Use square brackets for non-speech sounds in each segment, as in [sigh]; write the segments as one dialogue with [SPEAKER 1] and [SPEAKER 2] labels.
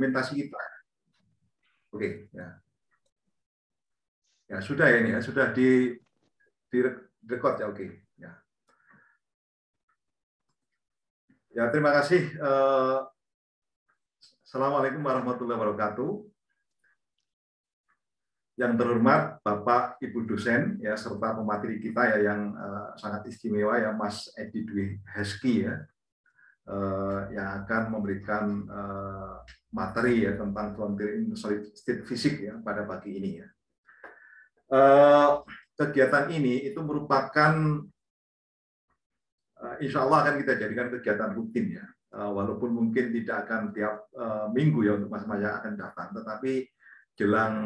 [SPEAKER 1] argumentasi kita. Oke, ya. Ya, sudah ya ini ya, sudah di di record ya, oke. Ya. Ya, terima kasih. Eh, Assalamualaikum warahmatullahi wabarakatuh. Yang terhormat Bapak Ibu dosen ya serta pemateri kita ya yang eh, sangat istimewa ya Mas Edi Dwi Heski ya eh, yang akan memberikan uh, materi ya tentang frontier solid state fisik ya pada pagi ini ya. Eh, kegiatan ini itu merupakan eh, insya Allah akan kita jadikan kegiatan rutin ya. Eh, walaupun mungkin tidak akan tiap minggu ya untuk Mas Maya akan datang, tetapi jelang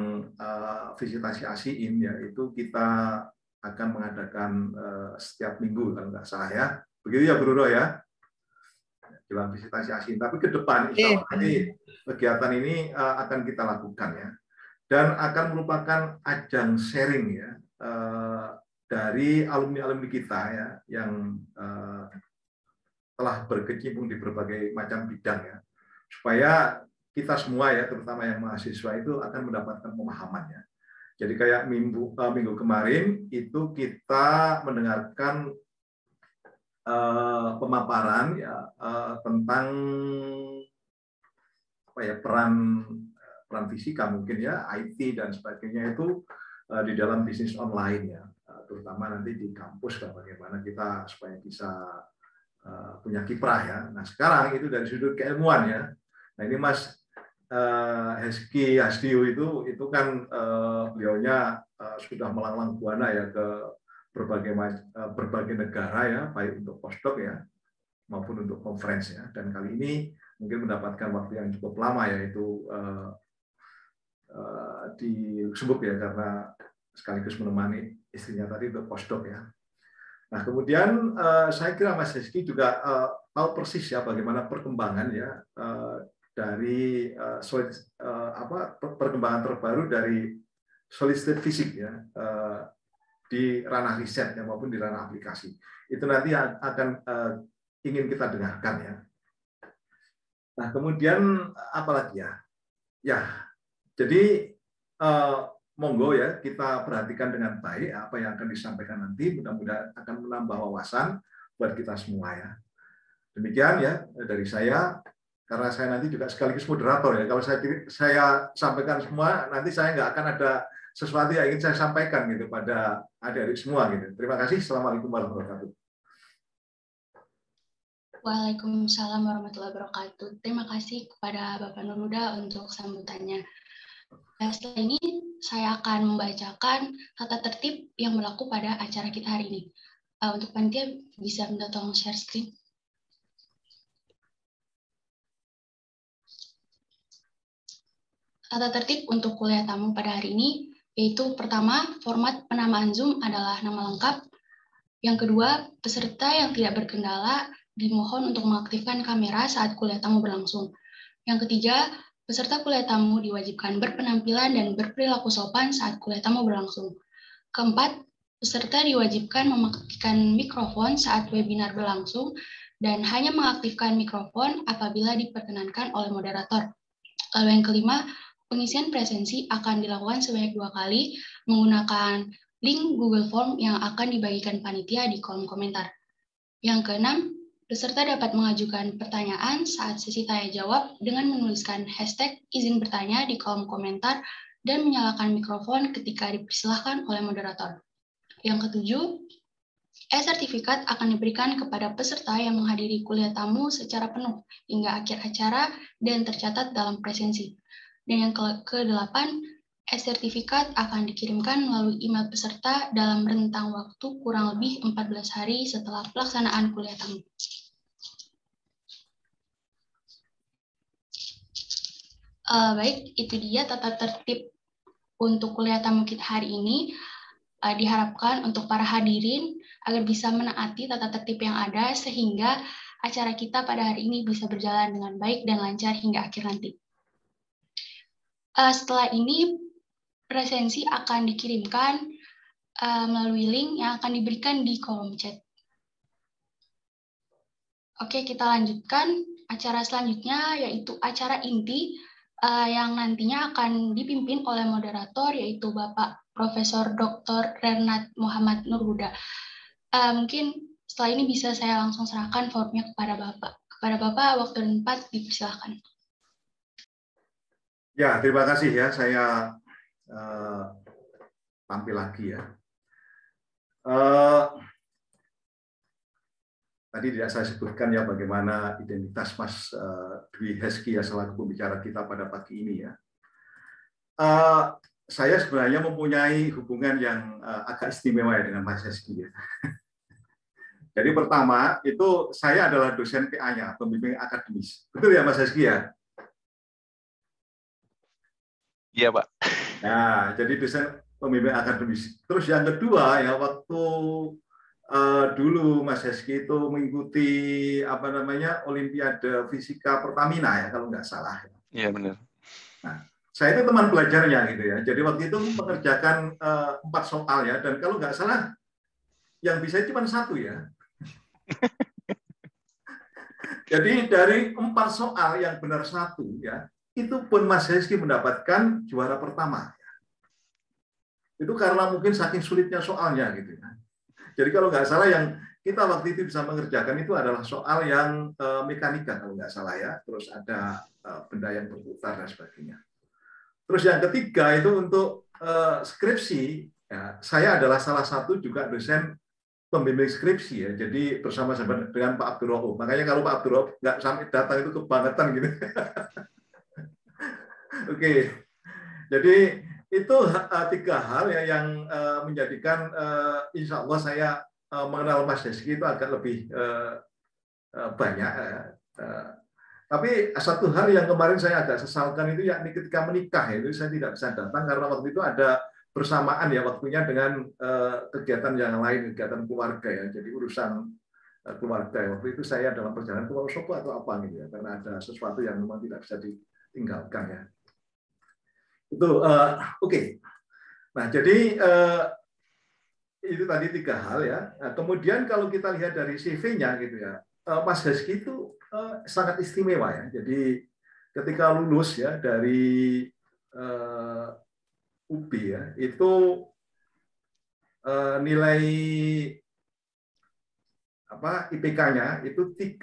[SPEAKER 1] visitasi ASIIN ya itu kita akan mengadakan setiap minggu kalau nggak salah ya. Begitu ya Bruno ya dalam Visitasi ASIN. Tapi ke depan insya iya. Allah ini kegiatan ini uh, akan kita lakukan ya. Dan akan merupakan ajang sharing ya uh, dari alumni-alumni kita ya yang uh, telah berkecimpung di berbagai macam bidang ya. Supaya kita semua ya terutama yang mahasiswa itu akan mendapatkan pemahamannya. Jadi kayak minggu minggu kemarin itu kita mendengarkan Eh, pemaparan ya uh, tentang apa ya peran peran fisika mungkin ya IT dan sebagainya itu uh, di dalam bisnis online ya terutama nanti di kampus bagaimana kita supaya bisa uh, punya kiprah ya nah sekarang itu dari sudut keilmuan ya nah ini Mas uh, Heski Hastiu itu itu kan uh, beliaunya uh, sudah melanglang buana ya ke berbagai e, berbagai negara ya baik untuk postdoc ya maupun untuk conference ya dan kali ini mungkin mendapatkan waktu yang cukup lama yaitu e, e, di Luxembourg ya karena sekaligus menemani istrinya tadi untuk postdoc ya nah kemudian saya kira Mas Rizky juga tahu persis ya bagaimana perkembangan ya dari apa perkembangan terbaru dari solid state fisik ya di ranah riset ya, maupun di ranah aplikasi. Itu nanti akan uh, ingin kita dengarkan ya. Nah kemudian apalagi ya, ya jadi uh, monggo ya kita perhatikan dengan baik apa yang akan disampaikan nanti, mudah-mudahan akan menambah wawasan buat kita semua ya. Demikian ya dari saya karena saya nanti juga sekaligus moderator ya. Kalau saya saya sampaikan semua nanti saya nggak akan ada sesuatu yang ingin saya sampaikan gitu pada adik-adik semua gitu. Terima kasih. Assalamualaikum warahmatullahi wabarakatuh.
[SPEAKER 2] Waalaikumsalam warahmatullahi wabarakatuh. Terima kasih kepada Bapak Nuruda untuk sambutannya. Nah, Setelah ini saya akan membacakan tata tertib yang berlaku pada acara kita hari ini. Uh, untuk panitia bisa minta tolong share screen. Tata tertib untuk kuliah tamu pada hari ini yaitu pertama, format penamaan Zoom adalah nama lengkap. Yang kedua, peserta yang tidak berkendala dimohon untuk mengaktifkan kamera saat kuliah tamu berlangsung. Yang ketiga, peserta kuliah tamu diwajibkan berpenampilan dan berperilaku sopan saat kuliah tamu berlangsung. Keempat, peserta diwajibkan memaktikan mikrofon saat webinar berlangsung dan hanya mengaktifkan mikrofon apabila diperkenankan oleh moderator. Lalu yang kelima, Pengisian presensi akan dilakukan sebanyak dua kali menggunakan link Google Form yang akan dibagikan panitia di kolom komentar. Yang keenam, peserta dapat mengajukan pertanyaan saat sesi tanya-jawab dengan menuliskan hashtag izin bertanya di kolom komentar dan menyalakan mikrofon ketika dipersilahkan oleh moderator. Yang ketujuh, e-sertifikat akan diberikan kepada peserta yang menghadiri kuliah tamu secara penuh hingga akhir acara dan tercatat dalam presensi. Dan yang ke-8, e-sertifikat akan dikirimkan melalui email peserta dalam rentang waktu kurang lebih 14 hari setelah pelaksanaan kuliah tamu. Uh, baik, itu dia tata tertib untuk kuliah tamu kita hari ini. Uh, diharapkan untuk para hadirin agar bisa menaati tata tertib yang ada sehingga acara kita pada hari ini bisa berjalan dengan baik dan lancar hingga akhir nanti. Uh, setelah ini, presensi akan dikirimkan uh, melalui link yang akan diberikan di kolom chat. Oke, kita lanjutkan acara selanjutnya, yaitu acara inti uh, yang nantinya akan dipimpin oleh moderator, yaitu Bapak Profesor Dr. Renat Muhammad Nurhuda. Uh, mungkin setelah ini bisa saya langsung serahkan formnya kepada Bapak. Kepada Bapak, waktu dan tempat dipersilahkan.
[SPEAKER 1] Ya, terima kasih ya. Saya uh, tampil lagi ya. Uh, tadi tidak saya sebutkan ya bagaimana identitas Mas uh, Dwi Heski ya selaku pembicara kita pada pagi ini ya. Uh, saya sebenarnya mempunyai hubungan yang uh, agak istimewa ya dengan Mas Heski ya. [laughs] Jadi pertama itu saya adalah dosen PA-nya, pembimbing akademis. Betul ya Mas Heski ya? Iya, Pak. Nah, jadi desain pemimpin akademis. Terus yang kedua ya waktu uh, dulu Mas Heski itu mengikuti apa namanya Olimpiade Fisika Pertamina ya kalau nggak salah. Iya benar. Nah, saya itu teman belajarnya gitu ya. Jadi waktu itu mengerjakan eh, empat soal ya dan kalau nggak salah yang bisa cuma satu ya. [laughs]
[SPEAKER 3] Jadi dari
[SPEAKER 1] empat soal yang benar satu ya itu pun Mas Hezki mendapatkan juara pertama. Itu karena mungkin saking sulitnya soalnya gitu ya. Jadi kalau nggak salah yang kita waktu itu bisa mengerjakan itu adalah soal yang eh, mekanika kalau nggak salah ya. Terus ada eh, benda yang berputar dan sebagainya. Terus yang ketiga itu untuk eh, skripsi. Ya, saya adalah salah satu juga dosen pembimbing skripsi ya. Jadi bersama-sama dengan Pak Abdurrahman. Makanya kalau Pak Abdurrahman nggak sampai datang itu kebangetan gitu. [laughs] Oke. Jadi itu tiga hal ya yang eh, menjadikan eh, insya Allah saya eh, mengenal Mas Deski itu agak lebih banyak. tapi satu hal yang kemarin saya agak sesalkan itu yakni ketika menikah ya, itu saya tidak bisa datang karena waktu itu ada bersamaan ya waktunya dengan kegiatan yang lain kegiatan keluarga ya jadi urusan keluarga ya. waktu itu saya dalam perjalanan ke Wonosobo atau apa gitu ya karena ada sesuatu yang memang tidak bisa ditinggalkan ya itu uh, oke okay. nah jadi uh, itu tadi tiga hal ya nah, kemudian kalau kita lihat dari CV-nya gitu ya uh, Mas Heski itu uh, sangat istimewa ya jadi ketika lulus ya dari uh, UPI ya itu uh, nilai apa IPK-nya itu 3,83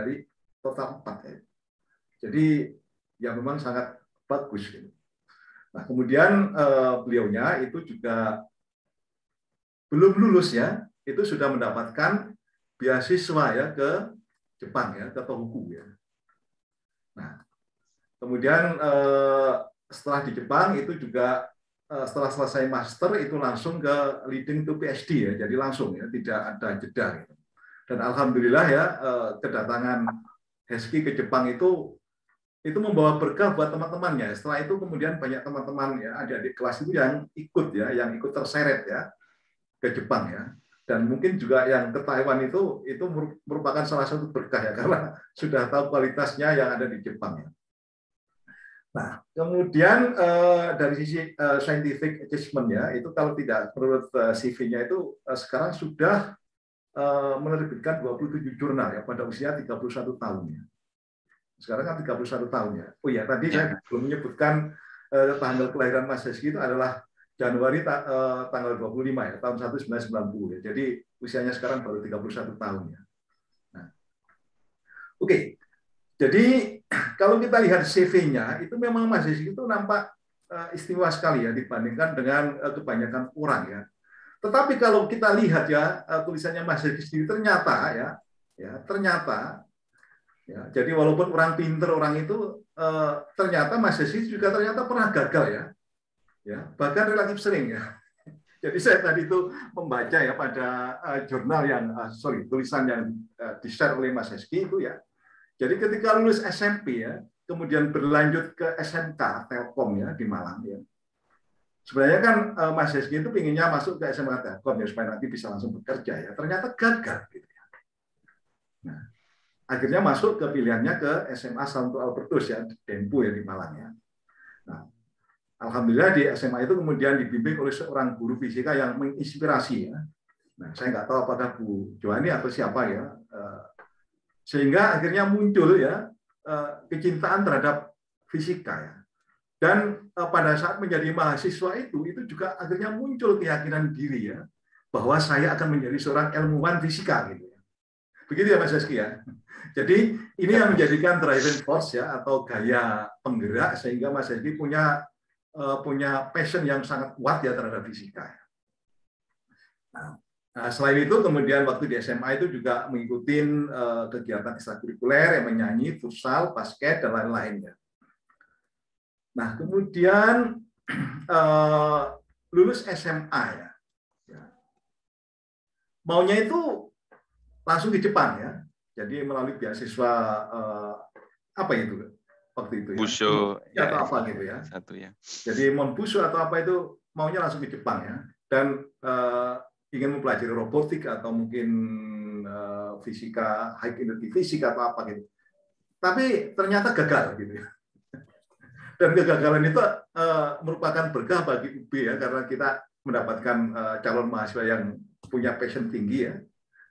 [SPEAKER 1] dari total 4 ya. Jadi ya memang sangat bagus gitu. Nah, kemudian eh, beliaunya itu juga belum lulus ya, itu sudah mendapatkan beasiswa ya ke Jepang ya, ke Tohoku ya. Nah, kemudian eh, setelah di Jepang itu juga eh, setelah selesai master itu langsung ke leading to PhD ya, jadi langsung ya, tidak ada jeda. Gitu. Dan alhamdulillah ya eh, kedatangan Hesky ke Jepang itu itu membawa berkah buat teman temannya Setelah itu kemudian banyak teman-teman ya ada di kelas itu yang ikut ya, yang ikut terseret ya ke Jepang ya. Dan mungkin juga yang ke Taiwan itu itu merupakan salah satu berkah ya [laughs] karena sudah tahu kualitasnya yang ada di Jepang ya. Nah, kemudian eh, dari sisi eh, scientific achievement ya, itu kalau tidak menurut eh, CV-nya itu sekarang sudah menerbitkan 27 jurnal ya pada usia 31 tahun ya sekarang kan 31 tahun ya. Oh iya, tadi ya. saya belum menyebutkan eh, tanggal kelahiran Mas Heski itu adalah Januari ta eh, tanggal 25 ya, tahun 1990 ya. Jadi usianya sekarang baru 31 tahun ya. Nah. Oke. Jadi [clears throat] kalau kita lihat CV-nya itu memang Mas Heski itu nampak eh, istimewa sekali ya dibandingkan dengan eh, kebanyakan orang ya. Tetapi kalau kita lihat ya eh, tulisannya Mas Heski ternyata ya ya ternyata Ya, jadi walaupun orang pinter orang itu eh, ternyata Mas juga ternyata pernah gagal ya, ya bahkan relatif sering ya. [laughs] Jadi saya tadi itu membaca ya pada uh, jurnal yang uh, sorry tulisan yang uh, eh, di share oleh Mas Heski itu ya. Jadi ketika lulus SMP ya, kemudian berlanjut ke SMK Telkom ya di Malang ya. Sebenarnya kan uh, Mas Heski itu pinginnya masuk ke SMK Telkom ya supaya nanti bisa langsung bekerja ya. Ternyata gagal gitu akhirnya masuk ke pilihannya ke SMA Santo Albertus ya Dempu ya di Malang ya. Nah, alhamdulillah di SMA itu kemudian dibimbing oleh seorang guru fisika yang menginspirasi ya. Nah, saya nggak tahu apakah Bu Joani atau siapa ya. Eh, sehingga akhirnya muncul ya eh, kecintaan terhadap fisika ya. Dan eh, pada saat menjadi mahasiswa itu, itu juga akhirnya muncul keyakinan diri ya, bahwa saya akan menjadi seorang ilmuwan fisika gitu. Begitu ya Mas Eski ya. Jadi ini yang menjadikan driving force ya atau gaya penggerak sehingga Mas Eski punya eh, punya passion yang sangat kuat ya terhadap fisika. Nah, nah selain itu kemudian waktu di SMA itu juga mengikuti eh, kegiatan ekstrakurikuler yang menyanyi, futsal, basket dan lain-lainnya. Nah kemudian [clears throat] eh, lulus SMA ya. ya. Maunya itu langsung di Jepang ya. Jadi melalui beasiswa eh, apa itu waktu itu ya?
[SPEAKER 4] Busho ya, atau ya, apa gitu ya. Satu ya.
[SPEAKER 1] Jadi Monbusho atau apa itu maunya langsung di Jepang ya. Dan eh, ingin mempelajari robotik atau mungkin eh, fisika high energy fisika atau apa gitu. Tapi ternyata gagal gitu ya. [laughs] Dan kegagalan itu eh, merupakan berkah bagi UB ya karena kita mendapatkan eh, calon mahasiswa yang punya passion tinggi ya.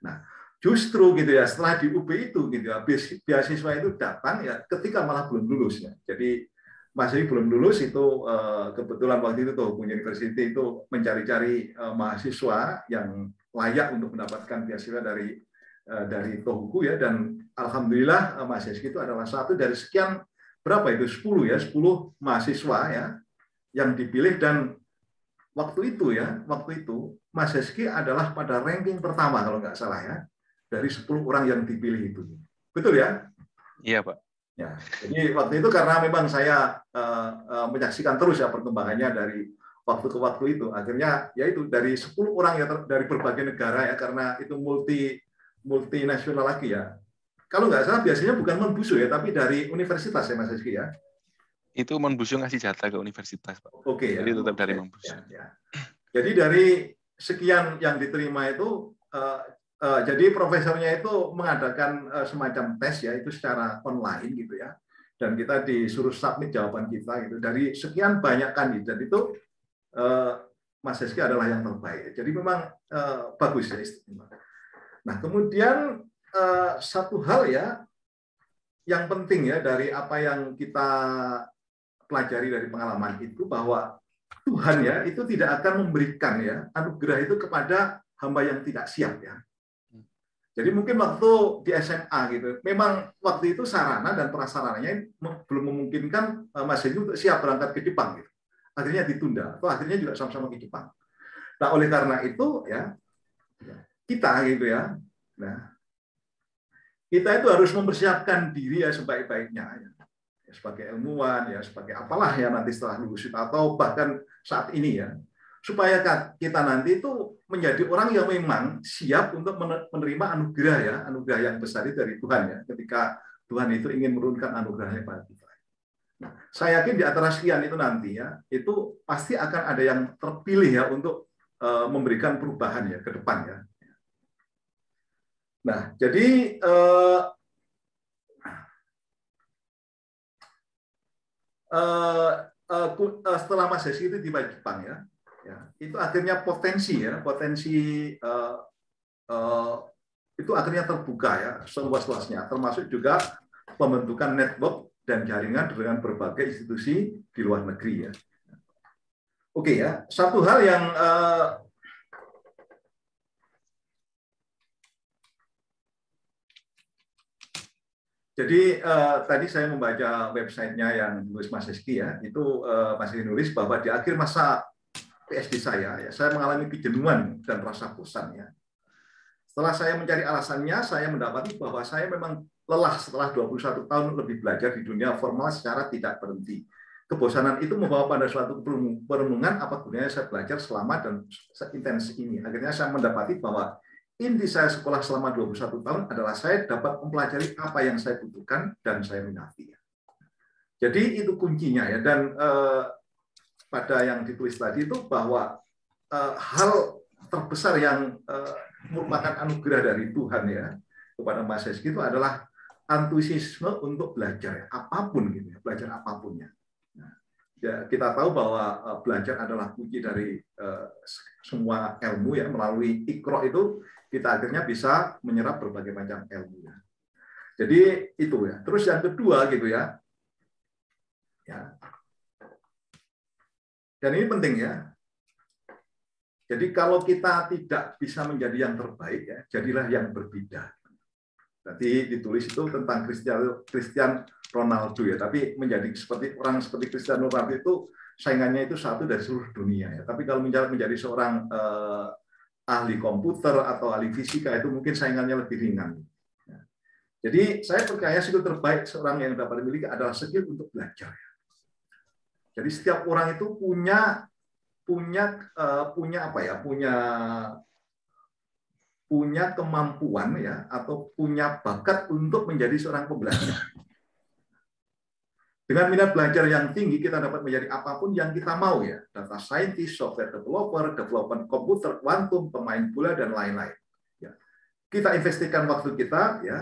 [SPEAKER 1] Nah, justru gitu ya setelah di UB itu gitu ya beasiswa itu datang ya ketika malah belum lulus ya. Jadi masih belum lulus itu eh, kebetulan waktu itu tuh University itu mencari-cari eh, mahasiswa yang layak untuk mendapatkan beasiswa dari eh, dari Tohoku ya dan alhamdulillah mahasiswa itu adalah satu dari sekian berapa itu 10 ya 10 mahasiswa ya yang dipilih dan waktu itu ya waktu itu Mas Heski adalah pada ranking pertama kalau nggak salah ya dari 10 orang yang dipilih itu. Betul ya? Iya, Pak. Ya. Jadi waktu itu karena memang saya uh, uh, menyaksikan terus ya perkembangannya dari waktu ke waktu itu. Akhirnya ya itu dari 10 orang ya dari berbagai negara ya karena itu multi multinasional lagi ya. Kalau nggak salah biasanya bukan Menbusu ya, tapi dari universitas ya Mas Rizky ya.
[SPEAKER 4] Itu Menbusu ngasih jatah ke universitas, Pak. Oke okay, ya. Jadi tetap dari Menbusu. Ya, ya. Jadi
[SPEAKER 1] dari sekian yang diterima itu eh, Eh, jadi profesornya itu mengadakan eh, semacam tes ya itu secara online gitu ya dan kita disuruh submit jawaban kita gitu dari sekian banyak kandidat itu eh, Mas Heski adalah yang terbaik jadi memang bagus ya istimewa nah kemudian satu hal ya yang penting ya dari apa yang kita pelajari dari pengalaman itu bahwa Tuhan ya itu tidak akan memberikan ya anugerah itu kepada hamba yang tidak siap ya jadi mungkin waktu di SMA gitu, memang waktu itu sarana dan prasarananya belum memungkinkan eh, Mas Henyu untuk siap berangkat ke Jepang gitu. Akhirnya ditunda, atau akhirnya juga sama-sama ke Jepang. Nah oleh karena itu ya, ya kita gitu ya, nah kita itu harus mempersiapkan diri ya sebaik-baiknya ya. ya. sebagai ilmuwan ya sebagai apalah ya nanti setelah lulus atau bahkan saat ini ya supaya kan kita nanti itu menjadi orang yang memang siap untuk menerima anugerah ya, anugerah yang besar itu dari Tuhan ya, ketika Tuhan itu ingin menurunkan anugerahnya pada kita. Nah, saya yakin di atas sekian itu nanti ya, itu pasti akan ada yang terpilih ya untuk uh, memberikan perubahan ya ke depan ya. Nah, jadi uh, uh, setelah Mas itu di Jepang ya, ya, itu akhirnya potensi ya potensi uh, uh, itu akhirnya terbuka ya seluas-luasnya termasuk juga pembentukan network dan jaringan dengan berbagai institusi di luar negeri ya oke ya satu hal yang uh, Jadi eh, tadi saya membaca websitenya yang nulis Mas Eski ya, itu eh, masih nulis bahwa di akhir masa PSD saya, ya, saya mengalami kejenuhan dan rasa bosan. Ya. Setelah saya mencari alasannya, saya mendapati bahwa saya memang lelah setelah 21 tahun lebih belajar di dunia formal secara tidak berhenti. Kebosanan itu membawa pada suatu perenungan apa gunanya saya belajar selama dan seintens ini. Akhirnya saya mendapati bahwa inti saya sekolah selama 21 tahun adalah saya dapat mempelajari apa yang saya butuhkan dan saya minati. Jadi itu kuncinya ya dan eh, pada yang ditulis tadi itu bahwa uh, hal terbesar yang uh, merupakan anugerah dari Tuhan ya kepada Mas Heski itu adalah antusiasme untuk belajar apapun gitu ya, belajar apapunnya. Nah, ya, kita tahu bahwa eh, belajar adalah kunci dari uh, semua ilmu ya melalui ikro itu kita akhirnya bisa menyerap berbagai macam ilmu ya. Jadi itu ya. Terus yang kedua gitu ya. Ya, dan ini penting ya. Jadi kalau kita tidak bisa menjadi yang terbaik, ya, jadilah yang berbeda. Tadi ditulis itu tentang Cristiano, Christian Ronaldo ya, tapi menjadi seperti orang seperti Cristiano Ronaldo itu saingannya itu satu dari seluruh dunia ya. Tapi kalau menjadi, menjadi seorang eh, ahli komputer atau ahli fisika itu mungkin saingannya lebih ringan. Ya. Jadi saya percaya skill terbaik seorang yang dapat dimiliki adalah skill untuk belajar. Ya jadi setiap orang itu punya punya uh, punya apa ya? Punya punya kemampuan ya atau punya bakat untuk menjadi seorang pembelajar. Dengan minat belajar yang tinggi, kita dapat menjadi apapun yang kita mau ya. Data scientist, software developer, development komputer, quantum, pemain bola, dan lain-lain. Ya. Kita investikan waktu kita ya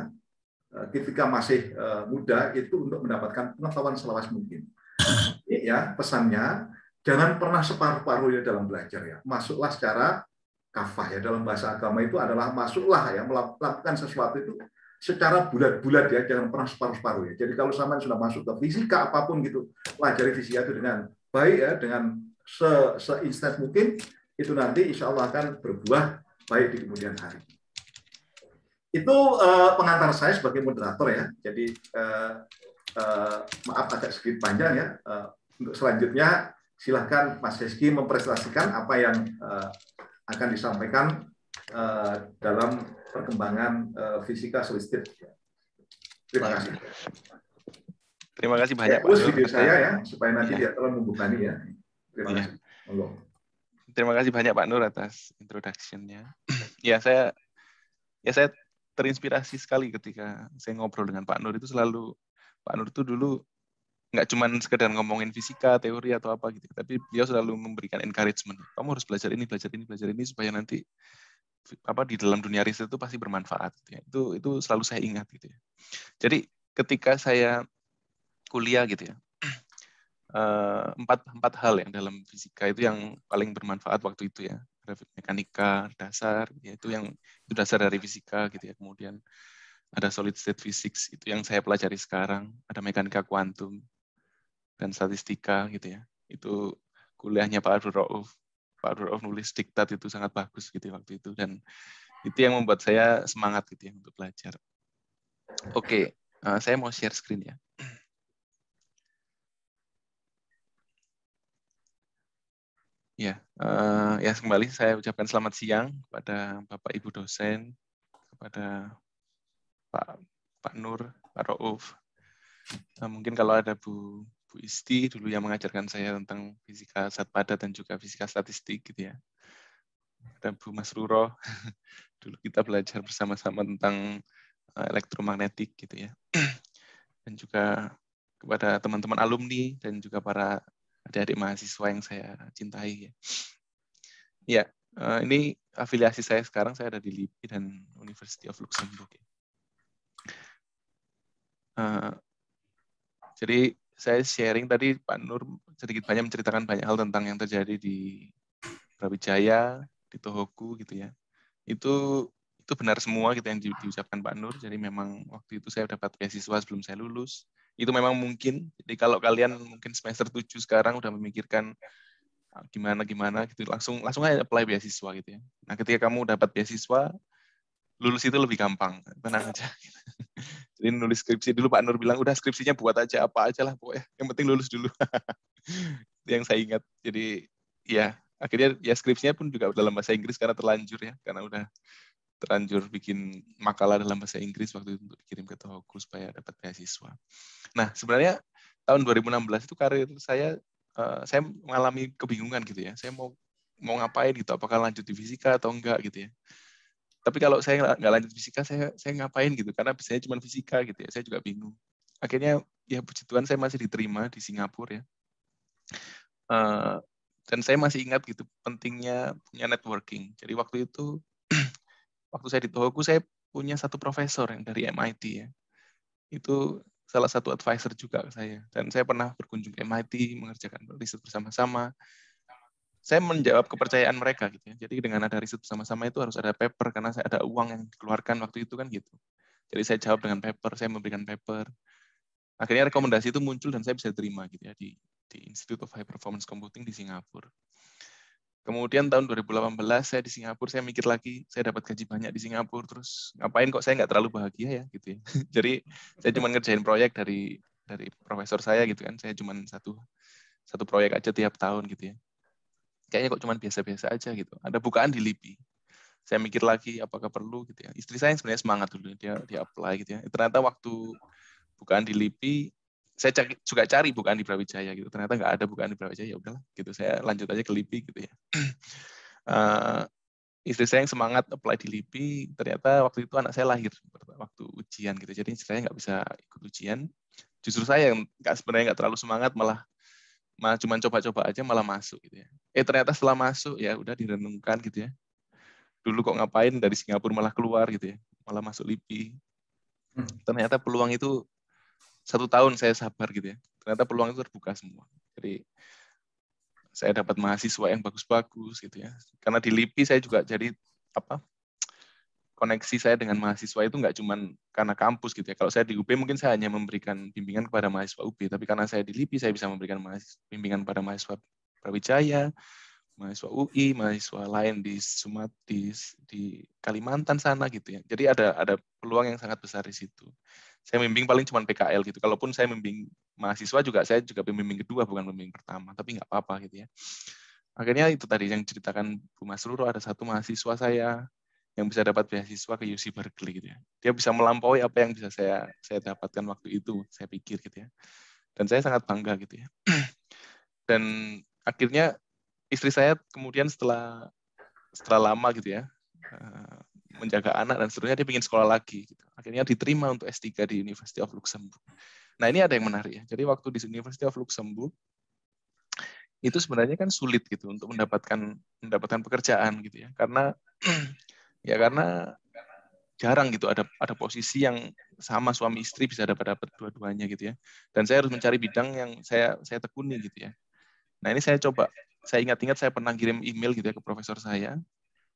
[SPEAKER 1] eh, ketika masih eh, muda itu untuk mendapatkan pengetahuan selawas mungkin. [coughs] Ya, ya pesannya jangan pernah separuh paruhnya dalam belajar ya. Masuklah secara kafah ya dalam bahasa agama itu adalah masuklah ya melakukan sesuatu itu secara bulat-bulat ya jangan pernah separuh paruh ya. Jadi kalau sama sudah masuk ke fisika apapun gitu pelajari fisika itu dengan baik ya dengan se seinstan mungkin itu nanti insya Allah akan berbuah baik di kemudian hari. Itu eh, pengantar saya sebagai moderator ya. Jadi eh, Eh, maaf agak sedikit panjang ya. Uh, untuk selanjutnya silahkan Mas Heski mempresentasikan apa yang uh, akan disampaikan uh, dalam perkembangan uh, fisika
[SPEAKER 4] solid state. Terima kasih. Terima kasih banyak. Terus ya, video saya ya supaya nanti ya. dia terlalu membebani ya. Terima ya. kasih. Terima kasih banyak Pak Nur atas introduction-nya. [clears throat] ya saya ya saya terinspirasi sekali ketika saya ngobrol dengan Pak Nur itu selalu Pak Nur itu dulu nggak cuma sekedar ngomongin fisika, teori atau apa gitu, tapi beliau selalu memberikan encouragement. Kamu harus belajar ini, belajar ini, belajar ini supaya nanti apa di dalam dunia riset itu pasti bermanfaat gitu ya. Itu itu selalu saya ingat gitu ya. Jadi ketika saya kuliah gitu ya, [clears throat] eh, empat empat hal yang dalam fisika itu yang paling bermanfaat waktu itu ya mekanika dasar yaitu yang itu dasar dari fisika gitu ya kemudian ada solid state physics itu yang saya pelajari sekarang, ada mekanika kuantum dan statistika gitu ya. Itu kuliahnya Pak Abdul Rauf. Pak Abdul Rauf nulis diktat itu sangat bagus gitu ya waktu itu dan itu yang membuat saya semangat gitu ya untuk belajar. Oke, okay, uh, eh, saya mau share screen ya. Ya, uh, ya kembali saya ucapkan selamat siang kepada Bapak Ibu dosen, kepada Pak Pak Nur, Pak Rauf. Nah, mungkin kalau ada Bu Bu Isti dulu yang mengajarkan saya tentang fisika zat padat dan juga fisika statistik gitu ya. dan Bu Mas Ruro. [laughs] dulu kita belajar bersama-sama tentang eh, elektromagnetik gitu ya. [clears throat] dan juga kepada teman-teman alumni dan juga para adik-adik mahasiswa yang saya cintai ya. Ya, eh, ini afiliasi saya sekarang saya ada di LIPI dan University of Luxembourg. Ya. Eh, jadi saya sharing tadi Pak Nur sedikit banyak menceritakan banyak hal tentang yang terjadi di Brawijaya, di Tohoku gitu ya. Itu itu benar semua gitu yang di, diucapkan Pak Nur. Jadi memang waktu itu saya dapat beasiswa sebelum saya lulus. Itu memang mungkin. Jadi kalau kalian mungkin semester 7 sekarang udah memikirkan ah, gimana gimana gitu langsung langsung aja apply beasiswa gitu ya. Nah, ketika kamu dapat beasiswa lulus itu lebih gampang. Tenang aja. [laughs] Jadi nulis skripsi dulu Pak Nur bilang udah skripsinya buat aja apa aja lah pokoknya. Yang penting lulus dulu. [laughs] yang saya ingat. Jadi ya akhirnya ya skripsinya pun juga dalam bahasa Inggris karena terlanjur ya karena udah terlanjur bikin makalah dalam bahasa Inggris waktu itu untuk dikirim ke Tohoku supaya dapat beasiswa. Nah sebenarnya tahun 2016 itu karir saya uh, saya mengalami kebingungan gitu ya. Saya mau mau ngapain gitu apakah lanjut di fisika atau enggak gitu ya tapi kalau saya nggak lanjut fisika saya saya ngapain gitu karena biasanya cuma fisika gitu ya saya juga bingung akhirnya ya puji Tuhan saya masih diterima di Singapura ya uh, dan saya masih ingat gitu pentingnya punya networking jadi waktu itu
[SPEAKER 3] [clears throat]
[SPEAKER 4] waktu saya di Tohoku saya punya satu profesor yang dari MIT ya itu salah satu advisor juga ke saya dan saya pernah berkunjung ke MIT mengerjakan riset bersama-sama saya menjawab kepercayaan mereka gitu ya. Jadi dengan ada riset bersama-sama itu harus ada paper karena saya ada uang yang dikeluarkan waktu itu kan gitu. Jadi saya jawab dengan paper, saya memberikan paper. Akhirnya rekomendasi itu muncul dan saya bisa terima gitu ya di di Institute of High Performance Computing di Singapura. Kemudian tahun 2018 saya di Singapura, saya mikir lagi, saya dapat gaji banyak di Singapura, terus ngapain kok saya nggak terlalu bahagia ya gitu ya. [laughs] Jadi saya cuma ngerjain proyek dari dari profesor saya gitu kan, saya cuma satu satu proyek aja tiap tahun gitu ya kayaknya kok cuma biasa-biasa aja gitu. Ada bukaan di LIPI. Saya mikir lagi apakah perlu gitu ya. Istri saya sebenarnya semangat dulu dia di apply gitu ya. Ternyata waktu bukaan di LIPI saya cari, juga cari bukaan di Brawijaya gitu. Ternyata nggak ada bukaan di Brawijaya. Ya udahlah gitu. Saya lanjut aja ke LIPI gitu ya. Uh, [clears throat] istri saya yang semangat apply di LIPI, ternyata waktu itu anak saya lahir waktu ujian gitu. Jadi istri saya nggak bisa ikut ujian. Justru saya yang nggak sebenarnya nggak terlalu semangat malah malah cuma coba-coba aja malah masuk gitu ya. Eh ternyata setelah masuk ya udah direnungkan gitu ya. Dulu kok ngapain dari Singapura malah keluar gitu ya, malah masuk LIPI. Hmm. Ternyata peluang itu satu tahun saya sabar gitu ya. Ternyata peluang itu terbuka semua. Jadi saya dapat mahasiswa yang bagus-bagus gitu ya. Karena di LIPI saya juga jadi apa koneksi saya dengan mahasiswa itu nggak cuma karena kampus gitu ya. Kalau saya di UP, mungkin saya hanya memberikan bimbingan kepada mahasiswa UP. tapi karena saya di LIPI saya bisa memberikan bimbingan kepada mahasiswa Prawijaya, mahasiswa UI, mahasiswa lain di Sumat di, Kalimantan sana gitu ya. Jadi ada ada peluang yang sangat besar di situ. Saya membimbing paling cuma PKL gitu. Kalaupun saya membimbing mahasiswa juga saya juga pembimbing kedua bukan membimbing pertama, tapi nggak apa-apa gitu ya akhirnya itu tadi yang ceritakan Bu Mas Ruro ada satu mahasiswa saya yang bisa dapat beasiswa ke UC Berkeley gitu ya. Dia bisa melampaui apa yang bisa saya saya dapatkan waktu itu, saya pikir gitu ya. Dan saya sangat bangga gitu ya. [clears throat] Dan akhirnya istri saya kemudian setelah setelah lama gitu ya eh, menjaga anak dan seterusnya dia ingin sekolah lagi gitu. Akhirnya diterima untuk S3 di University of Luxembourg. Nah, ini ada yang menarik ya. Jadi waktu di University of Luxembourg itu sebenarnya kan sulit gitu untuk mendapatkan mendapatkan pekerjaan gitu ya. Karena [clears throat] ya karena jarang gitu ada ada posisi yang sama suami istri bisa dapat dapat dua-duanya gitu ya dan saya harus mencari bidang yang saya saya tekuni gitu ya nah ini saya coba saya ingat-ingat saya pernah kirim email gitu ya ke profesor saya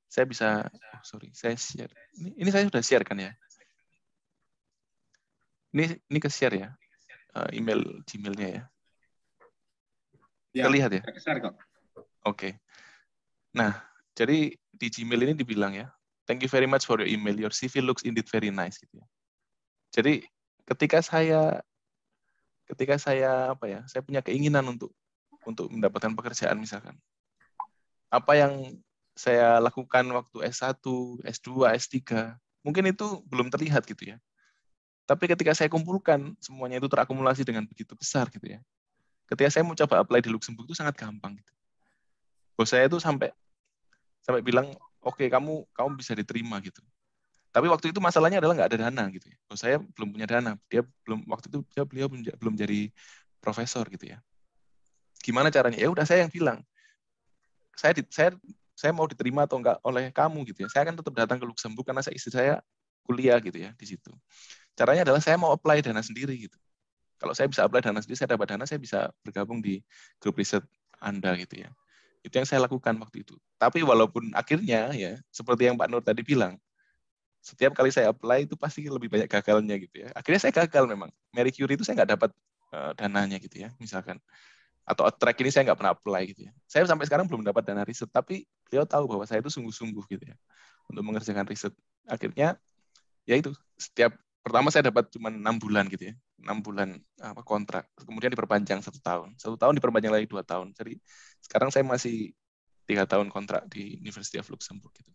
[SPEAKER 4] saya bisa oh sorry saya share ini, ini saya sudah share kan ya ini ini ke share ya eh, email gmailnya ya, ya terlihat ya
[SPEAKER 5] oke
[SPEAKER 4] okay. nah jadi di gmail ini dibilang ya Thank you very much for your email. Your CV looks indeed very nice gitu ya. Jadi ketika saya ketika saya apa ya, saya punya keinginan untuk untuk mendapatkan pekerjaan misalkan. Apa yang saya lakukan waktu S1, S2, S3, mungkin itu belum terlihat gitu ya. Tapi ketika saya kumpulkan semuanya itu terakumulasi dengan begitu besar gitu ya. Ketika saya mau coba apply di Luxembourg itu sangat gampang gitu. Bos saya itu sampai sampai bilang oke okay, kamu kamu bisa diterima gitu tapi waktu itu masalahnya adalah nggak ada dana gitu ya. Kalau oh, saya belum punya dana, dia belum waktu itu dia beliau belum jadi profesor gitu ya. Gimana caranya? Ya udah saya yang bilang, saya di, saya saya mau diterima atau enggak oleh kamu gitu ya. Saya akan tetap datang ke Luxembourg karena saya istri saya kuliah gitu ya di situ. Caranya adalah saya mau apply dana sendiri gitu. Kalau saya bisa apply dana sendiri, saya dapat dana, saya bisa bergabung di grup riset Anda gitu ya. Itu yang saya lakukan waktu itu. Tapi walaupun akhirnya ya seperti yang Pak Nur tadi bilang, setiap kali saya apply itu pasti lebih banyak gagalnya gitu ya. Akhirnya saya gagal memang. Mary Curie itu saya nggak dapat uh, dananya gitu ya, misalkan. Atau track ini saya nggak pernah apply gitu ya. Saya sampai sekarang belum dapat dana riset, tapi beliau tahu bahwa saya itu sungguh-sungguh gitu ya untuk mengerjakan riset. Akhirnya ya itu setiap pertama saya dapat cuma enam bulan gitu ya enam bulan apa kontrak kemudian diperpanjang satu tahun satu tahun diperpanjang lagi dua tahun jadi sekarang saya masih tiga tahun kontrak di University of Luxembourg gitu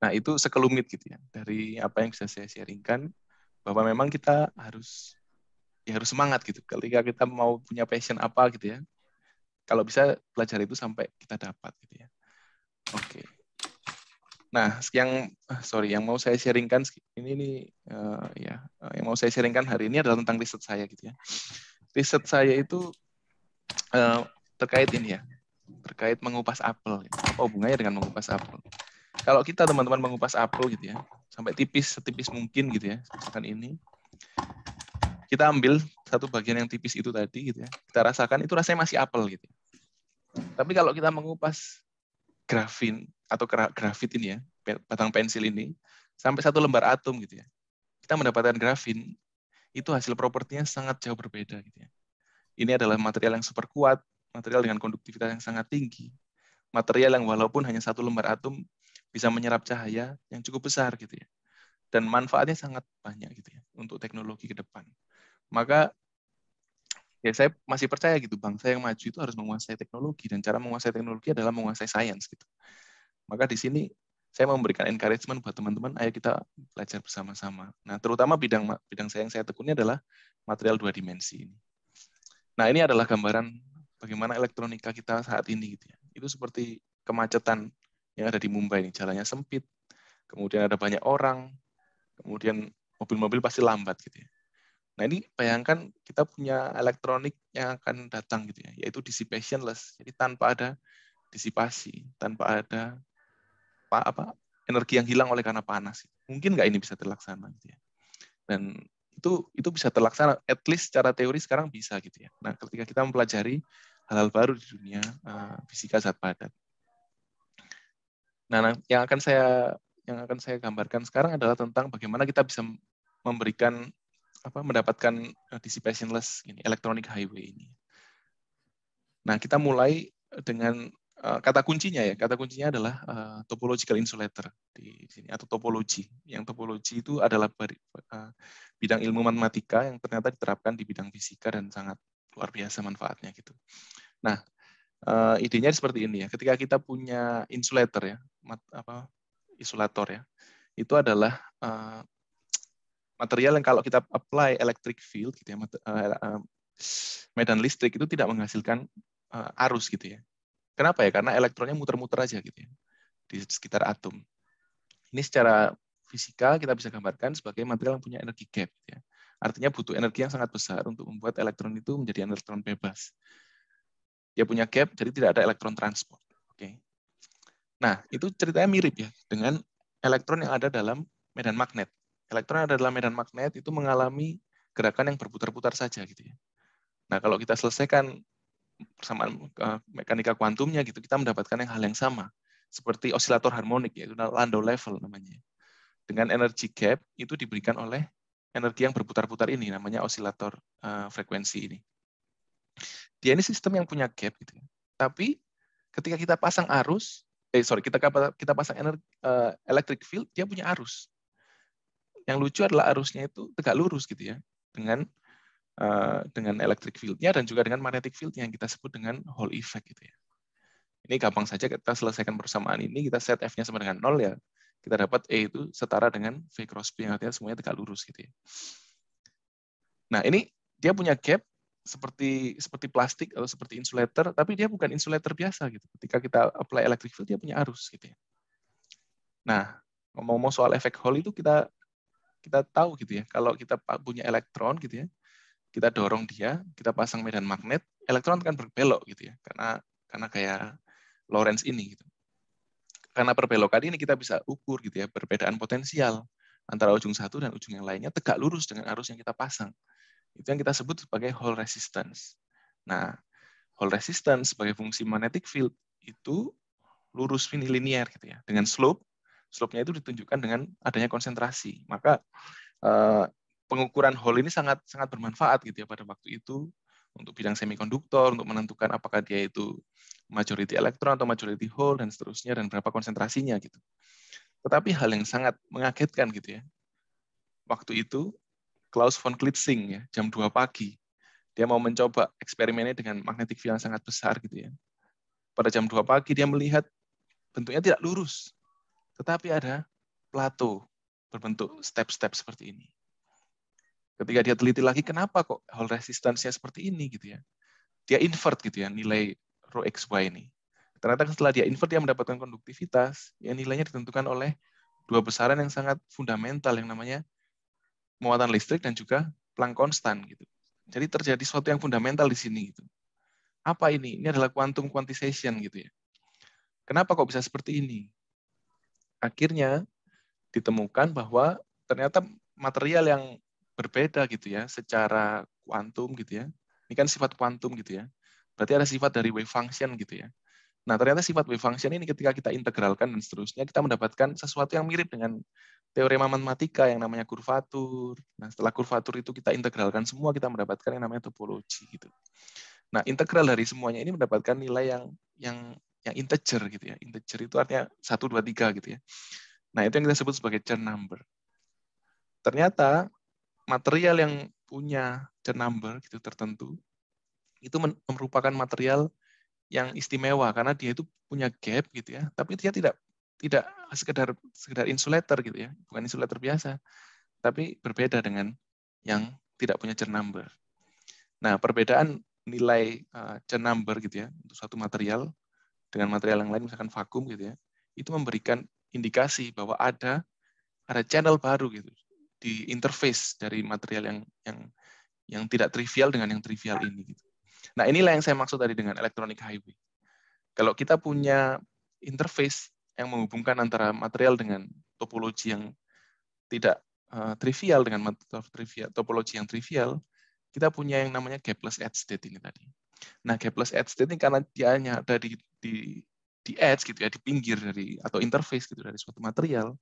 [SPEAKER 4] nah itu sekelumit gitu ya dari apa yang bisa saya sharingkan bahwa memang kita harus ya harus semangat gitu ketika kita mau punya passion apa gitu ya kalau bisa belajar itu sampai kita dapat gitu ya oke okay. Nah, yang sorry, yang mau saya sharingkan ini nih uh, ya, eh, yang mau saya sharingkan hari ini adalah tentang riset saya gitu ya. Riset saya itu uh, terkait ini ya, terkait mengupas apel. Gitu. Oh, bunganya dengan mengupas apel. Kalau kita teman-teman mengupas apel gitu ya, sampai tipis setipis mungkin gitu ya, misalkan ini, kita ambil satu bagian yang tipis itu tadi gitu ya, kita rasakan itu rasanya masih apel gitu. Ya. Tapi kalau kita mengupas grafin atau grafit ini ya, batang pensil ini, sampai satu lembar atom gitu ya. Kita mendapatkan grafin, itu hasil propertinya sangat jauh berbeda gitu ya. Ini adalah material yang super kuat, material dengan konduktivitas yang sangat tinggi, material yang walaupun hanya satu lembar atom bisa menyerap cahaya yang cukup besar gitu ya. Dan manfaatnya sangat banyak gitu ya untuk teknologi ke depan. Maka ya saya masih percaya gitu bangsa yang maju itu harus menguasai teknologi dan cara menguasai teknologi adalah menguasai sains gitu. Maka di sini saya memberikan encouragement buat teman-teman, ayo kita belajar bersama-sama. Nah, terutama bidang bidang saya yang saya tekuni adalah material dua dimensi ini. Nah, ini adalah gambaran bagaimana elektronika kita saat ini gitu ya. Itu seperti kemacetan yang ada di Mumbai ini, jalannya sempit, kemudian ada banyak orang, kemudian mobil-mobil pasti lambat gitu ya. Nah ini bayangkan kita punya elektronik yang akan datang gitu ya, yaitu dissipationless. Jadi tanpa ada disipasi, tanpa ada apa, apa energi yang hilang oleh karena panas. Mungkin nggak ini bisa terlaksana gitu ya. Dan itu itu bisa terlaksana, at least secara teori sekarang bisa gitu ya. Nah ketika kita mempelajari hal-hal baru di dunia uh, fisika zat padat. Nah, nah yang akan saya yang akan saya gambarkan sekarang adalah tentang bagaimana kita bisa memberikan apa mendapatkan eh, dissipationless ini electronic highway ini. Nah, kita mulai dengan eh, kata kuncinya ya. Kata kuncinya adalah eh, topological insulator di sini atau topologi. Yang topologi itu adalah bidang ilmu matematika yang ternyata diterapkan di bidang fisika dan sangat luar biasa manfaatnya gitu. Nah, uh, idenya seperti ini ya. Ketika kita punya insulator ya, mat, apa isolator ya, itu adalah uh, material yang kalau kita apply electric field gitu ya eh, eh, eh, medan listrik itu tidak menghasilkan arus gitu ya. Kenapa ya? Karena elektronnya muter-muter aja gitu ya di sekitar atom. Ini secara fisika kita bisa gambarkan sebagai material yang punya energi gap gitu ya. Artinya butuh energi yang sangat besar untuk membuat elektron itu menjadi elektron bebas. Dia punya gap jadi tidak ada elektron transport. Oke. Nah, itu ceritanya mirip ya dengan elektron yang ada dalam medan magnet elektron ada dalam medan magnet itu mengalami gerakan yang berputar-putar saja gitu ya. Nah, kalau kita selesaikan persamaan eh, mekanika kuantumnya gitu, kita mendapatkan yang hal yang sama seperti osilator harmonik yaitu Landau level namanya. Dengan energi gap itu diberikan oleh energi yang berputar-putar ini namanya osilator uh, frekuensi ini. Dia ini sistem yang punya gap gitu. Ya. Tapi ketika kita pasang arus, eh sorry kita kita pasang energi, uh, eh, electric field dia punya arus yang lucu adalah arusnya itu tegak lurus gitu ya dengan uh, dengan electric fieldnya dan juga dengan magnetic field yang kita sebut dengan Hall effect gitu ya. Ini gampang saja kita selesaikan persamaan ini, kita set F-nya sama dengan nol ya. Kita dapat E itu setara dengan V cross B yang artinya semuanya tegak lurus gitu ya. Nah, ini dia punya gap seperti seperti plastik atau seperti insulator, tapi dia bukan insulator biasa gitu. Ketika kita apply electric field dia punya arus gitu ya. Nah, ngomong-ngomong soal efek Hall itu kita kita tahu gitu ya, kalau kita punya elektron gitu ya, kita dorong dia, kita pasang medan magnet, elektron akan berbelok gitu ya, karena karena kayak Lorentz ini gitu. Karena perbelokan ini kita bisa ukur gitu ya, perbedaan potensial antara ujung satu dan ujung yang lainnya tegak lurus dengan arus yang kita pasang. Itu yang kita sebut sebagai Hall resistance. Nah, Hall resistance sebagai fungsi magnetic field itu lurus ini linear gitu ya, dengan slope slope-nya itu ditunjukkan dengan adanya konsentrasi. Maka eh, pengukuran hole ini sangat sangat bermanfaat gitu ya pada waktu itu untuk bidang semikonduktor, untuk menentukan apakah dia itu majority elektron atau majority hole dan seterusnya dan berapa konsentrasinya gitu. Tetapi hal yang sangat mengagetkan gitu ya. Waktu itu Klaus von Klitzing ya, jam 2 pagi. Dia mau mencoba eksperimennya dengan magnetic field yang sangat besar gitu ya. Pada jam 2 pagi dia melihat bentuknya tidak lurus. Tetapi ada plato berbentuk step-step seperti ini. Ketika dia teliti lagi, kenapa kok hall nya seperti ini gitu ya? Dia invert gitu ya nilai rho xy ini. Ternyata setelah dia invert dia mendapatkan konduktivitas yang nilainya ditentukan oleh dua besaran yang sangat fundamental yang namanya muatan listrik dan juga Planck konstan gitu. Jadi terjadi sesuatu yang fundamental di sini gitu. Apa ini? Ini adalah quantum quantization gitu ya. Kenapa kok bisa seperti ini? akhirnya ditemukan bahwa ternyata material yang berbeda gitu ya secara kuantum gitu ya. Ini kan sifat kuantum gitu ya. Berarti ada sifat dari wave function gitu ya. Nah, ternyata sifat wave function ini ketika kita integralkan dan seterusnya, kita mendapatkan sesuatu yang mirip dengan teorema matematika yang namanya kurvatur. Nah, setelah kurvatur itu kita integralkan semua, kita mendapatkan yang namanya topologi gitu. Nah, integral dari semuanya ini mendapatkan nilai yang yang yang integer gitu ya. Integer itu artinya 1, 2, 3 gitu ya. Nah, itu yang kita sebut sebagai churn number. Ternyata material yang punya churn number gitu tertentu itu merupakan material yang istimewa karena dia itu punya gap gitu ya. Tapi dia tidak tidak sekedar sekedar insulator gitu ya, bukan insulator biasa, tapi berbeda dengan yang tidak punya churn number. Nah, perbedaan nilai eh, churn number gitu ya untuk suatu material dengan material yang lain misalkan vakum gitu ya itu memberikan indikasi bahwa ada ada channel baru gitu di interface dari material yang yang yang tidak trivial dengan yang trivial ini gitu. Nah, inilah yang saya maksud tadi dengan electronic highway. Kalau kita punya interface yang menghubungkan antara material dengan topologi yang tidak uh, trivial dengan trivial topologi yang trivial, kita punya yang namanya gapless edge state ini tadi. Nah, gapless edge state ini karena dia hanya ada di di di edge gitu ya di pinggir dari atau interface gitu dari suatu material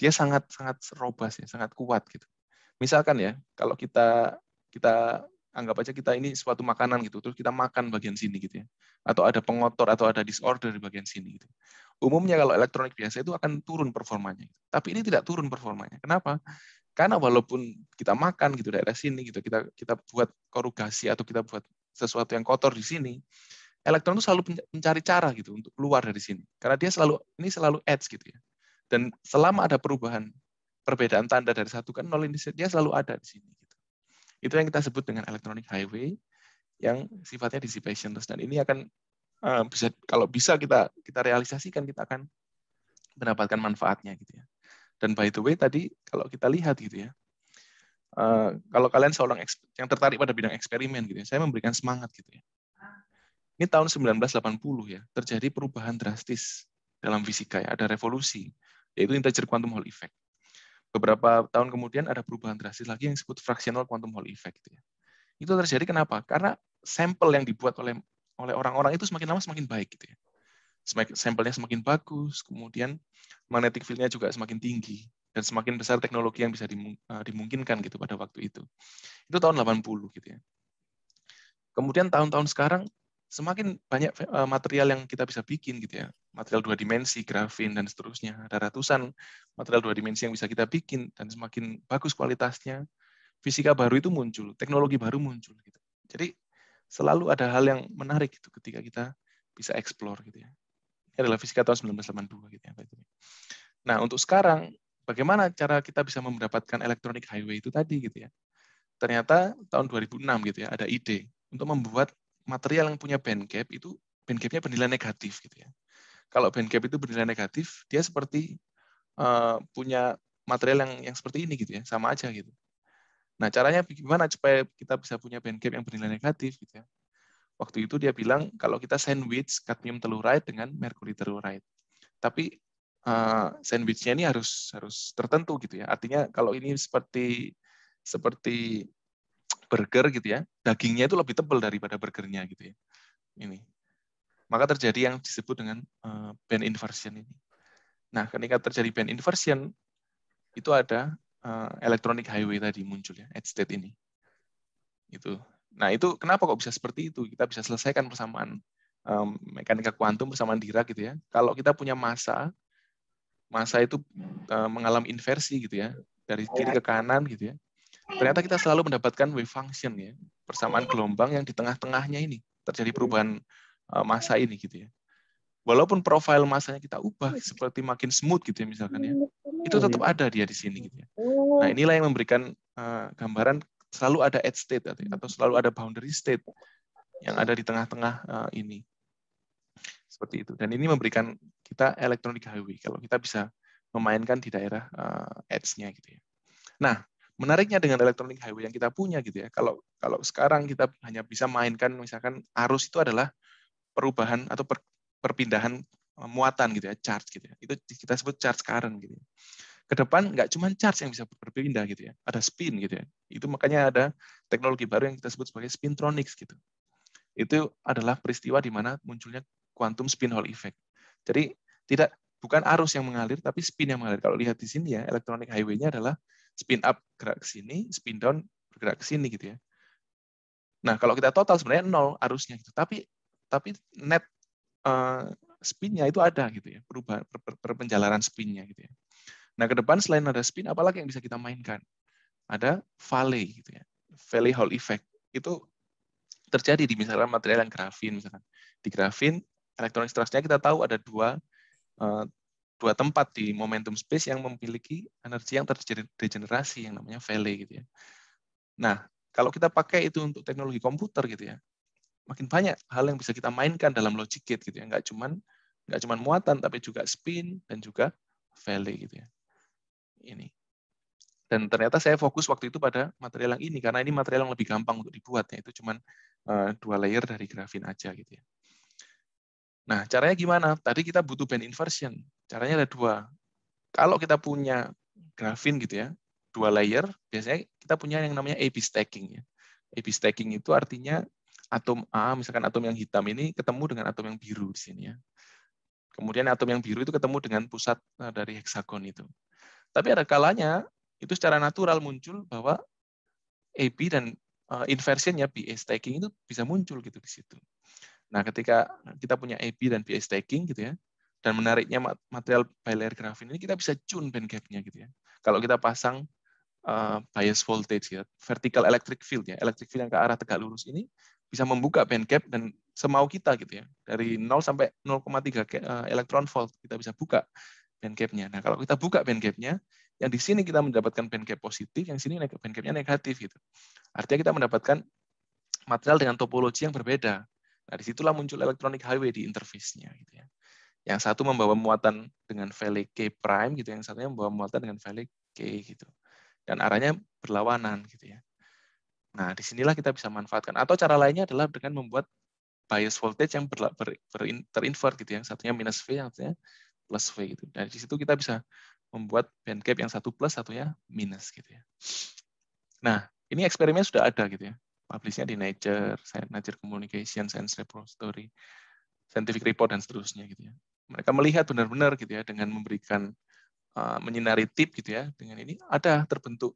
[SPEAKER 4] dia sangat sangat robust ya sangat kuat gitu misalkan ya kalau kita kita anggap aja kita ini suatu makanan gitu terus kita makan bagian sini gitu ya atau ada pengotor atau ada disorder di bagian sini gitu umumnya kalau elektronik biasa itu akan turun performanya gitu. tapi ini tidak turun performanya kenapa karena walaupun kita makan gitu daerah sini gitu kita kita buat korugasi atau kita buat sesuatu yang kotor di sini elektron itu selalu mencari cara gitu untuk keluar dari sini. Karena dia selalu ini selalu edge gitu ya. Dan selama ada perubahan perbedaan tanda dari satu kan nol ini dia selalu ada di sini gitu. Itu yang kita sebut dengan electronic highway yang sifatnya dissipationless dan ini akan uh, bisa kalau bisa kita kita realisasikan kita akan mendapatkan manfaatnya gitu ya. Dan by the way tadi kalau kita lihat gitu ya, uh, kalau kalian seorang yang tertarik pada bidang eksperimen gitu ya, saya memberikan semangat gitu ya. Ini tahun 1980 ya, terjadi perubahan drastis dalam fisika ya, ada revolusi, yaitu integer quantum Hall effect. Beberapa tahun kemudian ada perubahan drastis lagi yang disebut fractional quantum Hall effect gitu ya. Itu terjadi kenapa? Karena sampel yang dibuat oleh oleh orang-orang itu semakin lama semakin baik gitu ya. Sampelnya semakin bagus, kemudian magnetic field-nya juga semakin tinggi dan semakin besar teknologi yang bisa eh, dimungkinkan gitu pada waktu itu. Itu tahun 80 gitu ya. Kemudian tahun-tahun sekarang semakin banyak eh, material yang kita bisa bikin gitu ya. Material dua dimensi, grafin, dan seterusnya. Ada ratusan material dua dimensi yang bisa kita bikin, dan semakin bagus kualitasnya, fisika baru itu muncul, teknologi baru muncul. Gitu. Jadi selalu ada hal yang menarik itu ketika kita bisa explore gitu ya. Ini adalah fisika tahun 1982 gitu ya. Nah untuk sekarang, bagaimana cara kita bisa mendapatkan electronic highway itu tadi gitu ya. Ternyata tahun 2006 gitu ya, ada ide untuk membuat material yang punya band gap itu band gapnya bernilai negatif gitu ya. Kalau band gap itu bernilai negatif, dia seperti uh, punya material yang yang seperti ini gitu ya, sama aja gitu. Nah caranya gimana supaya kita bisa punya band gap yang bernilai negatif gitu ya? Waktu itu dia bilang kalau kita sandwich kadmium telluride dengan merkuri telluride, tapi uh, sandwichnya ini harus harus tertentu gitu ya. Artinya kalau ini seperti seperti burger gitu ya, dagingnya itu lebih tebal daripada burgernya gitu ya. Ini. Maka terjadi yang disebut dengan uh, eh, band inversion ini. Nah, ketika terjadi band inversion itu ada uh, electronic highway tadi muncul ya, edge state ini. Itu. Nah, itu kenapa kok bisa seperti itu? Kita bisa selesaikan persamaan eh, mekanika kuantum persamaan Dirac gitu ya. Kalau kita punya massa massa itu mengalami inversi gitu ya dari kiri ke kanan gitu ya Ternyata kita selalu mendapatkan wave function ya, persamaan gelombang yang di tengah-tengahnya ini terjadi perubahan eh, masa ini gitu ya. Walaupun profil masanya kita ubah iya. seperti makin smooth gitu ya misalkan ya, iya. itu tetap iya. ada dia di sini gitu
[SPEAKER 3] ya. Oh. Nah
[SPEAKER 4] inilah yang memberikan uh, gambaran selalu ada edge state atau selalu ada boundary state yang ada di tengah-tengah uh, ini seperti itu. Dan ini memberikan kita elektronik highway kalau kita bisa memainkan di daerah uh, edge-nya gitu ya. Nah, menariknya dengan electronic highway yang kita punya gitu ya kalau kalau sekarang kita hanya bisa mainkan misalkan arus itu adalah perubahan atau per, perpindahan eh, muatan gitu ya charge gitu ya itu kita sebut charge current gitu ya. ke depan nggak cuma charge yang bisa berpindah gitu ya ada spin gitu ya itu makanya ada teknologi baru yang kita sebut sebagai spintronics gitu itu adalah peristiwa di mana munculnya quantum spin Hall effect jadi tidak bukan arus yang mengalir tapi spin yang mengalir kalau lihat di sini ya electronic highway-nya adalah Spin up gerak ke sini, spin down bergerak ke sini gitu ya. Nah, kalau kita total sebenarnya nol arusnya gitu. Tapi tapi net uh, spinnya itu ada gitu ya, perubahan per, per, per penjalaran spinnya gitu ya. Nah, ke depan selain ada spin apalagi yang bisa kita mainkan? Ada valley gitu ya. Valley Hall effect. Itu terjadi di misalnya material yang grafin misalkan. Di grafin elektronik trustnya kita tahu ada dua uh, dua tempat di momentum space yang memiliki energi yang terjadi degenerasi yang namanya valley gitu ya. Nah, kalau kita pakai itu untuk teknologi komputer gitu ya, makin banyak hal yang bisa kita mainkan dalam logic gate gitu ya. Enggak cuman nggak cuman muatan tapi juga spin dan juga valley gitu ya. Ini. Dan ternyata saya fokus waktu itu pada material yang ini karena ini material yang lebih gampang untuk dibuat ya. Itu cuman eh, dua layer dari grafin aja gitu ya. Nah, caranya gimana? Tadi kita butuh band inversion. Caranya ada dua. Kalau kita punya grafin gitu ya, dua layer, biasanya kita punya yang namanya AB stacking. Ya. AB stacking itu artinya atom A, misalkan atom yang hitam ini ketemu dengan atom yang biru di sini ya. Kemudian atom yang biru itu ketemu dengan pusat eh, dari heksagon itu. Tapi ada kalanya itu secara natural muncul bahwa AB dan eh, inversionnya BA stacking itu bisa muncul gitu di situ. Nah, ketika kita punya AB dan BI stacking gitu ya, dan menariknya material layer graph ini kita bisa tune band gap-nya gitu ya. Kalau kita pasang uh, bias voltage ya, vertical electric field ya, electric field yang ke arah tegak lurus ini bisa membuka band gap dan semau kita gitu ya. Dari 0 sampai 0,3 eh, electron volt kita bisa buka band gap-nya. Nah, kalau kita buka band gap-nya, yang di sini kita mendapatkan band gap positif, yang di sini band gap-nya negatif gitu. Artinya kita mendapatkan material dengan topologi yang berbeda. Nah, disitulah muncul electronic highway di interface-nya. Gitu ya. Yang satu membawa muatan dengan velg K prime, gitu. Ya. yang satunya membawa muatan dengan velg K. Gitu. Dan arahnya berlawanan. Gitu ya. Nah, disinilah kita bisa manfaatkan. Atau cara lainnya adalah dengan membuat bias voltage yang terinvert gitu, ya. yang satunya minus V, yang satunya plus V. Gitu. Dari situ kita bisa membuat band gap yang satu plus, satunya minus. gitu ya. Nah, ini eksperimen sudah ada gitu ya publishnya di Nature, Nature Communication, Science Repository, Scientific Report dan seterusnya gitu ya. Mereka melihat benar-benar gitu ya dengan memberikan uh, menyinari tip gitu ya dengan ini ada terbentuk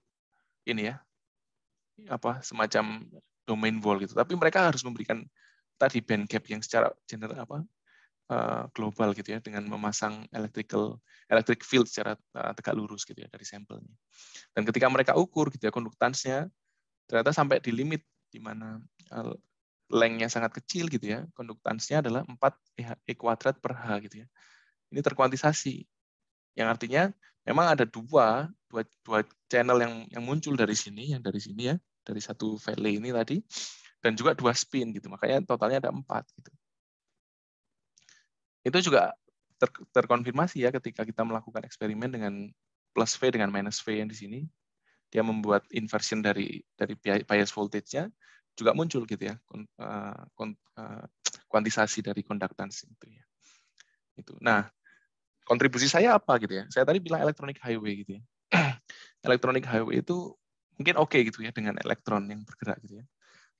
[SPEAKER 4] ini ya apa semacam domain wall gitu. Tapi mereka harus memberikan tadi band gap yang secara general apa uh, global gitu ya dengan memasang electrical electric field secara uh, tegak lurus gitu ya dari sampelnya. Dan ketika mereka ukur gitu ya konduktansnya ternyata sampai di limit di mana eh, lengnya sangat kecil gitu ya, konduktansnya adalah 4 E kuadrat per H gitu ya. Ini terkuantisasi, yang artinya memang ada dua, dua, dua channel yang, yang muncul dari sini, yang dari sini ya, dari satu valley ini tadi, dan juga dua spin gitu, makanya totalnya ada empat gitu. Itu juga ter, terkonfirmasi ya ketika kita melakukan eksperimen dengan plus V dengan minus V yang di sini, dia membuat inversion dari dari bias voltage-nya juga muncul gitu ya eh, eh, kuantisasi dari konduktansi itu ya itu nah kontribusi saya apa gitu ya saya tadi bilang electronic highway gitu ya [clears throat] electronic highway itu mungkin oke okay gitu ya dengan elektron yang bergerak gitu ya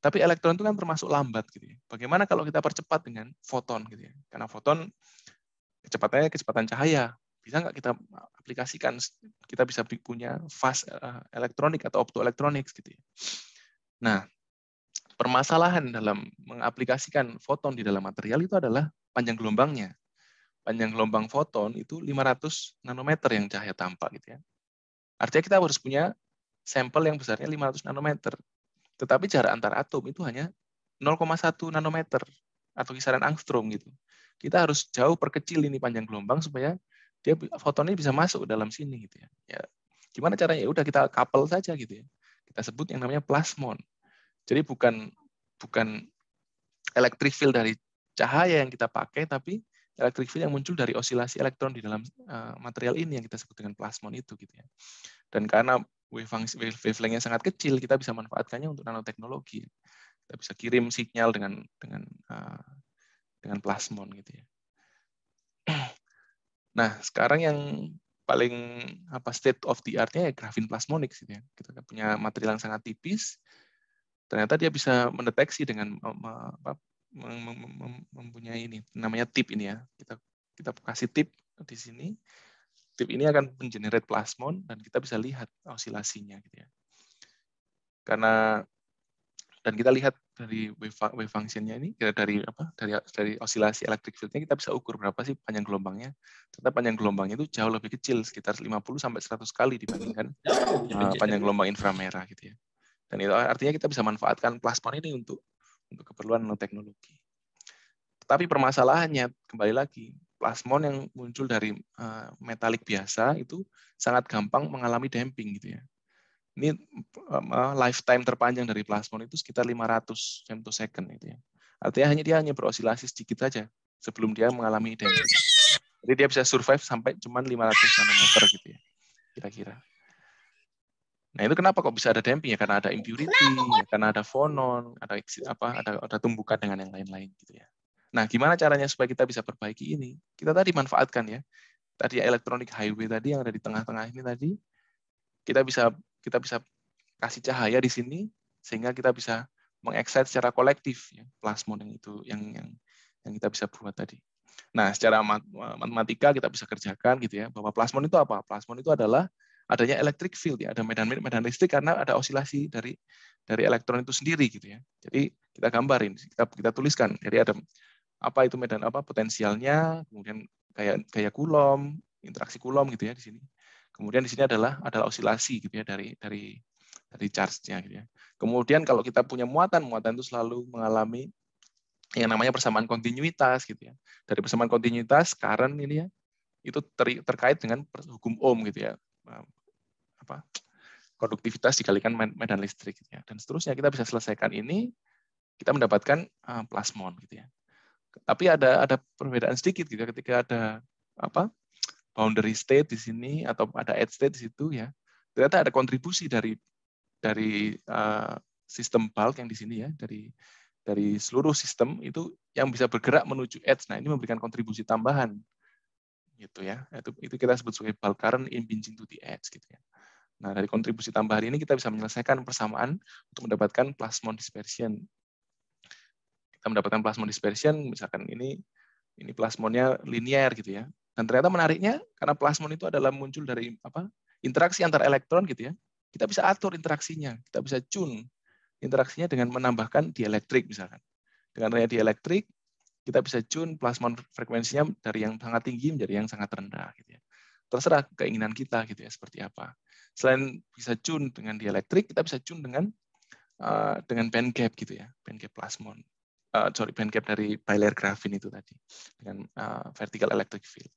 [SPEAKER 4] tapi elektron itu kan termasuk lambat gitu ya bagaimana kalau kita percepat dengan foton gitu ya karena foton kecepatannya kecepatan cahaya bisa nggak kita aplikasikan kita bisa punya fast eh, elektronik atau optoelektronik gitu ya. Nah, permasalahan dalam mengaplikasikan foton di dalam material itu adalah panjang gelombangnya. Panjang gelombang foton itu 500 nanometer yang cahaya tampak gitu ya. Artinya kita harus punya sampel yang besarnya 500 nanometer. Tetapi jarak antar atom itu hanya 0,1 nanometer atau kisaran angstrom gitu. Kita harus jauh perkecil ini panjang gelombang supaya dia foton ini bisa masuk dalam sini gitu ya. ya gimana caranya? Ya udah kita couple saja gitu ya. Kita sebut yang namanya plasmon. Jadi bukan bukan electric field dari cahaya yang kita pakai tapi electric field yang muncul dari osilasi elektron di dalam uh, material ini yang kita sebut dengan plasmon itu gitu ya. Dan karena wavelength-nya sangat kecil, kita bisa manfaatkannya untuk nanoteknologi. Kita bisa kirim sinyal dengan dengan uh, dengan plasmon gitu ya. Nah, sekarang yang paling apa state of the art-nya ya grafin plasmonik gitu ya. Kan. Kita punya material yang sangat tipis. Ternyata dia bisa mendeteksi dengan apa, mempunyai ini namanya tip ini ya. Kita kita kasih tip di sini. Tip ini akan mengenerate plasmon dan kita bisa lihat osilasinya gitu ya. Karena dan kita lihat dari wave, functionnya ini kita dari apa dari dari osilasi elektrik fieldnya kita bisa ukur berapa sih panjang gelombangnya ternyata panjang gelombangnya itu jauh lebih kecil sekitar 50 sampai 100 kali dibandingkan uh, panjang gelombang inframerah gitu ya dan itu artinya kita bisa manfaatkan plasmon ini untuk untuk keperluan teknologi. tapi permasalahannya kembali lagi plasmon yang muncul dari uh, metalik biasa itu sangat gampang mengalami damping gitu ya ini lifetime terpanjang dari plasmon itu sekitar 500 femtosecond itu ya. Artinya hanya dia hanya berosilasi sedikit saja sebelum dia mengalami dendritis. Jadi dia bisa survive sampai cuma 500 nanometer gitu ya. Kira-kira. Nah, itu kenapa kok bisa ada damping ya? Karena ada impurity, ya, karena ada fonon, ada apa, ada ada tumbukan dengan yang lain-lain gitu ya. Nah, gimana caranya supaya kita bisa perbaiki ini? Kita tadi manfaatkan ya. Tadi electronic highway tadi yang ada di tengah-tengah ini tadi kita bisa kita bisa kasih cahaya di sini sehingga kita bisa mengexcite secara kolektif ya, plasmon yang itu yang yang yang kita bisa buat tadi. Nah, secara matematika kita bisa kerjakan gitu ya bahwa plasmon itu apa? Plasmon itu adalah adanya electric field ya, ada medan medan listrik karena ada osilasi dari dari elektron itu sendiri gitu ya. Jadi kita gambarin, kita kita tuliskan. Jadi ada apa itu medan apa potensialnya, kemudian kayak kayak kulom interaksi kulom gitu ya di sini. Kemudian di sini adalah adalah osilasi gitu ya dari dari dari charge-nya gitu ya. Kemudian kalau kita punya muatan, muatan itu selalu mengalami yang namanya persamaan kontinuitas gitu ya. Dari persamaan kontinuitas current ini ya itu ter, terkait dengan hukum ohm gitu ya. Apa? konduktivitas dikalikan medan listrik gitu ya. Dan seterusnya kita bisa selesaikan ini kita mendapatkan eh, plasmon gitu ya. Tapi ada ada perbedaan sedikit gitu ya, ketika ada apa boundary state di sini atau ada edge state di situ ya ternyata ada kontribusi dari dari uh, sistem bulk yang di sini ya dari dari seluruh sistem itu yang bisa bergerak menuju edge nah ini memberikan kontribusi tambahan gitu ya itu itu kita sebut sebagai bulk current impinging to the edge gitu ya nah dari kontribusi tambahan ini kita bisa menyelesaikan persamaan untuk mendapatkan plasmon dispersion kita mendapatkan plasmon dispersion misalkan ini ini plasmonnya linear gitu ya dan ternyata menariknya karena plasmon itu adalah muncul dari apa? interaksi antar elektron gitu ya. Kita bisa atur interaksinya, kita bisa tune interaksinya dengan menambahkan dielektrik misalkan. Dengan adanya dielektrik, kita bisa tune plasmon frekuensinya dari yang sangat tinggi menjadi yang sangat rendah gitu ya. Terserah keinginan kita gitu ya seperti apa. Selain bisa tune dengan dielektrik, kita bisa tune dengan uh, dengan band gap gitu ya, band gap plasmon. Uh, sorry, band gap dari bilayer grafin itu tadi dengan uh, vertical electric field.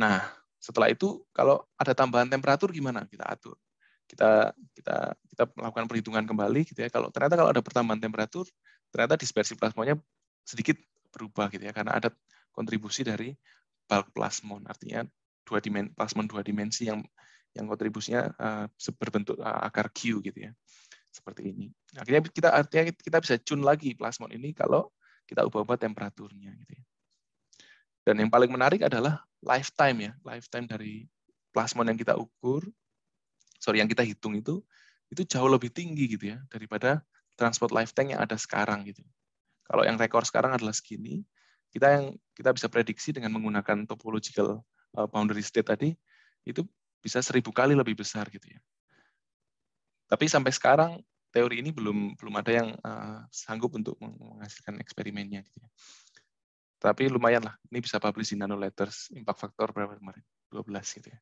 [SPEAKER 4] Nah, setelah itu kalau ada tambahan temperatur gimana kita atur? Kita kita kita melakukan perhitungan kembali gitu ya. Kalau ternyata kalau ada pertambahan temperatur, ternyata dispersi plasmonya sedikit berubah gitu ya karena ada kontribusi dari bulk plasmon artinya dua dimensi plasmon dua dimensi yang yang kontribusinya uh, eh, berbentuk uh, eh, akar Q gitu ya seperti ini akhirnya kita artinya kita bisa tune lagi plasmon ini kalau kita ubah-ubah temperaturnya gitu ya. Dan yang paling menarik adalah lifetime ya, lifetime dari plasmon yang kita ukur, sorry yang kita hitung itu, itu jauh lebih tinggi gitu ya daripada transport lifetime yang ada sekarang gitu. Kalau yang rekor sekarang adalah segini, kita yang kita bisa prediksi dengan menggunakan topological eh, boundary state tadi itu bisa seribu kali lebih besar gitu ya. Tapi sampai sekarang teori ini belum belum ada yang uh, sanggup untuk menghasilkan eksperimennya gitu ya. Tapi lumayan lah, ini bisa publish di Nano Letters. Impact factor berapa kemarin? 12 gitu ya.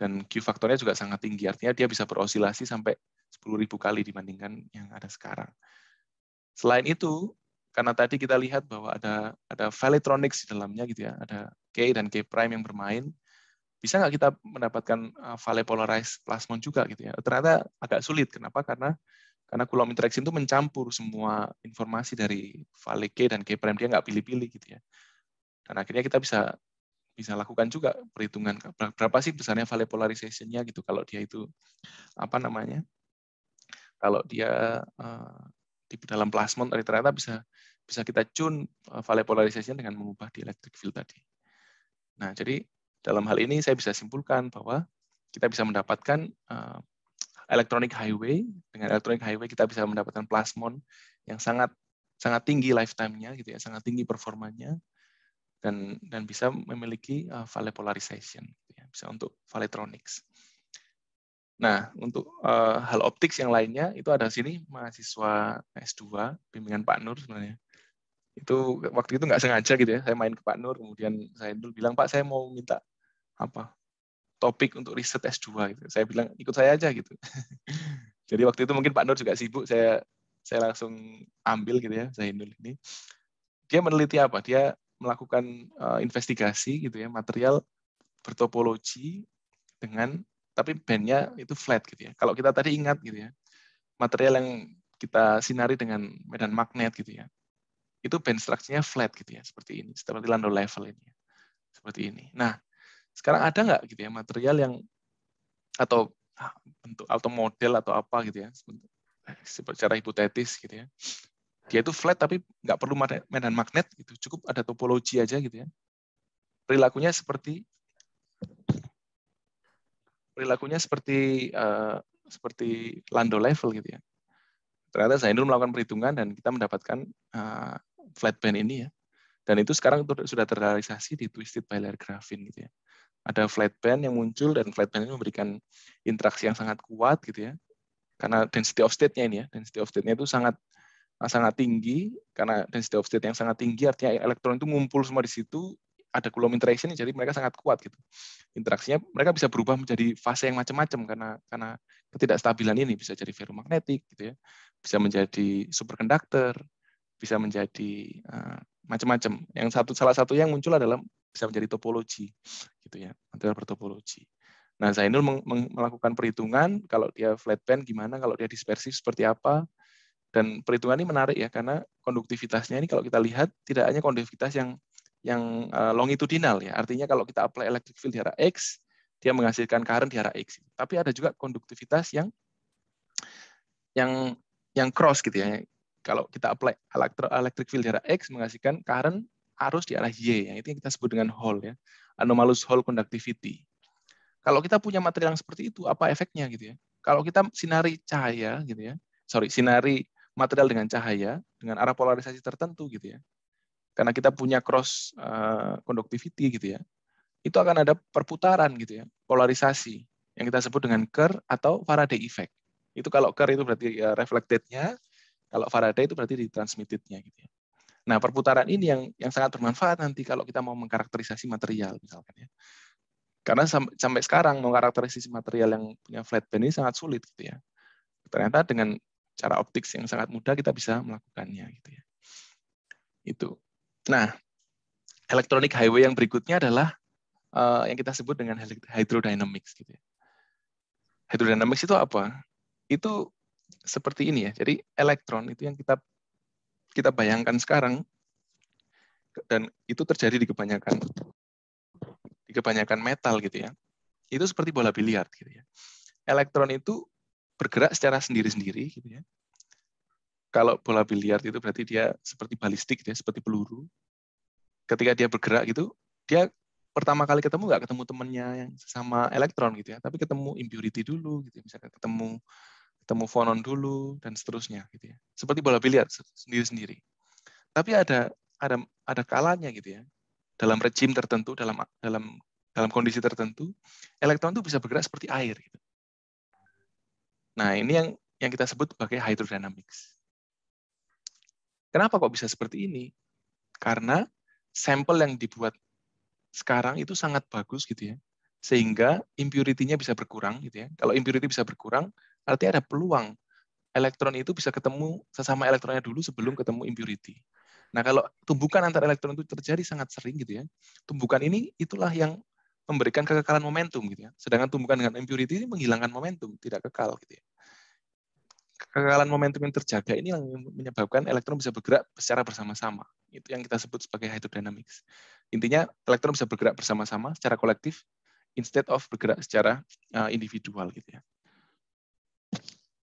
[SPEAKER 4] Dan Q faktornya juga sangat tinggi, artinya dia bisa berosilasi sampai 10.000 kali dibandingkan yang ada sekarang. Selain itu, karena tadi kita lihat bahwa ada ada valetronics di dalamnya gitu ya, ada K dan K prime yang bermain, bisa nggak kita mendapatkan uh, vale polarized plasmon juga gitu ya? Ternyata agak sulit. Kenapa? Karena karena kulom interaction itu mencampur semua informasi dari vale K dan K prime dia nggak pilih-pilih gitu ya. Dan akhirnya kita bisa bisa lakukan juga perhitungan berapa sih besarnya vale polarization gitu kalau dia itu apa namanya? Kalau dia uh, di dalam plasmon eh, ternyata bisa bisa kita cun eh, vale polarization dengan mengubah di electric field tadi. Nah, jadi dalam hal ini saya bisa simpulkan bahwa kita bisa mendapatkan uh, electronic highway. Dengan electronic highway kita bisa mendapatkan plasmon yang sangat sangat tinggi lifetime-nya gitu ya, sangat tinggi performanya dan dan bisa memiliki uh, valley polarization gitu ya, bisa untuk valetronics. Nah, untuk uh, hal optik yang lainnya itu ada sini mahasiswa S2 bimbingan Pak Nur sebenarnya. Itu waktu itu nggak sengaja gitu ya, saya main ke Pak Nur kemudian saya dulu bilang, "Pak, saya mau minta apa? topik untuk riset S2 gitu. Saya bilang ikut saya aja gitu. [laughs] Jadi waktu itu mungkin Pak Nur juga sibuk, saya saya langsung ambil gitu ya, Zainul ini. Dia meneliti apa? Dia melakukan uh, investigasi gitu ya, material bertopologi dengan tapi bandnya itu flat gitu ya. Kalau kita tadi ingat gitu ya, material yang kita sinari dengan medan magnet gitu ya, itu band structure-nya flat gitu ya, seperti ini, seperti Landau level ini, ya, seperti ini. Nah, sekarang ada nggak gitu ya material yang atau ah, bentuk atau model atau apa gitu ya secara hipotetis gitu ya dia itu flat tapi nggak perlu medan magnet itu cukup ada topologi aja gitu ya perilakunya seperti perilakunya seperti uh, seperti Lando level gitu ya ternyata saya ini melakukan perhitungan dan kita mendapatkan uh, flat band ini ya dan itu sekarang sudah terrealisasi di twisted bilayer graphene gitu ya. Ada flat band yang muncul dan flat band ini memberikan interaksi yang sangat kuat gitu ya. Karena density of state-nya ini ya, density of state-nya itu sangat sangat tinggi karena density of state yang sangat tinggi artinya elektron itu ngumpul semua di situ ada Coulomb interaction jadi mereka sangat kuat gitu. Interaksinya mereka bisa berubah menjadi fase yang macam-macam karena karena ketidakstabilan ini bisa jadi ferromagnetik gitu ya. Bisa menjadi superkonduktor, bisa menjadi eh, macam-macam. Yang satu salah satu yang muncul adalah bisa menjadi topologi, gitu ya, material bertopologi. Nah, Zainul melakukan perhitungan kalau dia flat band gimana, kalau dia dispersif seperti apa, dan perhitungan ini menarik ya karena konduktivitasnya ini kalau kita lihat tidak hanya konduktivitas yang yang uh, longitudinal ya, artinya kalau kita apply electric field di arah x, dia menghasilkan current di arah x. Tapi ada juga konduktivitas yang yang yang cross gitu ya, kalau kita apply electric field di arah X menghasilkan current arus di arah Y. Yang itu yang kita sebut dengan hole, ya. Anomalous hole conductivity. Kalau kita punya material yang seperti itu, apa efeknya gitu ya? Kalau kita sinari cahaya gitu ya, sorry, sinari material dengan cahaya dengan arah polarisasi tertentu gitu ya. Karena kita punya cross uh, conductivity gitu ya. Itu akan ada perputaran gitu ya, polarisasi yang kita sebut dengan Kerr atau Faraday effect. Itu kalau Kerr itu berarti ya, reflected-nya, kalau Faraday itu berarti ditransmitednya gitu ya. Nah, perputaran ini yang yang sangat bermanfaat nanti kalau kita mau mengkarakterisasi material misalkan ya. Karena sampai sekarang mengkarakterisasi material yang punya flat band ini sangat sulit gitu ya. Ternyata dengan cara optik yang sangat mudah kita bisa melakukannya gitu ya. Itu. Nah, electronic highway yang berikutnya adalah uh, yang kita sebut dengan hydrodynamics gitu ya. Hydrodynamics itu apa? Itu seperti ini ya. Jadi elektron itu yang kita kita bayangkan sekarang dan itu terjadi di kebanyakan di kebanyakan metal gitu ya. Itu seperti bola biliar gitu ya. Elektron itu bergerak secara sendiri-sendiri gitu ya. Kalau bola biliar itu berarti dia seperti balistik gitu ya, seperti peluru. Ketika dia bergerak gitu, dia pertama kali ketemu nggak ketemu temennya yang sama elektron gitu ya, tapi ketemu impurity dulu gitu, ya. misalnya ketemu ketemu fonon dulu dan seterusnya gitu ya. Seperti bola biliar sendiri-sendiri. Tapi ada ada ada kalanya gitu ya. Dalam rejim tertentu, dalam dalam dalam kondisi tertentu, elektron itu bisa bergerak seperti air gitu. Nah, ini yang yang kita sebut sebagai hydrodynamics. Kenapa kok bisa seperti ini? Karena sampel yang dibuat sekarang itu sangat bagus gitu ya sehingga impurity-nya bisa berkurang gitu ya. Kalau impurity bisa berkurang, artinya ada peluang elektron itu bisa ketemu sesama elektronnya dulu sebelum ketemu impurity. Nah, kalau tumbukan antar elektron itu terjadi sangat sering gitu ya. Tumbukan ini itulah yang memberikan kekekalan momentum gitu ya. Sedangkan tumbukan dengan impurity ini menghilangkan momentum, tidak kekal gitu ya. Kekekalan momentum yang terjaga ini yang menyebabkan elektron bisa bergerak secara bersama-sama. Itu yang kita sebut sebagai hydrodynamics. Intinya elektron bisa bergerak bersama-sama secara kolektif instead of bergerak secara uh, individual gitu ya.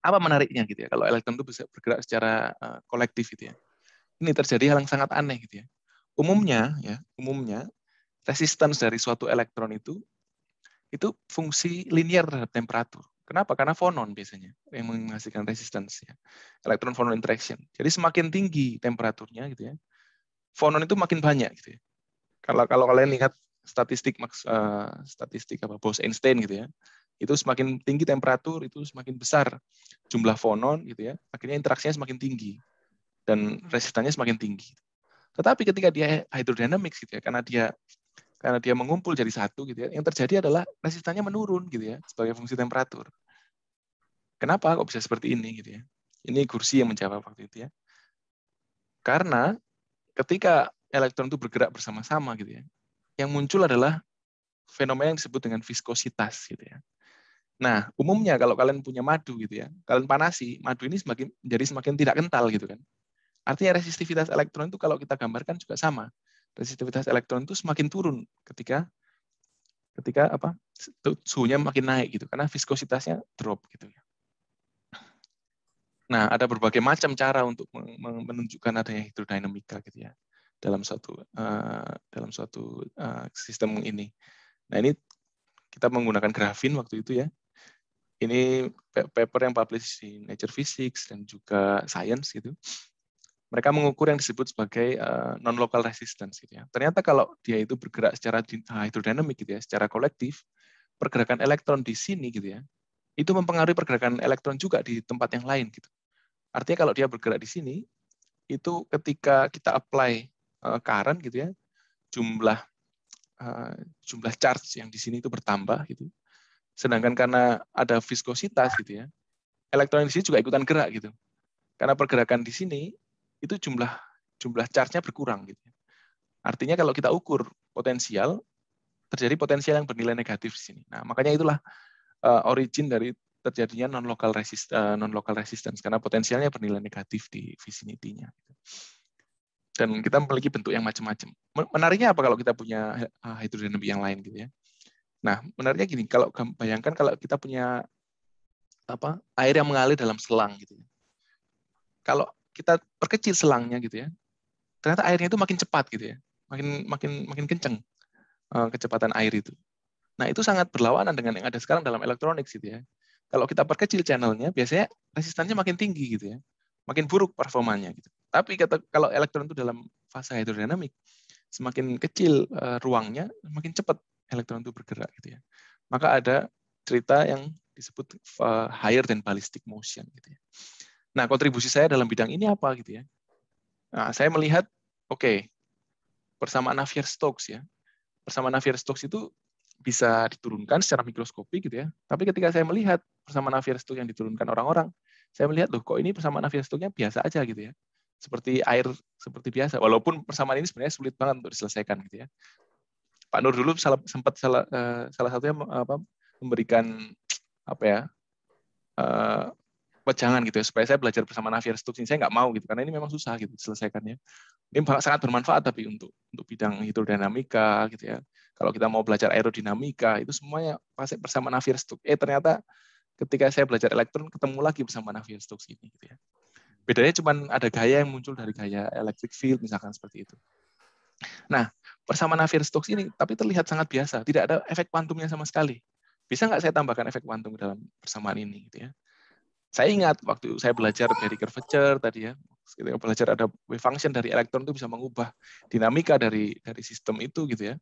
[SPEAKER 4] Apa menariknya gitu ya kalau elektron itu bisa bergerak secara uh, kolektif gitu ya. Ini terjadi hal yang sangat aneh gitu ya. Umumnya ya, umumnya resistance dari suatu elektron itu itu fungsi linear terhadap temperatur. Kenapa? Karena fonon biasanya yang menghasilkan resistance ya. elektron fonon interaction. Jadi semakin tinggi temperaturnya gitu ya, fonon itu makin banyak gitu ya. Kalau kalau kalian lihat statistik maks, uh, statistik apa Bose Einstein gitu ya itu semakin tinggi temperatur itu semakin besar jumlah fonon gitu ya akhirnya interaksinya semakin tinggi dan hmm. resistannya semakin tinggi tetapi ketika dia hidrodinamik gitu ya karena dia karena dia mengumpul jadi satu gitu ya yang terjadi adalah resistannya menurun gitu ya sebagai fungsi temperatur kenapa kok bisa seperti ini gitu ya ini kursi yang menjawab waktu itu ya karena ketika elektron itu bergerak bersama-sama gitu ya yang muncul adalah fenomena yang disebut dengan viskositas gitu ya. Nah, umumnya kalau kalian punya madu gitu ya, kalian panasi, madu ini semakin menjadi semakin tidak kental gitu kan. Artinya resistivitas elektron itu kalau kita gambarkan juga sama. Resistivitas elektron itu semakin turun ketika ketika apa? suhunya makin naik gitu karena viskositasnya drop gitu ya. Nah, ada berbagai macam cara untuk menunjukkan adanya hidrodinamika gitu ya dalam suatu uh, eh, dalam suatu uh, eh, sistem ini. Nah ini kita menggunakan grafin waktu itu ya. Ini paper yang publish di Nature Physics dan juga Science gitu. Mereka mengukur yang disebut sebagai uh, non-local resistance gitu ya. Ternyata kalau dia itu bergerak secara hydrodynamic gitu ya, secara kolektif, pergerakan elektron di sini gitu ya, itu mempengaruhi pergerakan elektron juga di tempat yang lain gitu. Artinya kalau dia bergerak di sini, itu ketika kita apply Eh, current gitu ya jumlah eh, jumlah charge yang di sini itu bertambah gitu sedangkan karena ada viskositas gitu ya elektron di sini juga ikutan gerak gitu karena pergerakan di sini itu jumlah jumlah charge-nya berkurang gitu ya. artinya kalau kita ukur potensial terjadi potensial yang bernilai negatif di sini nah makanya itulah eh, origin dari terjadinya non local resist non local resistance karena potensialnya bernilai negatif di vicinity-nya gitu dan kita memiliki bentuk yang macam-macam. Menariknya apa kalau kita punya hidrodinamik yang lain gitu ya? Nah, menariknya gini, kalau bayangkan kalau kita punya apa air yang mengalir dalam selang gitu ya. Kalau kita perkecil selangnya gitu ya, ternyata airnya itu makin cepat gitu ya, makin makin makin kenceng eh, kecepatan air itu. Nah itu sangat berlawanan dengan yang ada sekarang dalam elektronik gitu ya. Kalau kita perkecil channelnya, biasanya resistannya makin tinggi gitu ya, makin buruk performanya gitu. Tapi kata kalau elektron itu dalam fase hidrodinamik, semakin kecil eh, ruangnya, semakin cepat elektron itu bergerak gitu ya. Maka ada cerita yang disebut eh, higher than ballistic motion gitu ya. Nah, kontribusi saya dalam bidang ini apa gitu ya? Nah, saya melihat oke, okay, persamaan Navier-Stokes ya. Persamaan Navier-Stokes itu bisa diturunkan secara mikroskopik gitu ya. Tapi ketika saya melihat persamaan Navier-Stokes yang diturunkan orang-orang, saya melihat loh kok ini persamaan Navier-Stokesnya biasa aja gitu ya seperti air seperti biasa. Walaupun persamaan ini sebenarnya sulit banget untuk diselesaikan gitu ya. Pak Nur dulu salah, sempat salah uh, salah satunya apa memberikan apa ya uh, gitu ya supaya saya belajar bersama Navier Stokes ini saya nggak mau gitu karena ini memang susah gitu diselesaikannya ini sangat bermanfaat tapi untuk untuk bidang hidrodinamika gitu ya kalau kita mau belajar aerodinamika itu semuanya pasti bersama Navier Stokes eh ternyata ketika saya belajar elektron ketemu lagi bersama Navier Stokes ini gitu ya Bedanya cuma ada gaya yang muncul dari gaya electric field misalkan seperti itu. Nah, persamaan Navier-Stokes ini tapi terlihat sangat biasa, tidak ada efek kuantumnya sama sekali. Bisa nggak saya tambahkan efek kuantum dalam persamaan ini gitu ya? Saya ingat waktu saya belajar dari curvature tadi ya, kita gitu ya, belajar ada wave function dari elektron itu bisa mengubah dinamika dari dari sistem itu gitu ya.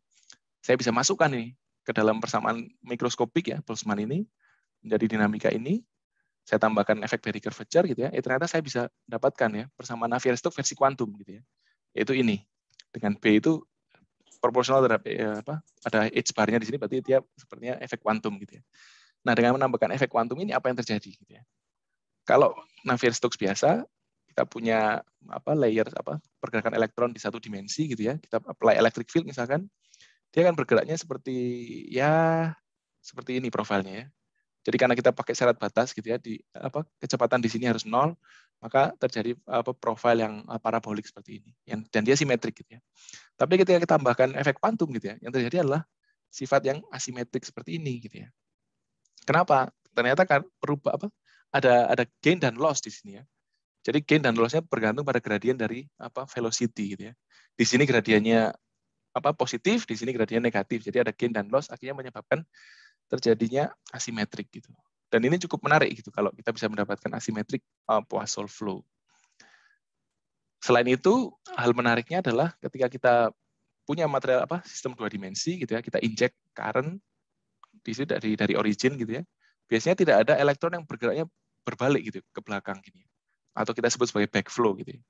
[SPEAKER 4] Saya bisa masukkan nih ke dalam persamaan mikroskopik ya Boltzmann ini menjadi dinamika ini saya tambahkan efek Berry curvature gitu ya, ya ternyata saya bisa dapatkan ya bersama Navier-Stokes versi kuantum gitu ya. Yaitu ini. Dengan B itu proporsional terhadap ya, apa ada h barnya di sini berarti dia sepertinya efek kuantum gitu ya. Nah, dengan menambahkan efek kuantum ini apa yang terjadi gitu ya. Kalau Navier-Stokes biasa kita punya apa layer apa pergerakan elektron di satu dimensi gitu ya. Kita apply electric field misalkan dia akan bergeraknya seperti ya seperti ini profilnya ya. Jadi karena kita pakai syarat batas gitu ya di apa kecepatan di sini harus nol, maka terjadi apa profil yang eh, parabolik seperti ini. Yang dan dia simetrik gitu ya. Tapi ketika kita tambahkan efek kuantum gitu ya, yang terjadi adalah sifat yang asimetrik seperti ini gitu ya. Kenapa? Ternyata kan berubah apa? Ada ada gain dan loss di sini ya. Jadi gain dan lossnya bergantung pada gradien dari apa velocity gitu ya. Di sini gradiennya apa positif, di sini gradiennya negatif. Jadi ada gain dan loss akhirnya menyebabkan terjadinya asimetrik gitu. Dan ini cukup menarik gitu kalau kita bisa mendapatkan asimetrik uh, eh, Poisson flow. Selain itu, hal menariknya adalah ketika kita punya material apa sistem dua dimensi gitu ya, kita inject current di sini dari dari origin gitu ya. Biasanya tidak ada elektron yang bergeraknya berbalik gitu ke belakang gini. Atau kita sebut sebagai backflow gitu ya.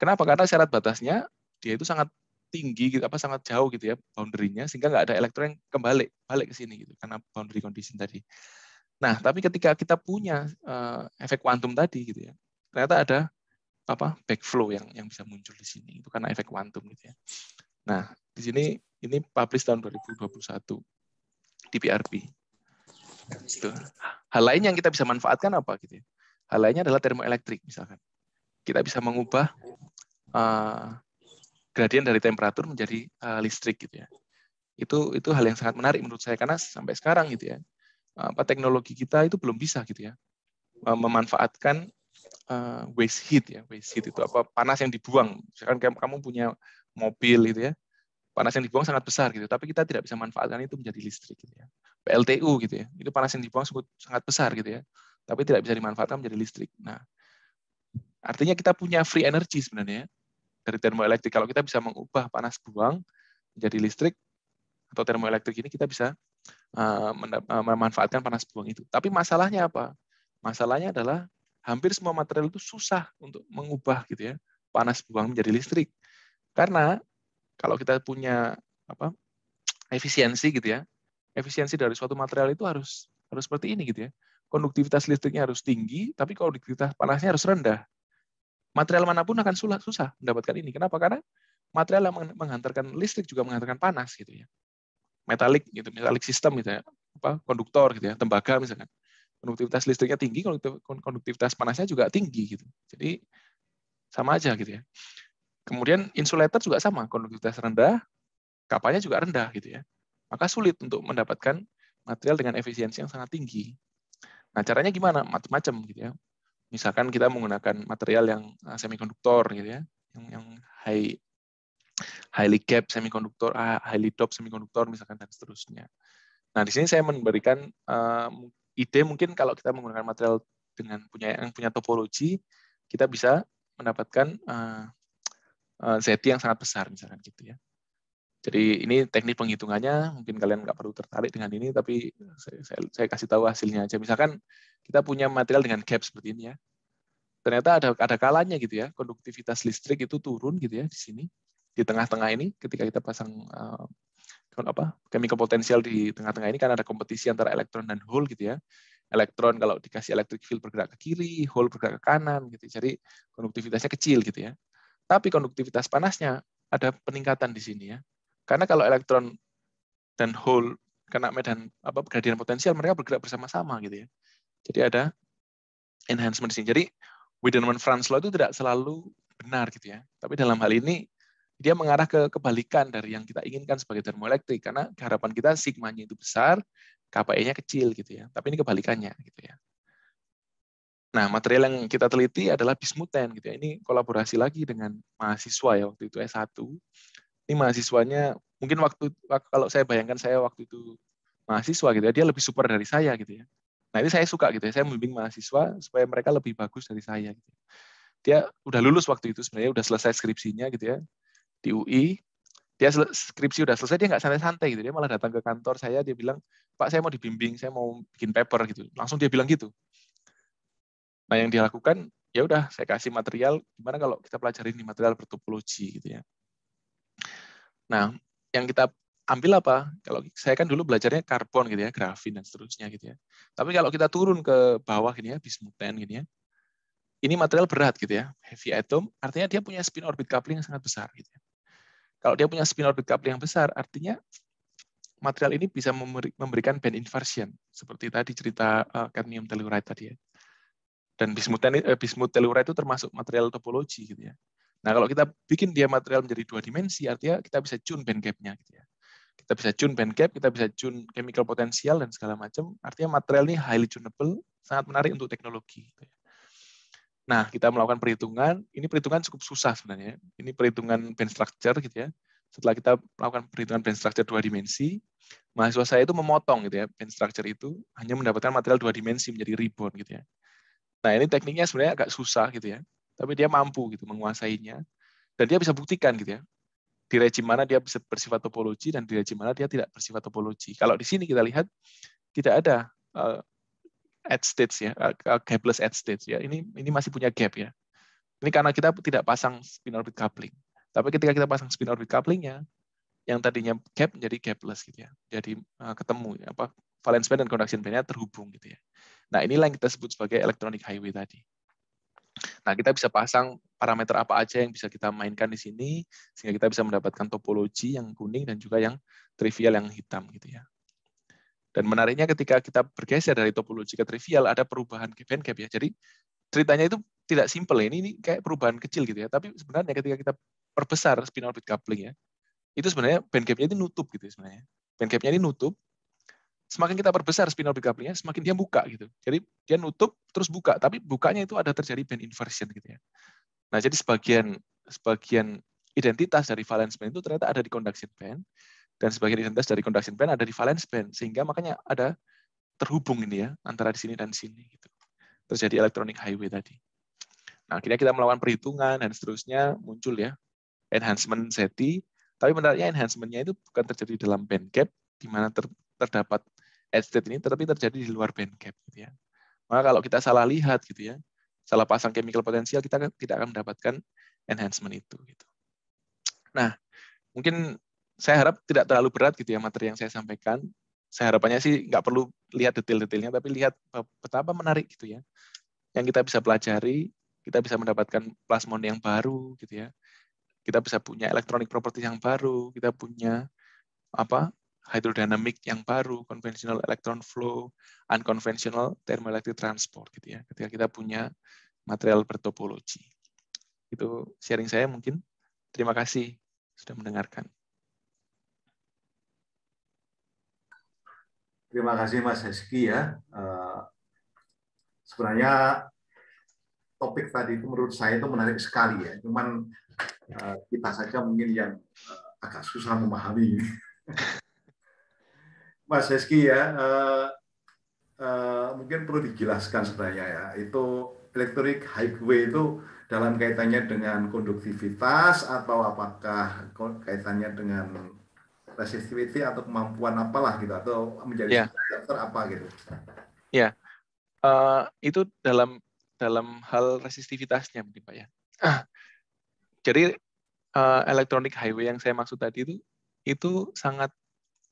[SPEAKER 4] Kenapa? Karena syarat batasnya dia itu sangat tinggi gitu, apa sangat jauh gitu ya boundary-nya sehingga nggak ada elektron yang kembali balik ke sini gitu karena boundary condition tadi. Nah, tapi ketika kita punya uh, efek kuantum tadi gitu ya, ternyata ada apa backflow yang yang bisa muncul di sini itu karena efek kuantum gitu ya. Nah, di sini ini publish tahun 2021 di PRP. Gitu. Hal lain yang kita bisa manfaatkan apa gitu ya? Hal lainnya adalah termoelektrik misalkan. Kita bisa mengubah uh, gradien dari temperatur menjadi uh, listrik gitu ya. Itu itu hal yang sangat menarik menurut saya karena sampai sekarang gitu ya. Apa teknologi kita itu belum bisa gitu ya. Eh, memanfaatkan uh, waste heat ya. Waste heat itu apa panas yang dibuang. Misalkan kamu punya mobil gitu ya. Panas yang dibuang sangat besar gitu, tapi kita tidak bisa manfaatkan itu menjadi listrik gitu ya. PLTU gitu ya. Itu panas yang dibuang sangat besar gitu ya. Tapi tidak bisa dimanfaatkan menjadi listrik. Nah, artinya kita punya free energy sebenarnya dari termoelektrik. Kalau kita bisa mengubah panas buang menjadi listrik atau termoelektrik ini kita bisa eh, eh, memanfaatkan panas buang itu. Tapi masalahnya apa? Masalahnya adalah hampir semua material itu susah untuk mengubah gitu ya panas buang menjadi listrik. Karena kalau kita punya apa efisiensi gitu ya. Efisiensi dari suatu material itu harus harus seperti ini gitu ya. Konduktivitas listriknya harus tinggi, tapi konduktivitas panasnya harus rendah material manapun akan susah, susah mendapatkan ini. Kenapa? Karena material yang menghantarkan listrik juga menghantarkan panas gitu ya. Metalik gitu, metalik sistem gitu ya, apa konduktor gitu ya, tembaga misalkan. Konduktivitas listriknya tinggi, konduktivitas panasnya juga tinggi gitu. Jadi sama aja gitu ya. Kemudian insulator juga sama, konduktivitas rendah, kapalnya juga rendah gitu ya. Maka sulit untuk mendapatkan material dengan efisiensi yang sangat tinggi. Nah, caranya gimana? Macam-macam gitu ya misalkan kita menggunakan material yang eh, semikonduktor gitu ya yang, yang high highly gap semikonduktor ah, highly top semikonduktor misalkan dan seterusnya nah di sini saya memberikan uh, ide mungkin kalau kita menggunakan material dengan punya yang punya topologi kita bisa mendapatkan uh, eh, uh, ZT yang sangat besar misalkan gitu ya jadi ini teknik penghitungannya, mungkin kalian nggak perlu tertarik dengan ini, tapi hmm. saya, saya, saya kasih tahu hasilnya aja. Misalkan kita punya material dengan gap seperti ini ya, ternyata ada ada kalanya gitu ya, konduktivitas listrik itu turun gitu ya di sini, di tengah-tengah ini ketika kita pasang uh, apa chemical potensial di tengah-tengah ini kan ada kompetisi antara elektron dan hole gitu ya. Elektron kalau dikasih electric field bergerak ke kiri, hole bergerak ke kanan gitu. Jadi konduktivitasnya kecil gitu ya. Tapi konduktivitas panasnya ada peningkatan di sini ya. Karena kalau elektron dan hole kena medan apa gradien potensial mereka bergerak bersama-sama gitu ya. Jadi ada enhancement di sini. Jadi Wiedemann Franz Law itu tidak selalu benar gitu ya. Tapi dalam hal ini dia mengarah ke kebalikan dari yang kita inginkan sebagai termoelektrik karena keharapan kita sigmanya itu besar, KPE-nya kecil gitu ya. Tapi ini kebalikannya gitu ya. Nah, material yang kita teliti adalah bismuten gitu ya. Ini kolaborasi lagi dengan mahasiswa ya waktu itu S1 ini mahasiswanya mungkin waktu kalau saya bayangkan saya waktu itu mahasiswa gitu ya, dia lebih super dari saya gitu ya. Nah ini saya suka gitu ya, saya membimbing mahasiswa supaya mereka lebih bagus dari saya. Gitu. Dia udah lulus waktu itu sebenarnya, udah selesai skripsinya gitu ya di UI. Dia skripsi udah selesai, dia nggak santai-santai gitu, dia malah datang ke kantor saya, dia bilang, Pak saya mau dibimbing, saya mau bikin paper gitu. Langsung dia bilang gitu. Nah yang dia lakukan, ya udah saya kasih material, gimana kalau kita pelajarin di material bertopologi gitu ya. Nah, yang kita ambil apa? Kalau saya kan dulu belajarnya karbon gitu ya, grafin dan seterusnya gitu ya. Tapi kalau kita turun ke bawah gini ya, bismuten gini ya. Ini material berat gitu ya, heavy atom, artinya dia punya spin orbit coupling yang sangat besar gitu ya. Kalau dia punya spin orbit coupling yang besar, artinya material ini bisa memberikan band inversion seperti tadi cerita eh, cadmium telluride tadi ya. Dan bismuten eh, bismut telluride itu termasuk material topologi gitu ya. Nah, kalau kita bikin dia material menjadi dua dimensi, artinya kita bisa tune band gap-nya. Gitu ya. Kita bisa tune band gap, kita bisa tune chemical potential dan segala macam. Artinya material ini highly tunable, sangat menarik untuk teknologi. Gitu ya. Nah, kita melakukan perhitungan. Ini perhitungan cukup susah sebenarnya. Ini perhitungan band structure gitu ya. Setelah kita melakukan perhitungan band structure dua dimensi, mahasiswa saya itu memotong gitu ya band structure itu hanya mendapatkan material dua dimensi menjadi ribbon gitu ya. Nah, ini tekniknya sebenarnya agak susah gitu ya tapi dia mampu gitu menguasainya dan dia bisa buktikan gitu ya di rejim mana dia bisa bersifat topologi dan di rejim mana dia tidak bersifat topologi. Kalau di sini kita lihat tidak ada uh, at states ya, uh, gapless at states ya. Ini ini masih punya gap ya. Ini karena kita tidak pasang spin orbit coupling. Tapi ketika kita pasang spin orbit couplingnya, yang tadinya gap menjadi gapless gitu ya. Jadi uh, ketemu ya, apa valence band dan conduction bandnya terhubung gitu ya. Nah inilah yang kita sebut sebagai electronic highway tadi. Nah, kita bisa pasang parameter apa aja yang bisa kita mainkan di sini, sehingga kita bisa mendapatkan topologi yang kuning dan juga yang trivial yang hitam. gitu ya. Dan menariknya ketika kita bergeser dari topologi ke trivial, ada perubahan band gap ya. Jadi ceritanya itu tidak simple. Ya. Ini, ini kayak perubahan kecil gitu ya. Tapi sebenarnya ketika kita perbesar spin orbit coupling ya, itu sebenarnya band gap-nya ini nutup gitu ya sebenarnya. Band gap-nya ini nutup, semakin kita perbesar spinal bicapelnya, semakin dia buka gitu. Jadi dia nutup terus buka, tapi bukanya itu ada terjadi band inversion gitu ya. Nah, jadi sebagian sebagian identitas dari valence band itu ternyata ada di conduction band dan sebagian identitas dari conduction band ada di valence band sehingga makanya ada terhubung ini ya antara di sini dan sini gitu. Terjadi electronic highway tadi. Nah, akhirnya kita melakukan perhitungan dan seterusnya muncul ya enhancement SETI. Tapi menariknya enhancementnya itu bukan terjadi dalam band gap, di mana ter, terdapat ad state ini tetapi terjadi di luar band gap gitu ya. Maka kalau kita salah lihat gitu ya, salah pasang chemical potential, kita kan tidak akan mendapatkan enhancement itu gitu. Nah, mungkin saya harap tidak terlalu berat gitu ya materi yang saya sampaikan. Saya harapannya sih nggak perlu lihat detail-detailnya tapi lihat betapa menarik gitu ya. Yang kita bisa pelajari, kita bisa mendapatkan plasmon yang baru gitu ya. Kita bisa punya electronic properties yang baru, kita punya apa hydrodynamic yang baru, conventional electron flow, unconventional thermoelectric transport gitu ya. Ketika kita punya material bertopologi. Itu sharing saya mungkin. Terima kasih sudah mendengarkan.
[SPEAKER 1] Terima kasih Mas Heski ya. Eh, sebenarnya topik tadi itu menurut saya itu menarik sekali ya. Cuman eh, kita saja mungkin yang eh, agak susah memahami. [laughs] Mas Heski ya, uh, uh, mungkin perlu dijelaskan sebenarnya ya. Itu electric highway itu dalam kaitannya dengan konduktivitas atau apakah kaitannya dengan resistivity atau kemampuan apalah gitu atau menjadi yeah. Ya. karakter apa gitu. Ya,
[SPEAKER 4] yeah. uh, itu dalam dalam hal resistivitasnya mungkin pak ya. Ah. [clears throat] Jadi uh, electronic highway yang saya maksud tadi itu itu sangat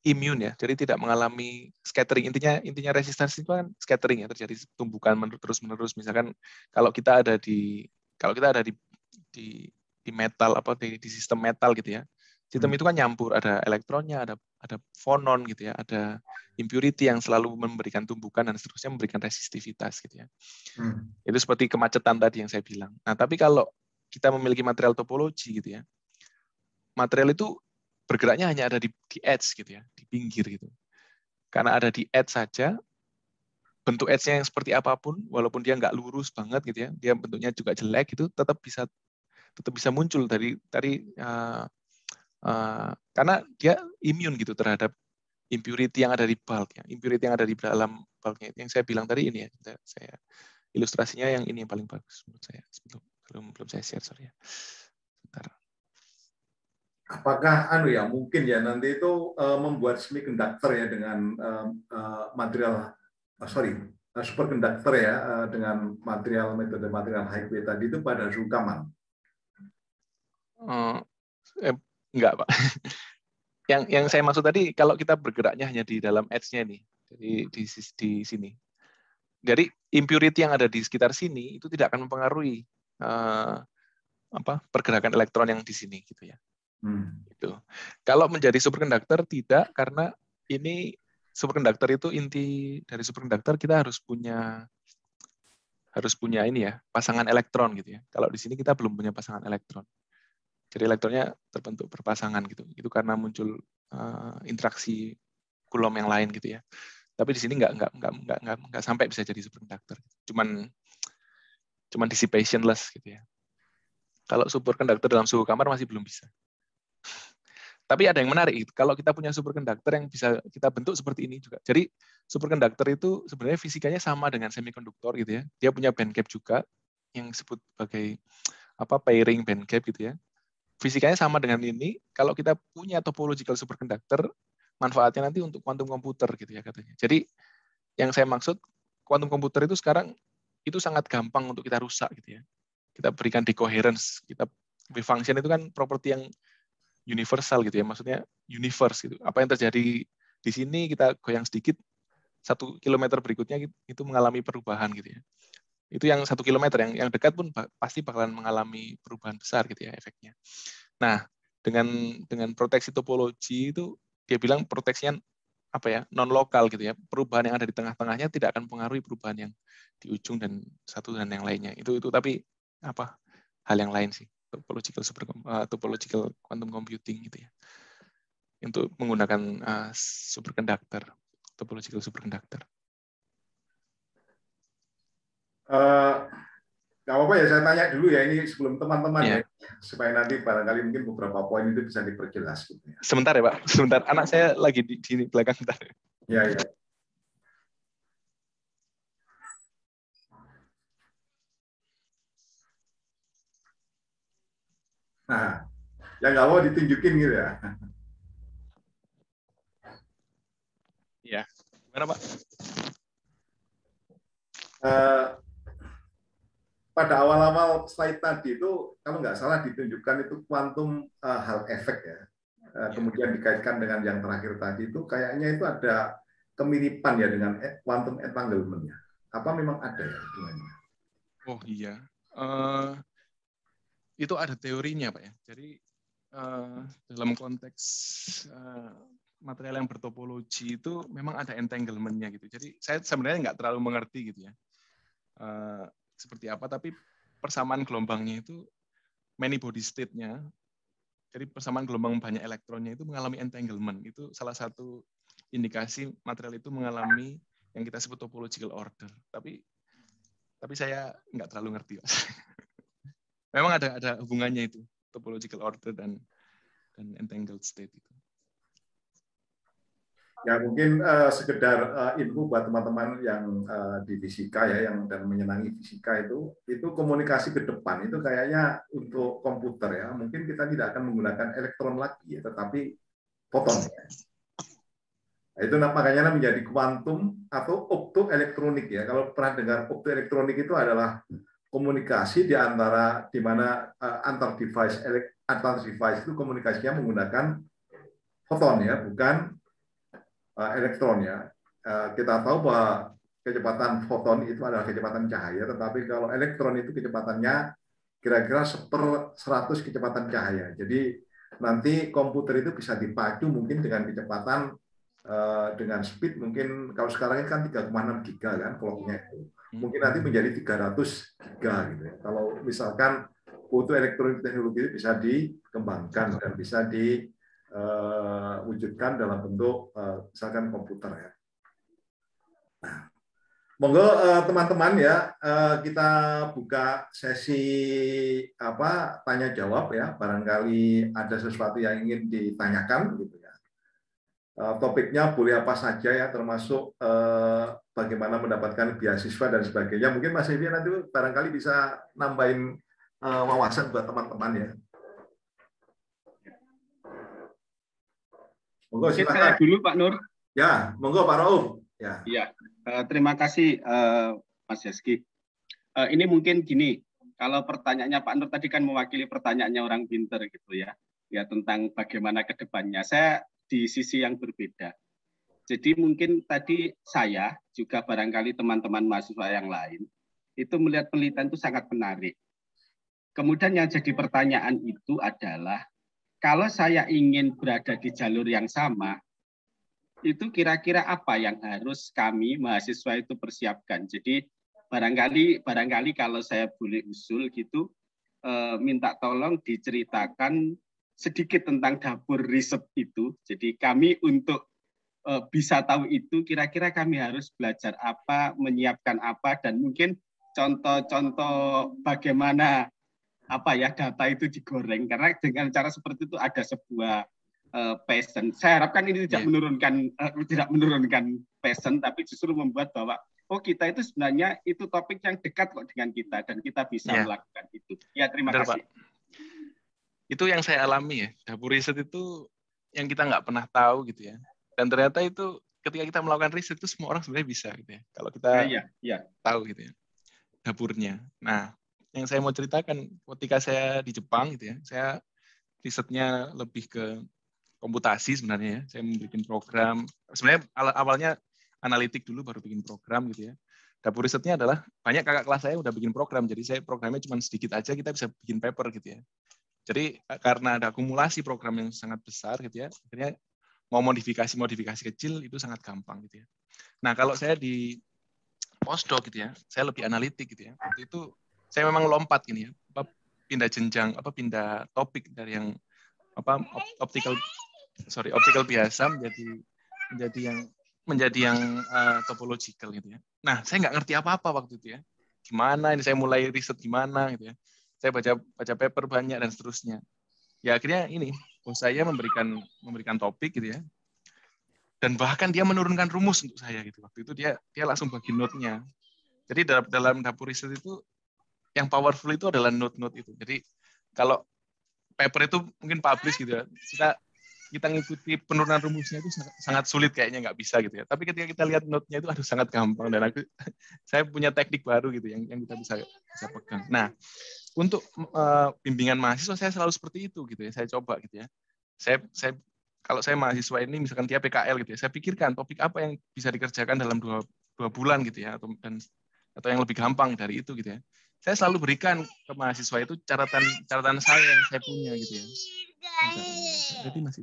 [SPEAKER 4] immune ya, jadi tidak mengalami scattering. Intinya intinya resistensi itu kan scattering ya terjadi tumbukan terus menerus. Misalkan kalau kita ada di kalau kita ada di di, di metal apa di, di sistem metal gitu ya, sistem hmm. itu kan nyampur ada elektronnya, ada ada fonon gitu ya, ada impurity yang selalu memberikan tumbukan dan seterusnya memberikan resistivitas gitu ya. Hmm. Itu seperti kemacetan tadi yang saya bilang. Nah tapi kalau kita memiliki material topologi gitu ya, material itu bergeraknya hanya ada di, di edge gitu ya pinggir gitu. Karena ada di edge saja, bentuk edge-nya yang seperti apapun, walaupun dia nggak lurus banget gitu ya, dia bentuknya juga jelek gitu, tetap bisa tetap bisa muncul dari tadi uh, eh, uh, eh, karena dia imun gitu terhadap impurity yang ada di bulk ya. impurity yang ada di dalam bulknya. Yang saya bilang tadi ini ya, saya ilustrasinya yang ini yang paling bagus menurut saya. Sebelum belum belum saya share sorry ya. Bentar
[SPEAKER 1] apakah anu ya mungkin ya nanti itu uh, membuat semikonduktor ya dengan uh, uh, material uh, sorry uh, superkonduktor ya uh, dengan material metode material High tadi itu pada suhu kamar?
[SPEAKER 4] Uh, oh, eh, enggak pak. [laughs] yang yang saya maksud tadi kalau kita bergeraknya hanya di dalam edge-nya nih, jadi di, di di sini. Jadi impurity yang ada di sekitar sini itu tidak akan mempengaruhi uh, apa pergerakan elektron yang di sini gitu ya. Hmm. Gitu. Kalau menjadi superkonduktor tidak karena ini superkonduktor itu inti dari superkonduktor kita harus punya harus punya ini ya pasangan elektron gitu ya. Kalau di sini kita belum punya pasangan elektron. Jadi elektronnya terbentuk berpasangan gitu. Itu karena muncul uh, interaksi kulom yang lain gitu ya. Tapi di sini nggak nggak nggak nggak nggak, nggak sampai bisa jadi superkonduktor. Cuman cuman dissipationless gitu ya. Kalau superkonduktor dalam suhu kamar masih belum bisa. Tapi ada yang menarik, kalau kita punya superkonduktor yang bisa kita bentuk seperti ini juga. Jadi superkonduktor itu sebenarnya fisikanya sama dengan semikonduktor gitu ya. Dia punya band gap juga yang disebut sebagai apa pairing band gap gitu ya. Fisikanya sama dengan ini. Kalau kita punya topological superkonduktor, manfaatnya nanti untuk quantum komputer gitu ya katanya. Jadi yang saya maksud quantum komputer itu sekarang itu sangat gampang untuk kita rusak gitu ya. Kita berikan decoherence, kita function itu kan properti yang universal gitu ya, maksudnya universe gitu. Apa yang terjadi di sini kita goyang sedikit, satu kilometer berikutnya itu mengalami perubahan gitu ya. Itu yang satu kilometer, yang yang dekat pun pasti bakalan mengalami perubahan besar gitu ya efeknya. Nah, dengan dengan proteksi topologi itu dia bilang proteksinya apa ya non lokal gitu ya perubahan yang ada di tengah-tengahnya tidak akan mempengaruhi perubahan yang di ujung dan satu dan yang lainnya itu itu tapi apa hal yang lain sih topological super uh, topological quantum computing gitu ya untuk menggunakan uh, eh, superkonduktor topological superkonduktor
[SPEAKER 1] uh, eh, Gak apa-apa ya saya tanya dulu ya ini sebelum teman-teman ya. ya supaya nanti barangkali mungkin beberapa poin itu bisa diperjelas gitu
[SPEAKER 4] ya. Sebentar ya Pak, sebentar anak saya lagi di, sini belakang
[SPEAKER 1] bentar.
[SPEAKER 3] Ya ya. Nah,
[SPEAKER 1] yang nggak mau ditunjukin gitu ya. Iya. Gimana Pak? Uh, pada awal-awal slide tadi itu, kalau nggak salah ditunjukkan itu kuantum uh, hal efek ya. Uh, kemudian dikaitkan dengan yang terakhir tadi itu, kayaknya itu ada kemiripan ya dengan e, quantum entanglement-nya. Apa memang ada ya?
[SPEAKER 4] Oh iya. Uh, itu ada teorinya pak ya. Jadi uh, dalam konteks uh, material yang bertopologi itu memang ada entanglementnya gitu. Jadi saya sebenarnya nggak terlalu mengerti gitu ya uh, seperti apa, tapi persamaan gelombangnya itu many body state-nya. Jadi persamaan gelombang banyak elektronnya itu mengalami entanglement. Itu salah satu indikasi material itu mengalami yang kita sebut topological order. Tapi tapi saya nggak terlalu ngerti. Mas. [laughs] memang ada ada hubungannya itu topological order dan dan entangled state itu. Ya
[SPEAKER 1] mungkin uh, sekedar uh, info buat teman-teman yang uh, di fisika ya yang dan menyenangi fisika itu itu komunikasi ke depan itu kayaknya untuk komputer ya mungkin kita tidak akan menggunakan elektron lagi ya tetapi foton. Ya. Nah, itu makanya menjadi kuantum atau optoelektronik ya. Kalau pernah dengar optoelektronik itu adalah komunikasi di antara di mana uh, antar device antar device itu komunikasinya menggunakan foton ya, bukan uh, elektron ya. Uh, kita tahu bahwa kecepatan foton itu adalah kecepatan cahaya, tetapi kalau elektron itu kecepatannya kira-kira seper 100 kecepatan cahaya. Jadi nanti komputer itu bisa dipacu mungkin dengan kecepatan dengan speed mungkin kalau sekarang ini kan 3,6 giga kan clocknya itu mungkin nanti menjadi 300 giga gitu ya. Kalau misalkan foto elektronik teknologi itu bisa dikembangkan dan bisa diwujudkan eh, uh, dalam bentuk uh, misalkan komputer ya. Nah, monggo eh, teman-teman ya kita buka sesi apa tanya jawab ya barangkali ada sesuatu yang ingin ditanyakan gitu ya. Eh, topiknya boleh apa saja ya termasuk eh, bagaimana mendapatkan beasiswa dan sebagainya. Mungkin Mas Evi nanti barangkali bisa nambahin eh, wawasan buat teman-teman ya.
[SPEAKER 5] Monggo silakan. dulu Pak Nur. Ya, monggo Pak Rauf. Ya. ya. terima kasih eh, Mas Yaski. ini mungkin gini, kalau pertanyaannya Pak Nur tadi kan mewakili pertanyaannya orang pinter gitu ya. Ya tentang bagaimana kedepannya Saya di sisi yang berbeda. Jadi mungkin tadi saya juga barangkali teman-teman mahasiswa yang lain itu melihat penelitian itu sangat menarik. Kemudian yang jadi pertanyaan itu adalah kalau saya ingin berada di jalur yang sama, itu kira-kira apa yang harus kami mahasiswa itu persiapkan. Jadi barangkali barangkali kalau saya boleh usul gitu eh, minta tolong diceritakan sedikit tentang dapur riset itu. Jadi kami untuk uh, bisa tahu itu kira-kira kami harus belajar apa, menyiapkan apa dan mungkin contoh-contoh bagaimana apa ya data itu digoreng karena dengan cara seperti itu ada sebuah uh, passion. Saya harapkan ini tidak yeah. menurunkan uh, tidak menurunkan passion tapi justru membuat bahwa oh kita itu sebenarnya itu topik yang dekat kok dengan kita dan kita bisa
[SPEAKER 4] yeah. melakukan
[SPEAKER 3] itu. Ya terima Betul, kasih. Pak
[SPEAKER 5] itu yang
[SPEAKER 4] saya alami ya dapur riset itu yang kita nggak pernah tahu gitu ya dan ternyata itu ketika kita melakukan riset itu semua orang sebenarnya bisa gitu ya kalau
[SPEAKER 3] kita ya, ya, ya.
[SPEAKER 4] tahu gitu ya dapurnya nah yang saya mau ceritakan ketika saya di Jepang gitu ya saya risetnya lebih ke komputasi sebenarnya ya saya membuat program sebenarnya awalnya analitik dulu baru bikin program gitu ya dapur risetnya adalah banyak kakak kelas saya udah bikin program jadi saya programnya cuma sedikit aja kita bisa bikin paper gitu ya jadi eh, karena ada akumulasi program yang sangat besar gitu ya, akhirnya mau modifikasi-modifikasi kecil itu sangat gampang gitu ya. Nah, kalau saya di postdoc gitu ya, saya lebih analitik gitu ya. Waktu itu saya memang lompat gini ya, apa, pindah jenjang, apa pindah topik dari yang apa optical sorry optical biasa menjadi menjadi yang menjadi yang uh, topological gitu ya. Nah, saya nggak ngerti apa-apa waktu itu ya. Gimana ini saya mulai riset gimana gitu ya saya baca baca paper banyak dan seterusnya ya akhirnya ini bos saya memberikan memberikan topik gitu ya dan bahkan dia menurunkan rumus untuk saya gitu waktu itu dia dia langsung bagi note-nya jadi dalam dalam dapur riset itu yang powerful itu adalah note-note itu jadi kalau paper itu mungkin publish gitu ya kita kita ngikuti penurunan rumusnya itu sangat, sangat sulit kayaknya nggak bisa gitu ya. Tapi ketika kita lihat notnya itu aduh sangat gampang dan aku [laughs] saya punya teknik baru gitu yang yang kita bisa bisa pegang. Nah, untuk uh, bimbingan mahasiswa saya selalu seperti itu gitu ya. Saya coba gitu ya. Saya saya kalau saya mahasiswa ini misalkan dia PKL gitu ya, saya pikirkan topik apa yang bisa dikerjakan dalam dua, dua bulan gitu ya atau dan atau yang lebih gampang dari itu gitu ya. Saya selalu berikan ke mahasiswa itu catatan catatan saya yang saya punya gitu ya jadi masih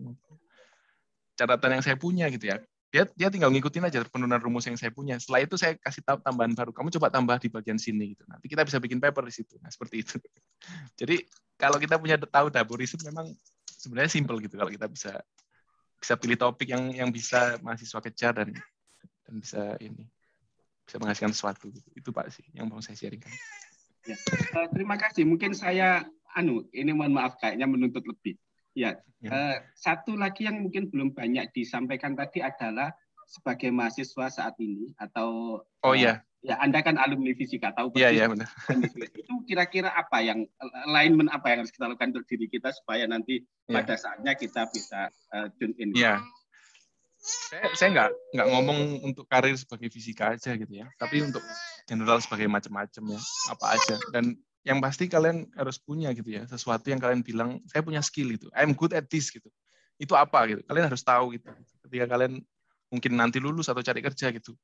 [SPEAKER 4] Catatan yang saya punya gitu ya. Dia, dia tinggal ngikutin aja penurunan rumus yang saya punya. Setelah itu saya kasih tahu tambahan baru. Kamu coba tambah di bagian sini gitu. Nanti kita bisa bikin paper di situ. Nah, seperti itu. [laughs] Jadi kalau kita punya tahu dapur riset memang sebenarnya simple gitu kalau kita bisa bisa pilih topik yang yang bisa mahasiswa kejar dan dan bisa ini bisa menghasilkan sesuatu gitu. Itu Pak sih yang mau saya sharingkan.
[SPEAKER 5] Ya. Eh, terima kasih. Mungkin saya anu ini mohon maaf kayaknya menuntut lebih. Ya, ya. Uh, satu lagi yang mungkin belum banyak disampaikan tadi adalah sebagai mahasiswa saat ini atau Oh ya. Ya, Anda kan alumni fisika tahu persis. Iya, iya benar. Itu kira-kira apa yang eh, alignment apa yang harus kita lakukan untuk diri kita supaya nanti ya. pada saatnya kita bisa uh, tune in. Iya. Saya saya nggak
[SPEAKER 4] nggak ngomong untuk karir sebagai fisika aja gitu ya, tapi untuk general sebagai macam-macam ya, apa aja. Dan yang pasti kalian harus punya gitu ya sesuatu yang kalian bilang saya punya skill itu I'm good at this gitu itu apa gitu kalian harus tahu gitu ketika kalian mungkin nanti lulus atau cari kerja gitu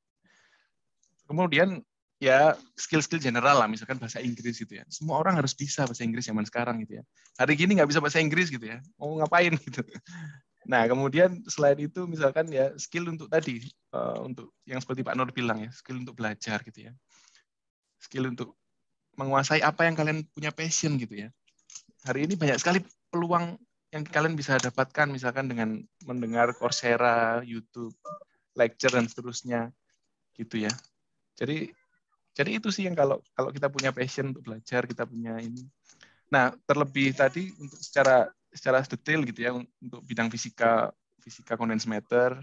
[SPEAKER 4] kemudian ya skill-skill general lah misalkan bahasa Inggris gitu ya semua orang harus bisa bahasa Inggris zaman sekarang gitu ya hari gini nggak bisa bahasa Inggris gitu ya mau ngapain [laughs] gitu nah kemudian selain itu misalkan ya skill untuk tadi uh, untuk yang seperti Pak Nur bilang ya skill untuk belajar gitu ya skill untuk menguasai apa yang kalian punya passion gitu ya. Hari ini banyak sekali peluang yang kalian bisa dapatkan misalkan dengan mendengar Coursera, YouTube, lecture dan seterusnya gitu ya. Jadi jadi itu sih yang kalau kalau kita punya passion untuk belajar, kita punya ini. Nah, terlebih tadi untuk secara secara detail gitu ya untuk bidang fisika, fisika kondens matter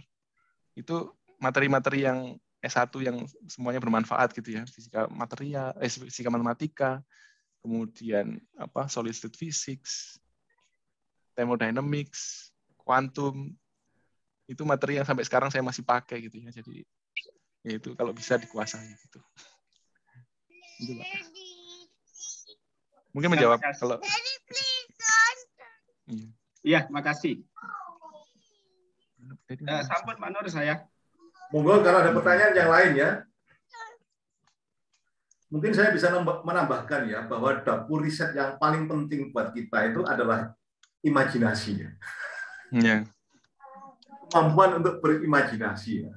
[SPEAKER 4] itu materi-materi yang S1 yang semuanya bermanfaat gitu ya fisika material eh, fisika matematika kemudian apa solid state physics thermodynamics quantum itu materi yang sampai sekarang saya masih pakai gitu ya jadi ya itu kalau bisa dikuasai gitu itu,
[SPEAKER 5] mungkin menjawab Daddy, kalau iya. iya makasih uh, eh, sambut Pak saya Monggo kalau ada pertanyaan yang lain ya. Mungkin saya bisa
[SPEAKER 1] menambahkan ya bahwa dapur riset yang paling penting buat kita itu adalah imajinasinya. Ya. Kemampuan untuk berimajinasi ya.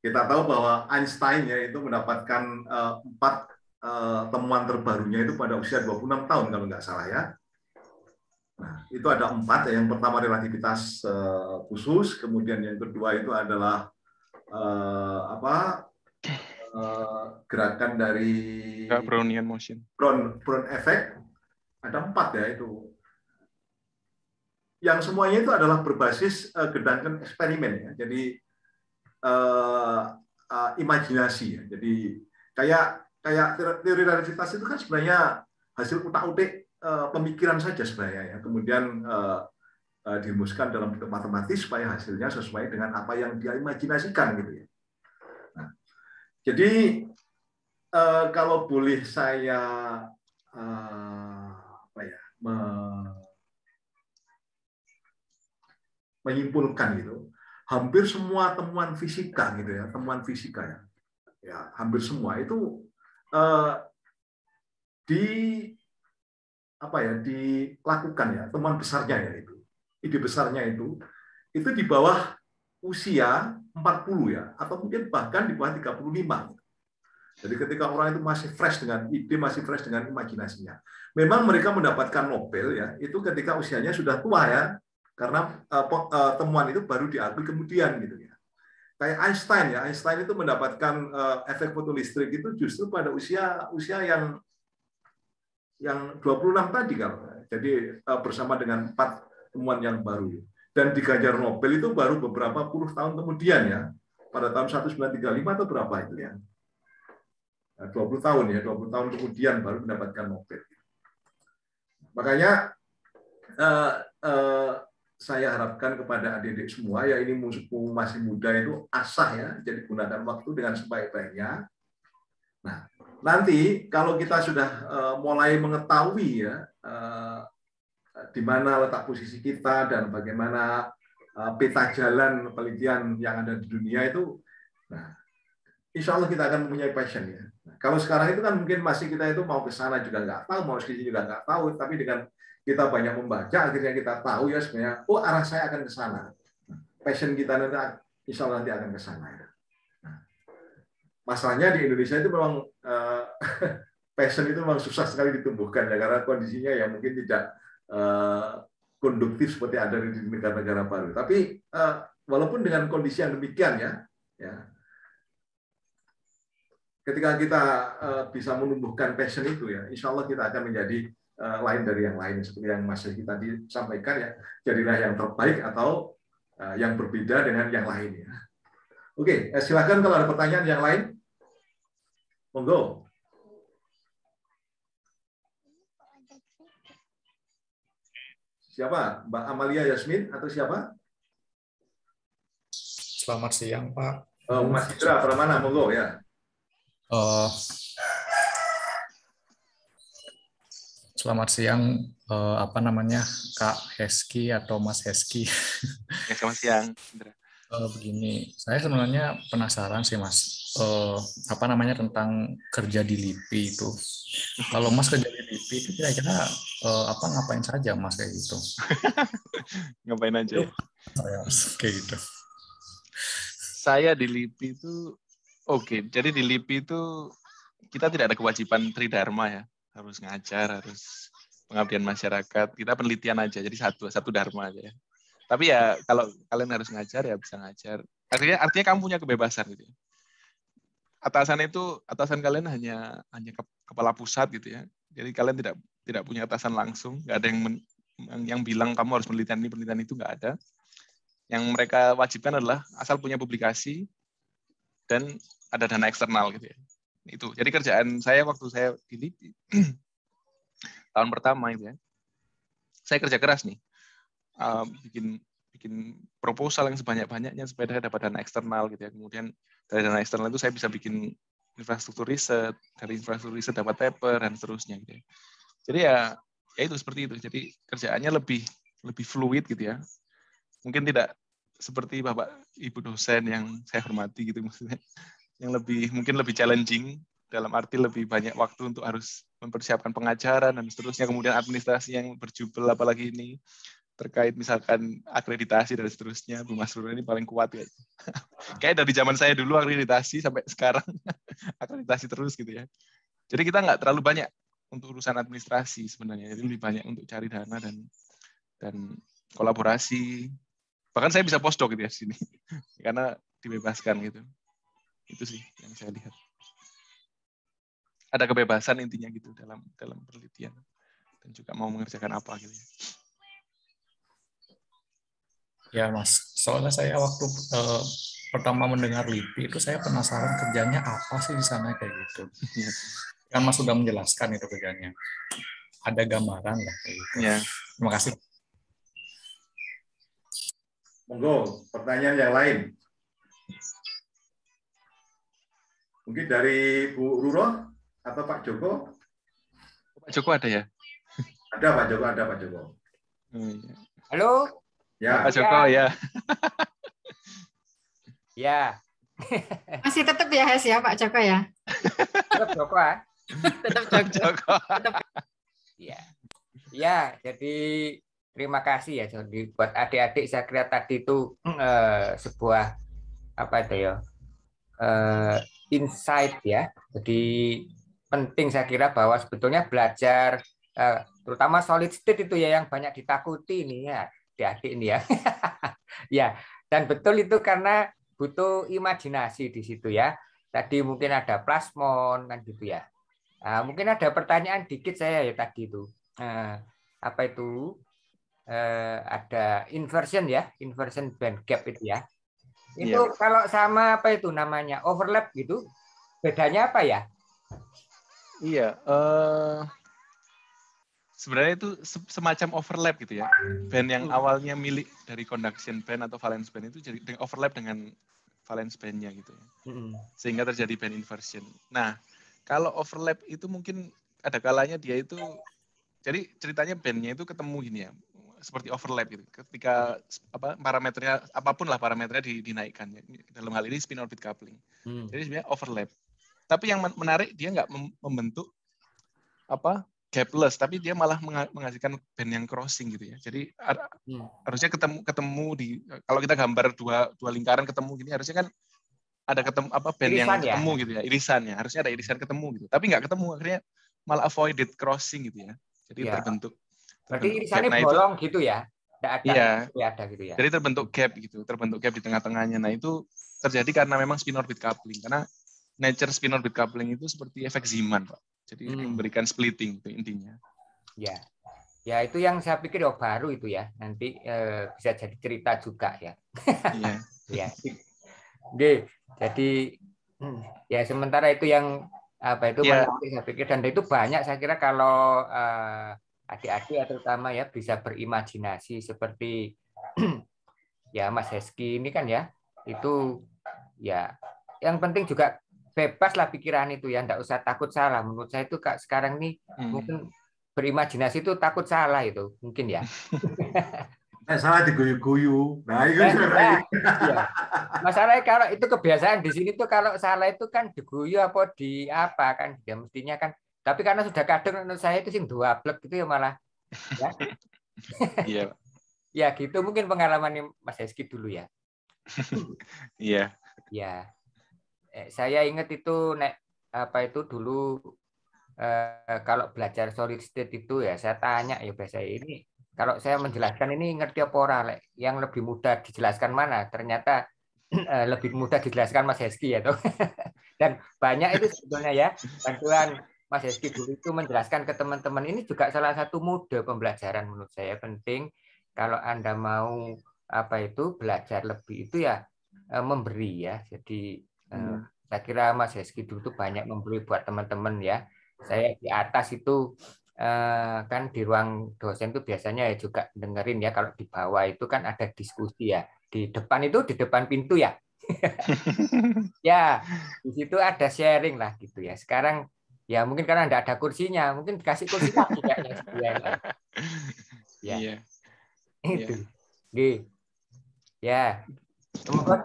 [SPEAKER 1] Kita tahu bahwa Einstein ya itu mendapatkan eh, empat eh, temuan terbarunya itu pada usia 26 tahun kalau nggak salah ya itu ada empat. ya Yang pertama relativitas uh, khusus, kemudian yang kedua itu adalah uh, apa uh, gerakan dari
[SPEAKER 4] Gak Brownian motion,
[SPEAKER 1] Brown Brown effect. Ada empat ya itu. Yang semuanya itu adalah berbasis uh, eksperimen ya. Jadi uh, uh, imajinasi ya. Jadi kayak kayak teori relativitas itu kan sebenarnya hasil utak-utik Eh, pemikiran saja sebenarnya ya. Kemudian eh, eh, dirumuskan dalam bentuk matematis supaya hasilnya sesuai dengan apa yang dia imajinasikan gitu ya. Nah, jadi uh, kalau boleh saya uh, apa ya me, menyimpulkan gitu, hampir semua temuan fisika gitu ya, temuan fisika ya, ya hampir semua itu uh, di apa ya dilakukan ya teman besarnya ya itu ide besarnya itu itu di bawah usia 40 ya atau mungkin bahkan di bawah 35 jadi ketika orang itu masih fresh dengan ide masih fresh dengan imajinasinya memang mereka mendapatkan Nobel ya itu ketika usianya sudah tua ya karena eh, eh, temuan itu baru diakui kemudian gitu ya kayak Einstein ya Einstein itu mendapatkan eh, efek fotolistrik itu justru pada usia usia yang yang 26 tadi kalau jadi eh, bersama dengan empat temuan yang baru dan diganjar Nobel itu baru beberapa puluh tahun kemudian ya pada tahun 1935 atau berapa itu ya 20 nah, tahun ya 20 tahun kemudian baru mendapatkan Nobel makanya uh, uh, saya harapkan kepada adik-adik semua ya ini masih muda itu asah ya jadi gunakan waktu dengan sebaik-baiknya nah Nanti kalau kita sudah eh, mulai mengetahui ya eh, di mana letak posisi kita dan bagaimana eh, peta jalan penelitian yang ada di dunia itu, nah Insya Allah kita akan mempunyai passion ya. Nah, kalau sekarang itu kan mungkin masih kita itu mau ke sana juga nggak tahu, mau ke sini juga nggak tahu, tapi dengan kita banyak membaca akhirnya kita tahu ya sebenarnya, oh arah saya akan ke sana. Nah, passion kita nanti insya Allah nanti akan ke sana. Ya masalahnya di Indonesia itu memang uh, [laughs] passion itu memang susah sekali ditumbuhkan ya karena kondisinya yang mungkin tidak uh, konduktif seperti ada di negara-negara baru. Tapi uh, walaupun dengan kondisi yang demikian ya, ya ketika kita uh, bisa menumbuhkan passion itu ya, insya Allah kita akan menjadi uh, lain dari yang lain seperti yang Mas kita tadi sampaikan ya, jadilah yang terbaik atau uh, yang berbeda dengan yang lain ya. Oke, silakan kalau ada pertanyaan yang lain. Monggo. Siapa? Mbak Amalia Yasmin atau siapa?
[SPEAKER 6] Selamat siang, Pak.
[SPEAKER 1] Oh, Mas para mana monggo ya.
[SPEAKER 6] Uh, selamat siang, uh, apa namanya, Kak Heski atau Mas Heski?
[SPEAKER 4] Ya, selamat siang, Indra. Uh,
[SPEAKER 6] begini, saya sebenarnya penasaran sih Mas, uh, apa namanya tentang kerja di LIPI itu. Kalau Mas kerja di LIPI itu kira-kira uh, apa ngapain saja
[SPEAKER 3] Mas kayak gitu?
[SPEAKER 4] [laughs] ngapain aja?
[SPEAKER 3] Ya? kayak gitu.
[SPEAKER 4] Saya di LIPI itu, oke, okay, jadi di LIPI itu kita tidak ada kewajiban tridharma ya, harus ngajar, harus pengabdian masyarakat. Kita penelitian aja, jadi satu satu dharma aja. Ya tapi ya kalau kalian harus ngajar ya bisa ngajar artinya artinya kamu punya kebebasan gitu ya. atasan itu atasan kalian hanya hanya kepala pusat gitu ya jadi kalian tidak tidak punya atasan langsung nggak ada yang men, yang bilang kamu harus penelitian ini penelitian itu nggak ada yang mereka wajibkan adalah asal punya publikasi dan ada dana eksternal gitu ya itu jadi kerjaan saya waktu saya di [clears throat] tahun pertama itu ya saya kerja keras nih Uh, bikin bikin proposal yang sebanyak-banyaknya supaya saya dapat dana eksternal gitu ya. Kemudian dari dana eksternal itu saya bisa bikin infrastruktur riset, dari infrastruktur riset dapat paper dan seterusnya gitu ya. Jadi ya ya itu seperti itu. Jadi kerjaannya lebih lebih fluid gitu ya. Mungkin tidak seperti Bapak Ibu dosen yang saya hormati gitu maksudnya. Yang lebih mungkin lebih challenging dalam arti lebih banyak waktu untuk harus mempersiapkan pengajaran dan seterusnya kemudian administrasi yang berjubel apalagi ini terkait misalkan akreditasi dan seterusnya Bu Mas Runa ini paling kuat ya. [laughs] Kayak dari zaman saya dulu akreditasi sampai sekarang [laughs] akreditasi terus gitu ya. Jadi kita nggak terlalu banyak untuk urusan administrasi sebenarnya. Jadi lebih banyak untuk cari dana dan dan kolaborasi. Bahkan saya bisa postdoc gitu ya di sini [laughs] karena dibebaskan gitu. Itu sih yang saya lihat. Ada kebebasan intinya gitu dalam dalam penelitian dan juga mau mengerjakan apa gitu ya.
[SPEAKER 6] Ya mas, soalnya saya waktu uh, pertama mendengar LIPI itu saya penasaran kerjanya apa sih di sana kayak gitu. Iya. kan mas sudah menjelaskan itu kerjanya. Ada gambaran lah kayak gitu. Ya. Terima
[SPEAKER 3] kasih.
[SPEAKER 1] Monggo, pertanyaan yang lain. Mungkin dari Bu Ruro atau Pak Joko? Pak Joko ada ya? Ada Pak Joko, ada Pak Joko.
[SPEAKER 7] Oh, iya. Halo. Ya. Pak Joko ya. Ya. [laughs] ya.
[SPEAKER 8] Masih tetap ya Hes ya Pak Joko ya. tetap Joko
[SPEAKER 3] ya.
[SPEAKER 7] Ah. tetap [laughs] Joko. tetap. Ya. Ya, jadi terima kasih ya jadi buat adik-adik saya kira tadi itu eh, sebuah apa itu ya eh, insight ya jadi penting saya kira bahwa sebetulnya belajar eh, terutama solid state itu ya yang banyak ditakuti nih ya adik-adik ini ya. [laughs] ya, dan betul itu karena butuh imajinasi di situ ya. Tadi mungkin ada plasmon kan gitu ya. Nah, mungkin ada pertanyaan dikit saya ya tadi itu. Eh, apa itu? Eh, ada inversion ya, inversion band gap itu ya. Iya. Itu kalau sama apa itu namanya overlap gitu, bedanya apa ya?
[SPEAKER 4] Iya, eh uh sebenarnya itu semacam overlap gitu ya. Band yang awalnya milik dari conduction band atau valence band itu jadi overlap dengan valence bandnya gitu ya. Sehingga terjadi band inversion. Nah, kalau overlap itu mungkin ada kalanya dia itu jadi ceritanya bandnya itu ketemu gini ya seperti overlap gitu ketika apa parameternya apapun lah parameternya dinaikkan. Ya. dalam hal ini spin orbit coupling hmm. jadi sebenarnya overlap tapi yang menarik dia nggak membentuk apa gapless tapi dia malah menghasilkan band yang crossing gitu ya jadi hmm. harusnya ketemu ketemu di kalau kita gambar dua dua lingkaran ketemu gini harusnya kan ada ketemu apa band irisan yang ya? ketemu gitu ya irisan ya harusnya ada irisan ketemu gitu tapi nggak ketemu akhirnya malah avoided crossing gitu ya jadi ya. terbentuk
[SPEAKER 7] berarti terbentuk irisannya nah, bolong itu, gitu ya tidak ada, ya. ada
[SPEAKER 4] gitu ya jadi terbentuk gap gitu terbentuk gap di tengah-tengahnya nah itu terjadi karena memang spin orbit coupling karena nature spin orbit coupling itu seperti efek Zeeman pak jadi hmm. memberikan splitting itu intinya.
[SPEAKER 7] Ya. Ya, itu yang saya pikir oh, baru itu ya. Nanti eh, bisa jadi cerita juga ya. Iya. [laughs] ya. Oke, jadi hmm, ya sementara itu yang apa itu yeah. saya pikir dan itu banyak saya kira kalau eh, adik-adik ya, terutama ya bisa berimajinasi seperti [clears throat] ya Mas Heski ini kan ya itu ya yang penting juga bebaslah pikiran itu ya, tidak usah takut salah. Menurut saya itu kak sekarang nih hmm. mungkin berimajinasi itu takut salah itu mungkin ya. [laughs]
[SPEAKER 1] Nah, salah diguyu-guyu. Nah, itu eh, nah, gitu.
[SPEAKER 7] iya. Masalahnya kalau itu kebiasaan di sini tuh kalau salah itu kan diguyu apa di apa kan dia ya mestinya kan. Tapi karena sudah kadung menurut saya itu sih dua blok gitu ya malah ya.
[SPEAKER 3] [laughs] Iya.
[SPEAKER 7] ya gitu mungkin pengalaman Mas Heski dulu ya. Iya. Iya. Eh, saya ingat itu nek apa itu dulu eh, kalau belajar solid state itu ya saya tanya ya biasa ini kalau saya menjelaskan ini ngerti apa ora yang lebih mudah dijelaskan mana ternyata [clears throat] eh, lebih mudah dijelaskan Mas Heski ya toh [laughs] dan banyak itu sebetulnya ya bantuan Mas Heski dulu itu menjelaskan ke teman-teman ini juga salah satu mode pembelajaran menurut saya penting kalau anda mau apa itu belajar lebih itu ya eh, memberi ya jadi Eh, hmm. Saya kira Mas Heski dulu tuh banyak memberi buat teman-teman ya. Saya di atas itu eh, kan di ruang dosen itu biasanya ya juga dengerin ya kalau di bawah itu kan ada diskusi ya di depan itu di depan pintu ya [laughs] ya di situ ada sharing lah gitu ya sekarang ya mungkin karena tidak ada kursinya mungkin dikasih kursi lagi ya, ya. [laughs] ya. iya. itu Yeah. Iya. ya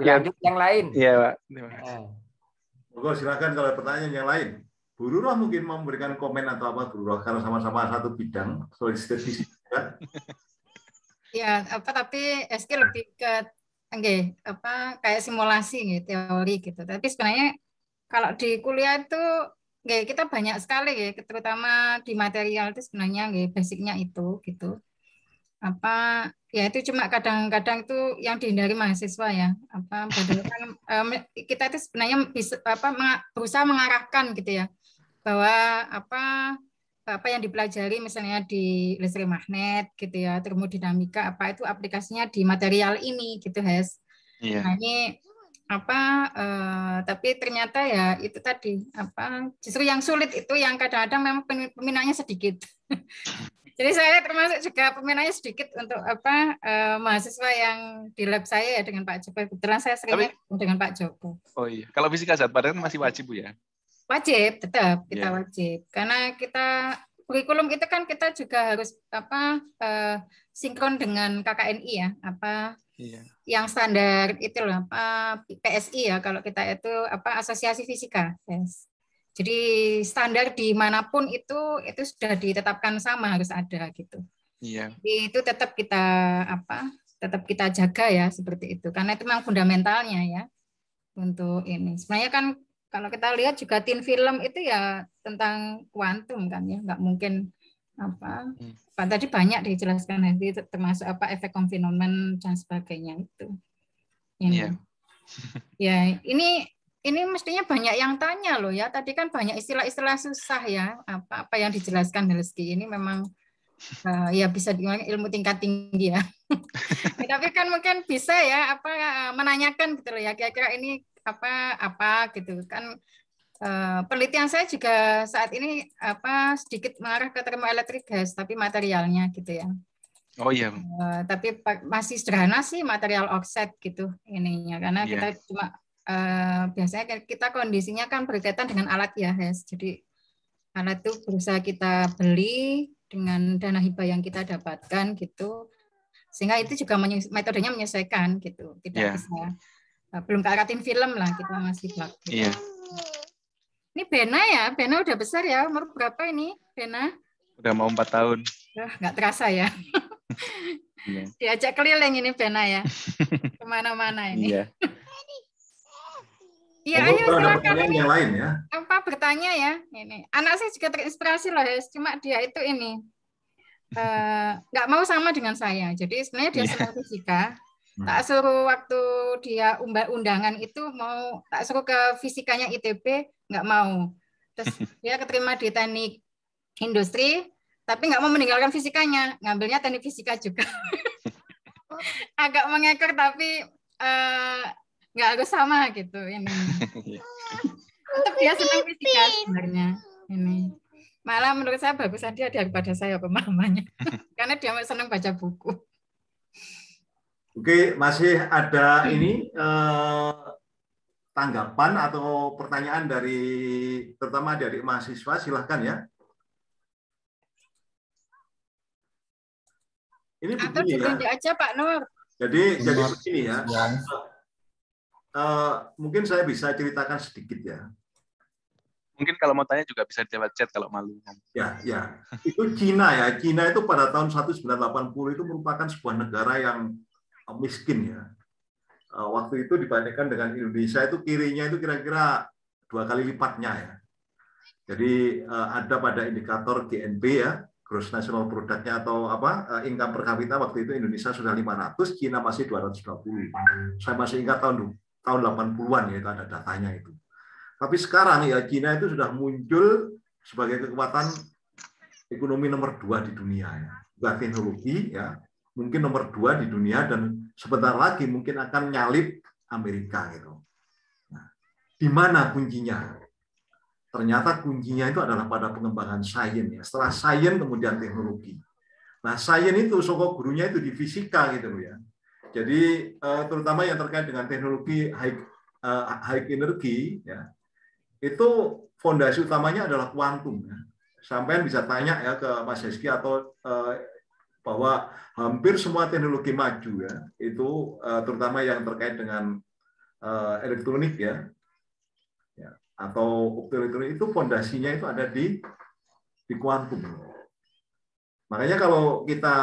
[SPEAKER 7] lanjut yang lain. Iya, Pak.
[SPEAKER 1] Terima eh. kasih. silakan kalau pertanyaan yang lain. Bu Rura mungkin memberikan komen atau apa Bu Rura karena sama-sama satu bidang solidaritas Ya,
[SPEAKER 8] [laughs] iya, apa tapi SK lebih ke okay, apa kayak simulasi gitu, teori gitu. Tapi sebenarnya kalau di kuliah itu kayak kita banyak sekali ya, terutama di material itu sebenarnya okay, basicnya itu gitu apa ya itu cuma kadang-kadang itu yang dihindari mahasiswa ya apa padahal [laughs] kan eh, kita itu sebenarnya bisa apa berusaha mengarahkan gitu ya bahwa apa apa yang dipelajari misalnya di listrik magnet gitu ya termodinamika apa itu aplikasinya di material ini gitu Hes yeah. nah ini apa eh, tapi ternyata ya itu tadi apa justru yang sulit itu yang kadang-kadang memang peminatnya sedikit [laughs] Jadi saya termasuk juga peminatnya sedikit untuk apa eh, mahasiswa yang di lab saya ya dengan Pak Joko. Kebetulan saya sering Tapi, dengan Pak Joko.
[SPEAKER 4] Oh iya, kalau fisika zat badan kan masih wajib bu ya?
[SPEAKER 8] Wajib, tetap iya. kita yeah. wajib. Karena kita kurikulum itu kan kita juga harus apa eh, sinkron dengan KKNI ya, apa yeah. yang standar itu loh apa PSI ya kalau kita itu apa Asosiasi Fisika. Yes. Jadi standar dimanapun itu itu sudah ditetapkan sama harus ada gitu. Iya. Jadi itu tetap kita apa? Tetap kita jaga ya seperti itu karena itu memang fundamentalnya ya untuk ini. Sebenarnya kan kalau kita lihat juga tin film itu ya tentang kuantum kan ya nggak mungkin apa hmm. tadi banyak dijelaskan nanti termasuk apa efek konfinomen dan sebagainya itu Iya. Iya. ya ini ini mestinya banyak yang tanya loh ya. Tadi kan banyak istilah-istilah susah ya. Apa apa yang dijelaskan Heleski ini memang uh, ya bisa dibilang ilmu tingkat tinggi ya. [laughs] Tapi kan mungkin bisa ya apa menanyakan gitu loh ya kira-kira ini apa apa gitu kan Uh, penelitian saya juga saat ini apa sedikit mengarah ke elektrik gas tapi materialnya gitu ya. Oh iya. Uh, tapi masih sederhana sih material oxide gitu ininya karena yeah. kita cuma Eh, biasanya kita kondisinya kan berkaitan dengan alat ya, Hes. Jadi alat itu berusaha kita beli dengan dana hibah yang kita dapatkan gitu, sehingga itu juga metodenya menyelesaikan gitu, tidak yeah. bisa eh, belum kearatin film lah kita masih bak. Gitu. Yeah. Iya. Ini Bena ya, Bena udah besar ya, umur berapa ini Bena?
[SPEAKER 4] Udah mau empat tahun.
[SPEAKER 8] Nggak terasa ya. [laughs] yeah. Diajak keliling ini Bena ya, [laughs] kemana-mana ini. Yeah. [laughs] Iya, ayo silakan. ini. Yang lain ya. Apa bertanya ya? Ini anak saya juga terinspirasi loh, ya, cuma dia itu ini eh, nggak uh, mau sama dengan saya. Jadi sebenarnya dia yeah. senang fisika. Hmm. Tak suruh waktu dia umbar undangan itu mau tak suruh ke fisikanya ITB nggak mau. Terus [laughs] dia keterima di teknik industri, tapi nggak mau meninggalkan fisikanya, ngambilnya teknik fisika juga. [laughs] Agak mengekor tapi eh, nggak harus sama gitu ini [laughs] iya. tetap dia senang fisika kan sebenarnya ini malah menurut saya bagusan dia daripada saya pemahamannya [laughs] karena dia senang baca buku
[SPEAKER 1] oke masih ada ini eh, tanggapan atau pertanyaan dari terutama dari mahasiswa silahkan ya ini begini atau
[SPEAKER 8] ya. aja Pak Nur jadi jadi begini ya
[SPEAKER 1] Eh, mungkin saya bisa ceritakan sedikit ya.
[SPEAKER 4] Mungkin kalau mau tanya juga bisa di lewat chat kalau malu. Ya, ya.
[SPEAKER 1] Itu Cina ya. Cina itu pada tahun 1980 itu merupakan sebuah negara yang eh, miskin ya. Eh, waktu itu dibandingkan dengan Indonesia itu kirinya itu kira-kira dua kali lipatnya ya. Jadi ada pada indikator GNP ya, gross national Productnya atau apa income per kapita waktu itu Indonesia sudah 500, Cina masih 220. Saya masih ingat tahun tahun 80-an ya itu ada datanya itu. Tapi sekarang ya Cina itu sudah muncul sebagai kekuatan ekonomi nomor dua di dunia ya. Bukan teknologi ya, mungkin nomor dua di dunia dan sebentar lagi mungkin akan nyalip Amerika gitu. Nah, di mana kuncinya? Ternyata kuncinya itu adalah pada pengembangan sains ya. Setelah sains kemudian teknologi. Nah, sains itu soko gurunya itu di fisika gitu ya jadi uh, terutama yang terkait dengan teknologi high, uh, high energi, ya, itu fondasi utamanya adalah kuantum. Ya. Sampai bisa tanya ya ke Mas Heski atau uh, bahwa hampir semua teknologi maju ya itu uh, terutama yang terkait dengan uh, elektronik ya, ya atau optoelektronik itu fondasinya itu ada di di kuantum. Makanya kalau kita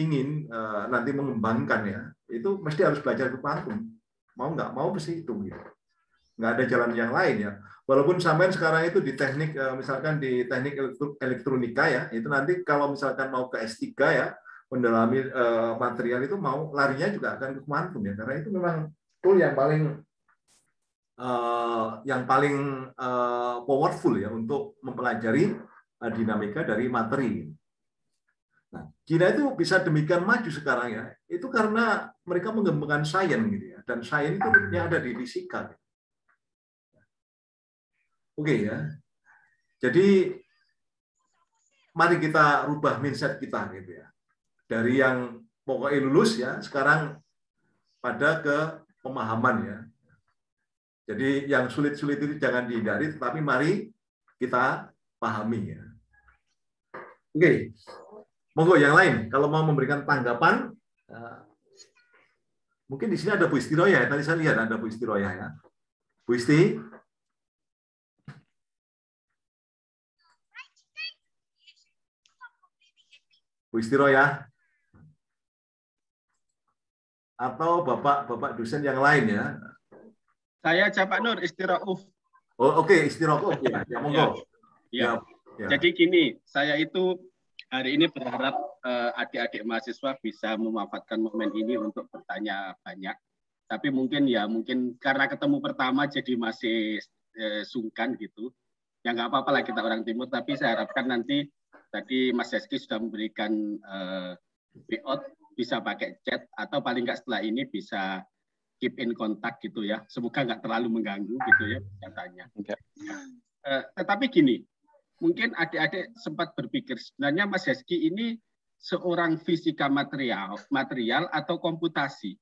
[SPEAKER 1] ingin uh, nanti mengembangkan ya itu mesti harus belajar ke kuantum. Mau nggak mau mesti hitung gitu. Nggak ada jalan yang lain ya. Walaupun sampai sekarang itu di teknik eh, misalkan di teknik elektronika ya, itu nanti kalau misalkan mau ke S3 ya, mendalami eh, material itu mau larinya juga akan ke kuantum ya karena itu memang tool yang paling uh, yang paling uh, powerful ya untuk mempelajari uh, dinamika dari materi. China itu bisa demikian maju sekarang ya, itu karena mereka mengembangkan sains gitu ya, dan sains itu yang ada di fisika. Oke okay, ya, jadi mari kita rubah mindset kita gitu ya, dari yang pokoknya lulus ya, sekarang pada ke pemahaman ya. Jadi yang sulit-sulit itu jangan dihindari, tetapi mari kita pahami ya. Oke. Okay. Monggo yang lain, kalau mau memberikan tanggapan, eh, mungkin di sini ada Bu Istiroya. ya Tadi saya lihat ada Bu Istiroya.
[SPEAKER 3] ya. Bu Isti. Bu Istiroya?
[SPEAKER 1] Atau Bapak-Bapak dosen yang lain ya.
[SPEAKER 5] Saya Pak Nur Istirauf.
[SPEAKER 1] Oh, oke, okay. Istirauf
[SPEAKER 5] ya. Ya, monggo.
[SPEAKER 3] Ya. Ya. ya. Jadi
[SPEAKER 5] gini, saya itu hari ini berharap eh, adik-adik uh, mahasiswa bisa memanfaatkan momen ini untuk bertanya banyak. Tapi mungkin ya mungkin karena ketemu pertama jadi masih eh, sungkan gitu. Ya nggak apa-apa lah kita orang timur. Tapi saya harapkan nanti tadi Mas Eski sudah memberikan eh, out bisa pakai chat atau paling nggak setelah ini bisa keep in contact gitu ya. Semoga nggak terlalu mengganggu gitu ya katanya. Okay. Eh, tetapi gini, mungkin adik-adik sempat berpikir sebenarnya Mas Heski ini seorang fisika material, material atau komputasi.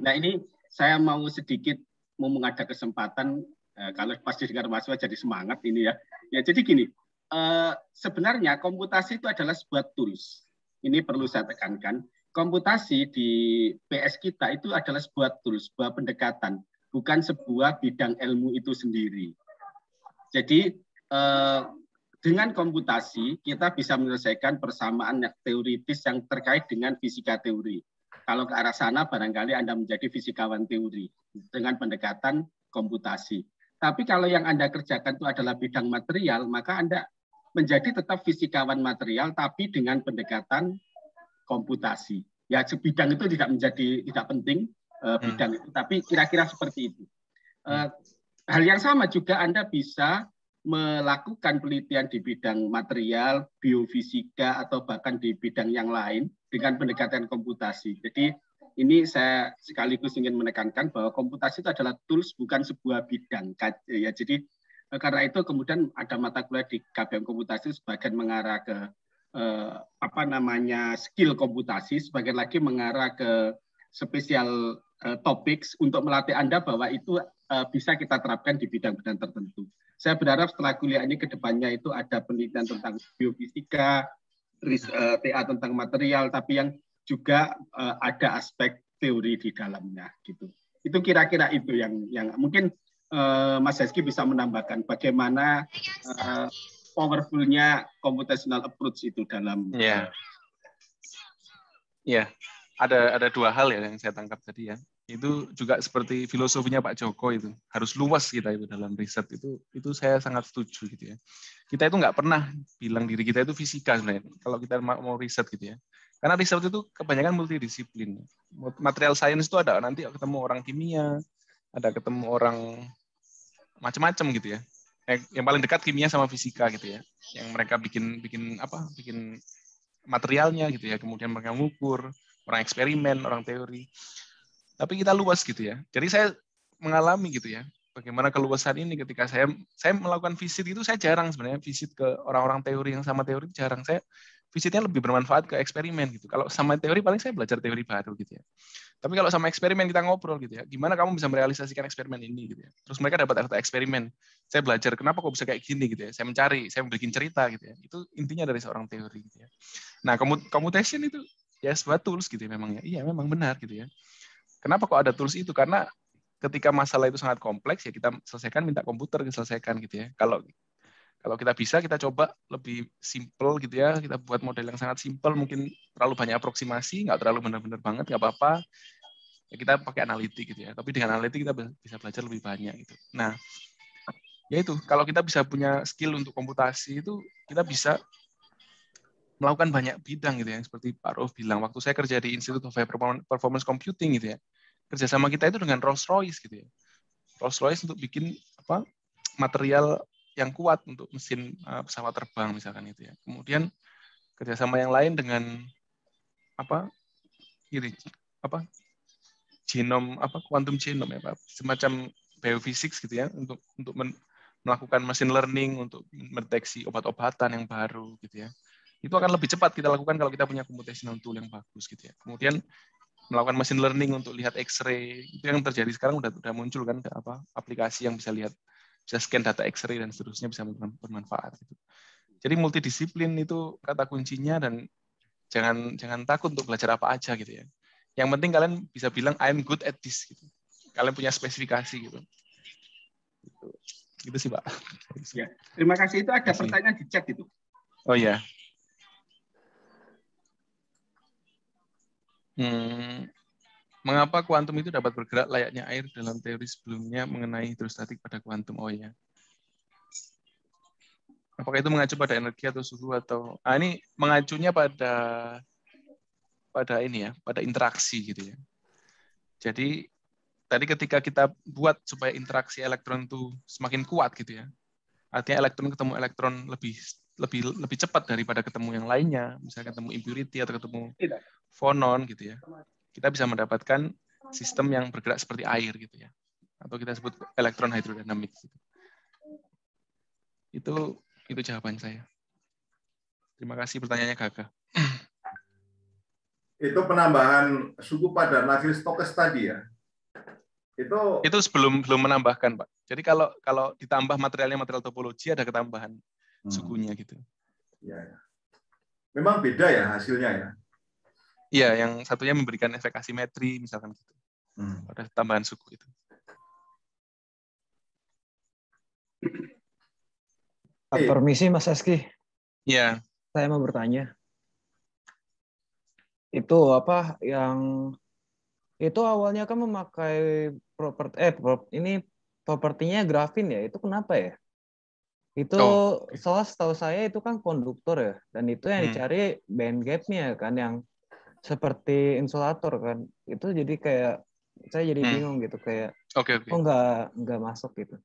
[SPEAKER 5] Nah ini saya mau sedikit mau mengajak kesempatan eh, kalau pasti dengar mahasiswa jadi semangat ini ya. Ya jadi gini, eh, sebenarnya komputasi itu adalah sebuah tools. Ini perlu saya tekankan. Komputasi di PS kita itu adalah sebuah tools, sebuah pendekatan, bukan sebuah bidang ilmu itu sendiri. Jadi Eh, dengan komputasi kita bisa menyelesaikan persamaan yang teoritis yang terkait dengan fisika teori. Kalau ke arah sana barangkali Anda menjadi fisikawan teori dengan pendekatan komputasi. Tapi kalau yang Anda kerjakan itu adalah bidang material, maka Anda menjadi tetap fisikawan material tapi dengan pendekatan komputasi. Ya bidang itu tidak menjadi tidak penting uh, bidang hmm. itu, tapi kira-kira seperti itu. hmm. hal yang sama juga Anda bisa melakukan penelitian di bidang material, biofisika, atau bahkan di bidang yang lain dengan pendekatan komputasi. Jadi ini saya sekaligus ingin menekankan bahwa komputasi itu adalah tools bukan sebuah bidang. Ya, jadi eh, karena itu kemudian ada mata kuliah di KBM komputasi sebagian mengarah ke eh, apa namanya skill komputasi, sebagian lagi mengarah ke spesial eh, topics untuk melatih Anda bahwa itu eh, bisa kita terapkan di bidang-bidang tertentu. Saya berharap setelah kuliah ini ke depannya itu ada penelitian tentang biofisika, eh, TA tentang material, tapi yang juga eh, ada aspek teori di dalamnya gitu. Itu kira-kira itu yang yang mungkin eh, Mas Heski bisa menambahkan bagaimana powerfulnya computational approach itu dalam.
[SPEAKER 3] Ya,
[SPEAKER 4] yeah. ada ada dua hal ya yang saya
[SPEAKER 5] tangkap tadi ya itu juga seperti filosofinya Pak
[SPEAKER 4] Joko itu harus luas kita itu dalam riset itu itu saya sangat setuju gitu ya kita itu nggak pernah bilang diri kita itu fisika sebenarnya kalau kita mau riset gitu ya karena riset itu kebanyakan multidisiplin material science itu ada nanti ketemu orang kimia ada ketemu orang macam-macam gitu ya yang paling dekat kimia sama fisika gitu ya yang mereka bikin bikin apa bikin materialnya gitu ya kemudian mereka mengukur orang eksperimen orang teori tapi kita luas gitu ya. Jadi saya mengalami gitu ya, bagaimana keluasan ini ketika saya saya melakukan visit itu saya jarang sebenarnya visit ke orang-orang teori yang sama teori jarang. Saya visitnya lebih bermanfaat ke eksperimen gitu. Kalau sama teori paling saya belajar teori baru gitu ya. Tapi kalau sama eksperimen kita ngobrol gitu ya, gimana kamu bisa merealisasikan eksperimen ini gitu ya. Terus mereka dapat harta eksperimen. Saya belajar kenapa kok bisa kayak gini gitu ya. Saya mencari, saya bikin cerita gitu ya. Itu intinya dari seorang teori gitu ya. Nah, commutation itu ya yes, sebuah tools gitu ya memang ya. Iya, memang benar gitu ya. Kenapa kok ada tools itu? Karena ketika masalah itu sangat kompleks ya kita selesaikan minta komputer diselesaikan gitu ya. Kalau kalau kita bisa kita coba lebih simple gitu ya kita buat model yang sangat simple mungkin terlalu banyak aproksimasi nggak terlalu benar-benar banget nggak apa-apa ya kita pakai analitik gitu ya tapi dengan analitik kita bisa belajar lebih banyak gitu nah ya itu kalau kita bisa punya skill untuk komputasi itu kita bisa melakukan banyak bidang gitu ya seperti Pak Ruf bilang waktu saya kerja di Institute of High Performance Computing gitu ya kerjasama kita itu dengan Rolls Royce gitu ya. Rolls Royce untuk bikin apa material yang kuat untuk mesin uh, pesawat terbang misalkan itu ya. Kemudian kerjasama yang lain dengan apa ini apa genom apa quantum genom ya Pak, semacam biophysics gitu ya untuk untuk men, melakukan machine learning untuk mendeteksi obat-obatan yang baru gitu ya. Itu akan lebih cepat kita lakukan kalau kita punya computational tool yang bagus gitu ya. Kemudian melakukan machine learning untuk lihat X-ray itu yang terjadi sekarang udah udah muncul kan apa aplikasi yang bisa lihat bisa scan data X-ray dan seterusnya bisa bermanfaat gitu. Jadi multidisiplin itu kata kuncinya dan jangan jangan takut untuk belajar apa aja gitu ya. Yang penting kalian bisa bilang I'm good at this gitu. Kalian punya spesifikasi gitu. Gitu, sih, Pak.
[SPEAKER 5] Ya. Terima kasih. Itu ada pertanyaan di chat itu.
[SPEAKER 3] Oh iya.
[SPEAKER 4] Hmm, mengapa kuantum itu dapat bergerak layaknya air dalam teori sebelumnya mengenai hidrostatik pada kuantum? Oh ya. Apakah itu mengacu pada energi atau suhu atau ah, ini mengacunya pada pada ini ya, pada interaksi gitu ya. Jadi tadi ketika kita buat supaya interaksi elektron itu semakin kuat gitu ya. Artinya elektron ketemu elektron lebih lebih lebih cepat daripada ketemu yang lainnya, misalnya ketemu impurity atau ketemu fonon gitu ya, kita bisa mendapatkan sistem yang bergerak seperti air gitu ya, atau kita sebut elektron hidrodinamik. Gitu. Itu itu jawaban saya. Terima kasih pertanyaannya Kakak. Itu penambahan suku pada nagris stokes tadi ya. Itu Itu sebelum belum menambahkan, Pak. Jadi kalau kalau ditambah materialnya material topologi ada ketambahan hmm. sukunya gitu. Ya, ya. Memang beda ya hasilnya ya. Iya, yang satunya memberikan efek asimetri misalkan gitu. Hmm. Ada tambahan suku itu.
[SPEAKER 3] Permisi Mas Eski. Iya. Saya mau bertanya. Itu
[SPEAKER 6] apa yang itu awalnya kan memakai properti eh prop, ini propertinya grafin ya. Itu kenapa ya? Itu oh. soal setahu saya itu kan konduktor ya dan itu yang hmm. dicari band gap-nya kan yang seperti insulator kan itu jadi kayak saya jadi hmm. bingung gitu kayak
[SPEAKER 3] okay, okay. Oh,
[SPEAKER 4] nggak nggak masuk gitu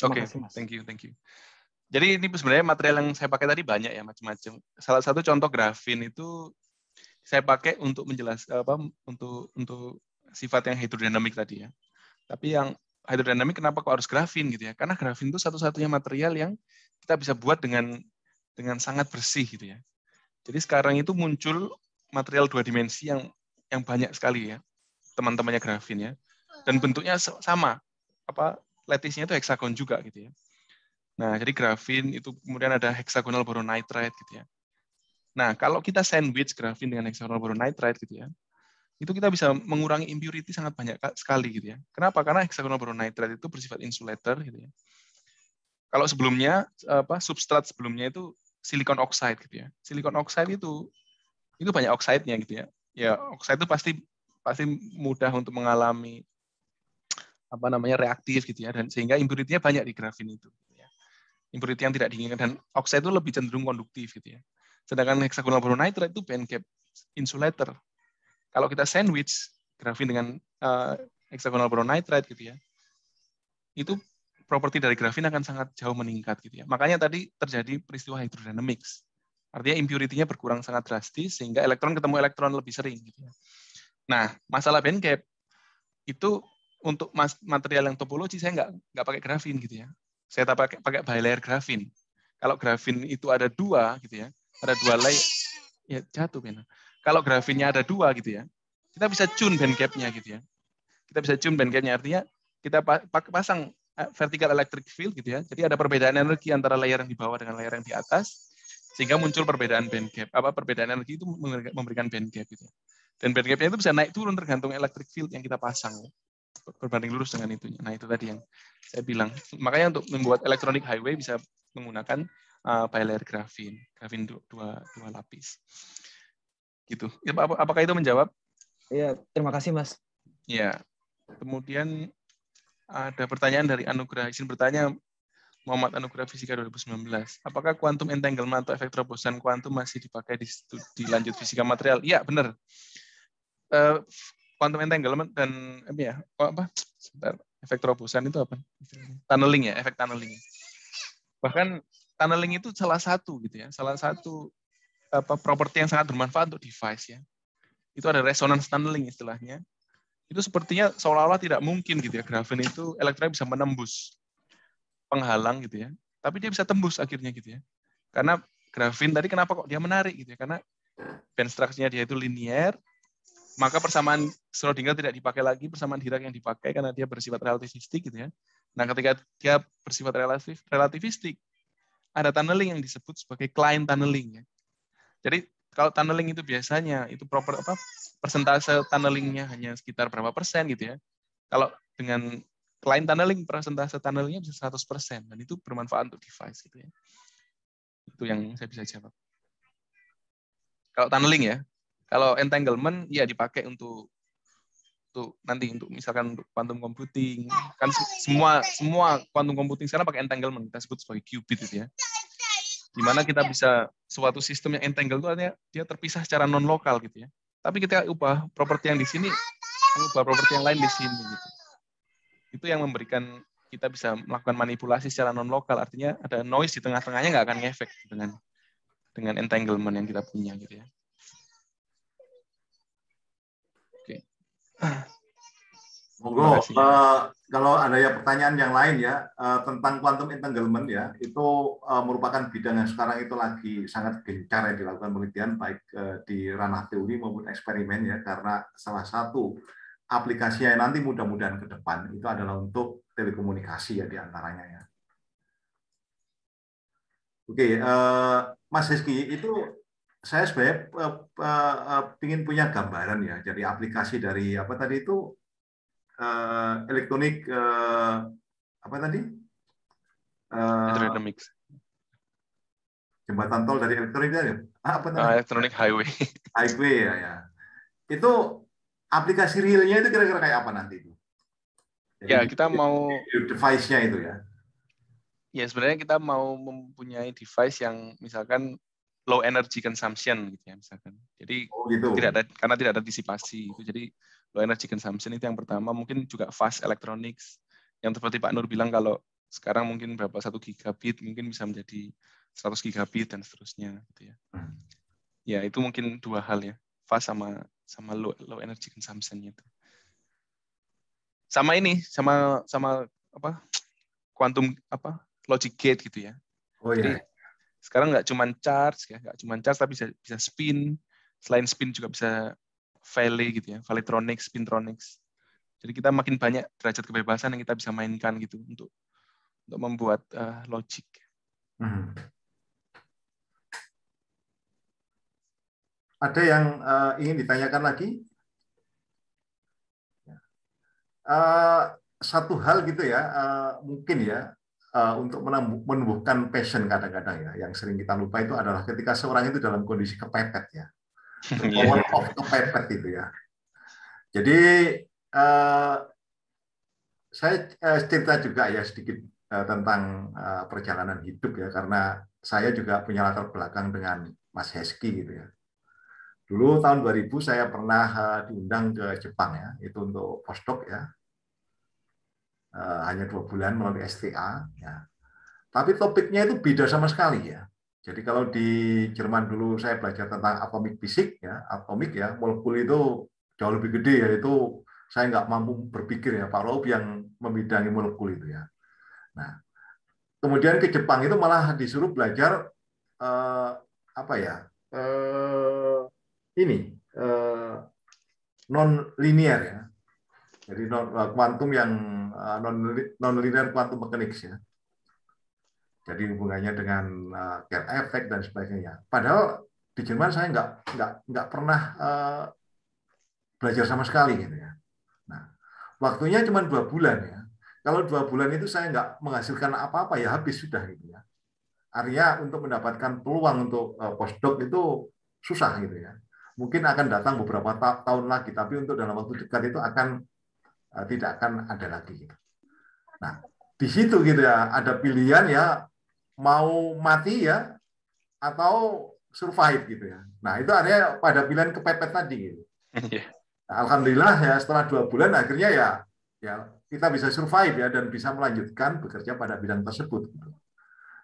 [SPEAKER 4] oke okay. Kasih, thank you thank you jadi ini sebenarnya material yang saya pakai tadi banyak ya macam-macam salah satu contoh grafin itu saya pakai untuk menjelaskan apa untuk untuk sifat yang hidrodinamik tadi ya tapi yang hidrodinamik kenapa kok harus grafin gitu ya karena grafin itu satu-satunya material yang kita bisa buat dengan dengan sangat bersih gitu ya jadi sekarang itu muncul material dua dimensi yang yang banyak sekali ya teman-temannya grafin ya dan hmm. bentuknya sama apa letisnya itu heksagon juga gitu ya nah jadi grafin itu kemudian ada heksagonal boronitride gitu ya nah kalau kita sandwich grafin dengan heksagonal boronitride gitu ya itu kita bisa mengurangi impurity sangat banyak sekali gitu ya kenapa karena heksagonal boronitride itu bersifat insulator gitu ya kalau sebelumnya apa substrat sebelumnya itu silikon oxide gitu ya silikon oxide itu itu banyak oksidnya gitu ya. Ya oxide itu pasti pasti mudah untuk mengalami apa namanya reaktif gitu ya dan sehingga impurity banyak di grafin itu. Gitu ya. Impurity yang tidak diinginkan dan oxide itu lebih cenderung konduktif gitu ya. Sedangkan hexagonal nitride itu band gap insulator. Kalau kita sandwich grafin dengan uh, eh, hexagonal nitride gitu ya, itu properti dari grafin akan sangat jauh meningkat gitu ya. Makanya tadi terjadi peristiwa hydrodynamics. Artinya impurity-nya berkurang sangat drastis sehingga elektron ketemu elektron lebih sering. Gitu ya. Nah, masalah band gap itu untuk material yang topologi saya nggak nggak pakai grafin gitu ya. Saya tak pakai pakai bilayer grafin. Kalau grafin itu ada dua gitu ya, ada dua layer ya jatuh benar. Kalau grafinnya ada dua gitu ya, kita bisa tune band gapnya gitu ya. Kita bisa tune band gapnya artinya kita pasang eh, vertical electric field gitu ya. Jadi ada perbedaan energi antara layer yang di bawah dengan layer yang di atas sehingga muncul perbedaan band gap apa perbedaan energi itu memberikan band gap gitu ya. dan band gapnya itu bisa naik turun tergantung electric field yang kita pasang ya. berbanding lurus dengan itunya nah itu tadi yang saya bilang makanya untuk membuat electronic highway bisa menggunakan uh, bilayer grafin grafin dua dua lapis gitu ya, apakah itu menjawab ya terima kasih mas ya kemudian ada pertanyaan dari Anugrah izin bertanya Muhammad Anugerah Fisika 2019. Apakah kuantum entanglement atau efek terobosan kuantum masih dipakai di studi lanjut fisika material? Iya, benar. Uh, eh, quantum entanglement dan apa eh, ya? Oh, apa? Sebentar. Efek terobosan itu apa? Tunneling ya, efek tunneling. Bahkan tunneling itu salah satu gitu ya, salah satu apa properti yang sangat bermanfaat untuk device ya. Itu ada resonance tunneling istilahnya. Itu sepertinya seolah-olah tidak mungkin gitu ya grafen itu elektronnya bisa menembus penghalang gitu ya. Tapi dia bisa tembus akhirnya gitu ya. Karena grafin tadi kenapa kok dia menarik gitu ya? Karena band dia itu linier, maka persamaan Schrödinger tidak dipakai lagi, persamaan Dirac yang dipakai karena dia bersifat relativistik gitu ya. Nah, ketika dia bersifat relatif relativistik, ada tunneling yang disebut sebagai client tunneling ya. Jadi kalau tunneling itu biasanya itu proper apa persentase tunnelingnya hanya sekitar berapa persen gitu ya. Kalau dengan client tunneling persentase tunnelingnya bisa 100% dan itu bermanfaat untuk device gitu ya. Itu yang hmm. saya bisa jawab. Kalau tunneling ya, kalau entanglement ya dipakai untuk untuk nanti untuk misalkan untuk quantum computing kan semua semua quantum computing sekarang pakai entanglement kita sebut sebagai qubit gitu ya dimana kita bisa suatu sistem yang entangle itu artinya dia terpisah secara non lokal gitu ya tapi kita ubah properti yang di sini ubah properti yang lain di sini gitu itu yang memberikan kita bisa melakukan manipulasi secara non lokal artinya ada noise di tengah-tengahnya nggak akan ngefek dengan dengan entanglement yang kita punya gitu ya oke monggo uh, kalau ada ya
[SPEAKER 1] pertanyaan yang lain ya uh, tentang quantum entanglement ya itu uh, merupakan bidang yang sekarang itu lagi sangat gencar yang dilakukan penelitian baik uh, di ranah teori maupun eksperimen ya karena salah satu aplikasi yang nanti mudah-mudahan ke depan itu adalah untuk telekomunikasi ya diantaranya ya. Oke, eh, Mas Rizky itu saya sebenarnya eh, eh, eh ingin punya gambaran ya. Jadi aplikasi dari apa tadi itu eh, elektronik eh, apa tadi?
[SPEAKER 4] Eh, Jembatan tol dari elektronik ya?
[SPEAKER 1] Ah, apa namanya? Uh, electronic
[SPEAKER 4] highway. highway ya ya.
[SPEAKER 1] Itu aplikasi realnya itu kira-kira kayak apa nanti itu? ya kita mau
[SPEAKER 4] device-nya itu ya. Ya sebenarnya kita mau mempunyai device yang misalkan low energy consumption gitu ya misalkan. Jadi oh, gitu. tidak ada karena tidak ada disipasi itu. Jadi low energy consumption itu yang pertama mungkin juga fast electronics yang seperti Pak Nur bilang kalau sekarang mungkin berapa satu gigabit mungkin bisa menjadi 100 gigabit dan seterusnya gitu ya. Hmm. Ya itu mungkin dua hal ya fast sama sama low low energy consumption itu. Sama ini, sama sama apa? Quantum apa? Logic gate gitu ya. Oh iya. Jadi, iya. sekarang nggak cuma charge ya, nggak cuma charge tapi bisa bisa spin. Selain spin juga bisa Valley gitu ya, valetronics, Spintronics. Jadi kita makin banyak derajat kebebasan yang kita bisa mainkan gitu untuk untuk membuat uh, logic.
[SPEAKER 3] Hmm.
[SPEAKER 1] Ada yang uh, ingin ditanyakan lagi? Uh, satu hal gitu ya, uh, mungkin ya, uh, untuk menumbuhkan passion kadang-kadang ya, yang sering kita lupa itu adalah ketika seorang itu dalam kondisi kepepet ya.
[SPEAKER 3] [laughs] Iya. Power
[SPEAKER 1] of kepepet itu ya. Jadi uh, saya uh, cerita juga ya sedikit uh, tentang uh, perjalanan hidup ya, karena saya juga punya latar belakang dengan Mas Heski gitu ya. Dulu tahun 2000 saya pernah eh, diundang ke Jepang ya, itu untuk postdoc ya. Eh, hanya dua bulan melalui STA ya. Tapi topiknya itu beda sama sekali ya. Jadi kalau di Jerman dulu saya belajar tentang atomik fisik ya, atomik ya, molekul itu jauh lebih gede ya itu saya nggak mampu berpikir ya Pak Rob yang membidangi molekul itu ya. Nah, kemudian ke Jepang itu malah disuruh belajar eh, apa ya eh, ini uh, eh, non linear ya. Jadi non, eh, kuantum yang uh, non non linear kuantum mechanics ya. Jadi hubungannya dengan uh, care effect dan sebagainya. Padahal di Jerman saya nggak nggak nggak pernah belajar sama sekali gitu ya. Nah, waktunya cuma dua bulan ya. Kalau dua bulan itu saya nggak menghasilkan apa-apa ya habis sudah gitu ya. Arya untuk mendapatkan peluang untuk postdoc itu susah gitu ya mungkin akan datang beberapa ta tahun lagi, tapi untuk dalam waktu dekat itu akan uh, tidak akan ada lagi. Gitu. Nah, di situ gitu ya, ada pilihan ya mau mati ya atau survive gitu ya. Nah itu artinya pada pilihan kepepet tadi gitu. Iya. Nah, Alhamdulillah ya setelah dua bulan akhirnya ya ya kita bisa survive ya dan bisa melanjutkan bekerja pada bidang tersebut. Gitu.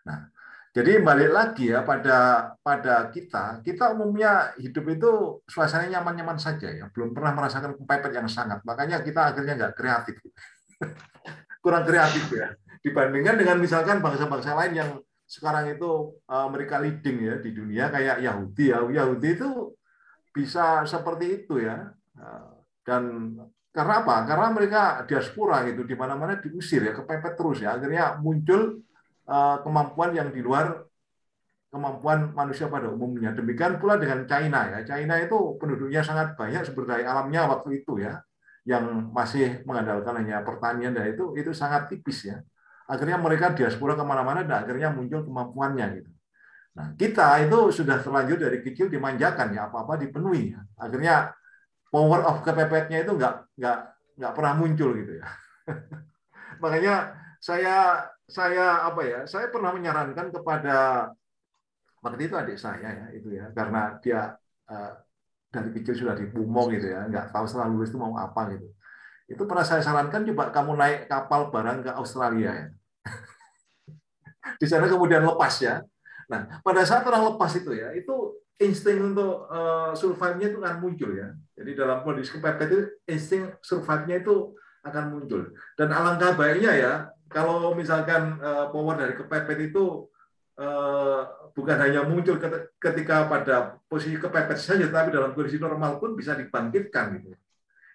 [SPEAKER 1] Nah jadi balik lagi ya pada pada kita, kita umumnya hidup itu suasananya nyaman-nyaman saja ya, belum pernah merasakan kepepet yang sangat. Makanya kita akhirnya nggak kreatif, [laughs] kurang kreatif ya. Dibandingkan dengan misalkan bangsa-bangsa lain yang sekarang itu eh, mereka leading ya di dunia kayak Yahudi ya, Yahudi itu bisa seperti itu ya. Eh, dan karena apa? Karena mereka diaspora gitu, di mana-mana diusir ya, kepepet terus ya. Akhirnya muncul Eh, kemampuan yang di luar kemampuan manusia pada umumnya. Demikian pula dengan China ya. China itu penduduknya sangat banyak sumber daya alamnya waktu itu ya yang masih mengandalkan hanya pertanian dan itu itu sangat tipis ya. Akhirnya mereka diaspora kemana-mana dan akhirnya muncul kemampuannya gitu. Nah, kita itu sudah terlanjur dari kecil dimanjakan ya apa-apa dipenuhi. Ya. Akhirnya power of kepepetnya itu nggak nggak nggak pernah muncul gitu ya. [laughs] Makanya saya saya apa ya? Saya pernah menyarankan kepada waktu itu adik saya ya itu ya karena dia uh, dari kecil sudah dipumong gitu ya, nggak tahu setelah lulus itu mau apa gitu. Itu pernah saya sarankan coba kamu naik kapal barang ke Australia ya. [laughs] Di sana kemudian lepas ya. Nah, pada saat orang lepas itu ya, itu insting untuk uh, survive-nya itu akan muncul ya. Jadi dalam kondisi kepepet itu insting survive-nya itu akan muncul. Dan alangkah baiknya ya, kalau misalkan uh, power dari kepepet itu uh, bukan hanya muncul ketika pada posisi kepepet saja, tapi dalam kondisi normal pun bisa dibangkitkan gitu.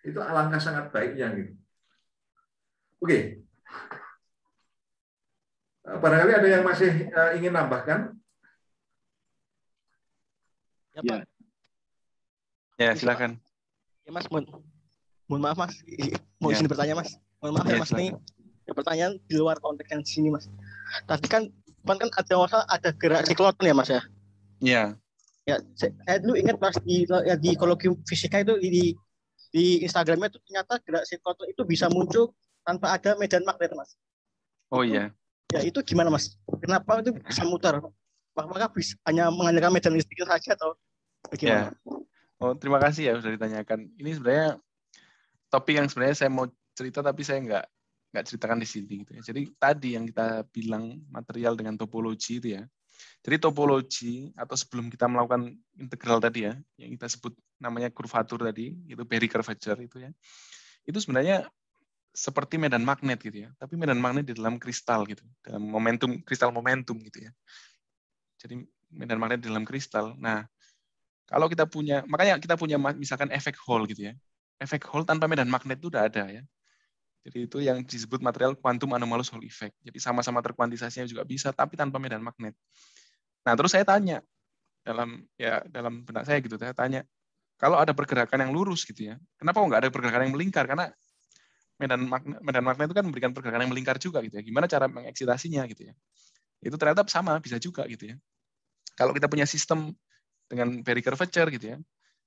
[SPEAKER 1] Itu alangkah sangat baiknya gitu. Oke. Okay. Eh, barangkali ada yang masih uh, ingin nambahkan?
[SPEAKER 4] Ya, Pak. Ya, ya silakan.
[SPEAKER 5] Ya, Mas, mohon, maaf, Mas. [laughs] Mau ya. izin bertanya, Mas. Mohon maaf ya, ya Mas, ini ya, pertanyaan di luar konteks yang sini mas tadi kan kan kan ada masalah ada gerak siklon ya mas ya iya ya saya dulu eh, ingat pas di ya, di kolokium fisika itu di di Instagramnya itu ternyata gerak siklon itu bisa muncul tanpa ada medan magnet mas oh iya ya itu gimana mas kenapa itu bisa mutar apakah bisa
[SPEAKER 8] hanya mengandalkan medan listrik
[SPEAKER 5] saja atau
[SPEAKER 4] bagaimana ya. Oh, terima kasih ya sudah ditanyakan. Ini sebenarnya topik yang sebenarnya saya mau cerita tapi saya nggak nggak ceritakan di sini gitu ya. Jadi tadi yang kita bilang material dengan topologi itu ya. Jadi topologi atau sebelum kita melakukan integral tadi ya, yang kita sebut namanya kurvatur tadi, itu Berry curvature itu ya. Itu sebenarnya seperti medan magnet gitu ya, tapi medan magnet di dalam kristal gitu, dalam momentum kristal momentum gitu ya. Jadi medan magnet di dalam kristal. Nah, kalau kita punya makanya kita punya misalkan efek Hall gitu ya. Efek Hall tanpa medan magnet itu udah ada ya. Jadi itu yang disebut material quantum anomalous Hall effect. Jadi sama-sama terkuantisasinya juga bisa, tapi tanpa medan magnet. Nah terus saya tanya dalam ya dalam benak saya gitu, saya tanya kalau ada pergerakan yang lurus gitu ya, kenapa nggak ada pergerakan yang melingkar? Karena medan magnet, medan magnet itu kan memberikan pergerakan yang melingkar juga gitu ya. Gimana cara mengeksitasinya gitu ya? Itu ternyata sama, bisa juga gitu ya. Kalau kita punya sistem dengan Berry curvature gitu ya,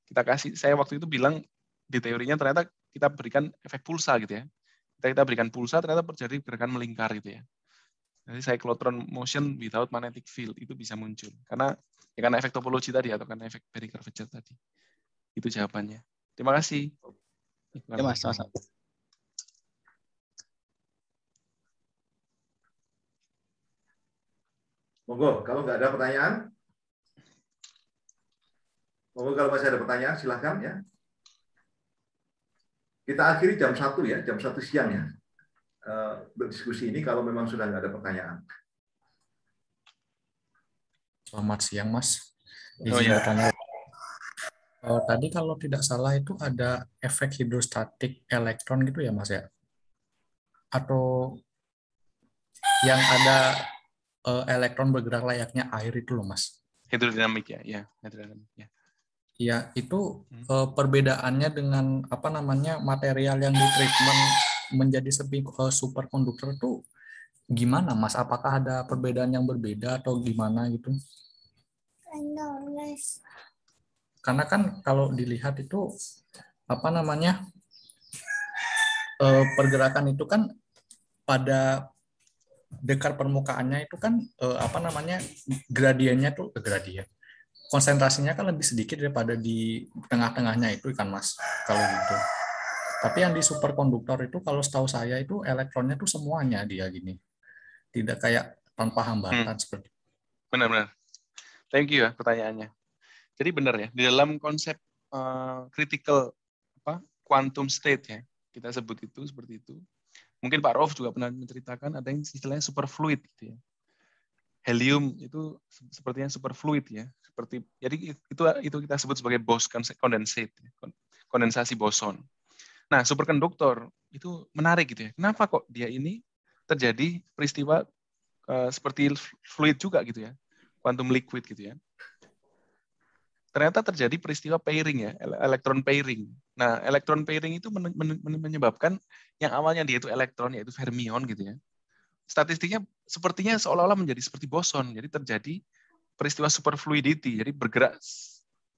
[SPEAKER 4] kita kasih, saya waktu itu bilang di teorinya ternyata kita berikan efek pulsa gitu ya. Kita, kita berikan pulsa, ternyata terjadi gerakan melingkar gitu ya. Jadi cyclotron motion without magnetic field itu bisa muncul karena ya karena efek topologi tadi atau karena efek Berry curvature tadi. Itu jawabannya. Terima kasih. Ya, kasih
[SPEAKER 1] Monggo, kalau nggak ada pertanyaan, monggo kalau masih ada pertanyaan silahkan ya. Kita akhiri jam satu ya, jam satu siang ya. Eh, berdiskusi ini kalau memang sudah nggak ada pertanyaan.
[SPEAKER 6] Selamat siang, Mas. oh, ya. Uh, tadi kalau tidak salah itu ada efek hidrostatik elektron gitu ya, Mas ya? Atau yang ada eh, elektron bergerak layaknya air itu loh, Mas?
[SPEAKER 4] Hidrodinamik ya, ya, hidrodinamik ya.
[SPEAKER 6] Ya, itu hmm. uh, perbedaannya dengan apa namanya material yang ditreatment menjadi sepi uh, superkonduktor itu gimana, Mas? Apakah ada perbedaan yang berbeda atau gimana gitu? Karena kan kalau dilihat itu apa namanya uh, pergerakan itu kan pada dekar permukaannya itu kan uh, apa namanya gradiennya tuh eh, gradien konsentrasinya kan lebih sedikit daripada di tengah-tengahnya itu ikan mas kalau gitu. Tapi yang di superkonduktor itu kalau setahu saya itu elektronnya tuh semuanya dia gini. Tidak kayak tanpa hambatan hmm. seperti.
[SPEAKER 4] Benar-benar. Thank you ya pertanyaannya. Jadi benar ya di dalam konsep uh, critical apa quantum state ya kita sebut itu seperti itu. Mungkin Pak Rof juga pernah menceritakan ada yang istilahnya superfluid gitu ya helium itu sepertinya super fluid ya seperti jadi itu itu kita sebut sebagai Bose condensate ya, kondensasi boson nah superkonduktor itu menarik gitu ya kenapa kok dia ini terjadi peristiwa uh, seperti fluid juga gitu ya quantum liquid gitu ya ternyata terjadi peristiwa pairing ya elektron pairing nah elektron pairing itu menyebabkan yang awalnya dia itu elektron yaitu fermion gitu ya statistiknya sepertinya seolah-olah menjadi seperti boson. Jadi terjadi peristiwa superfluidity, jadi bergerak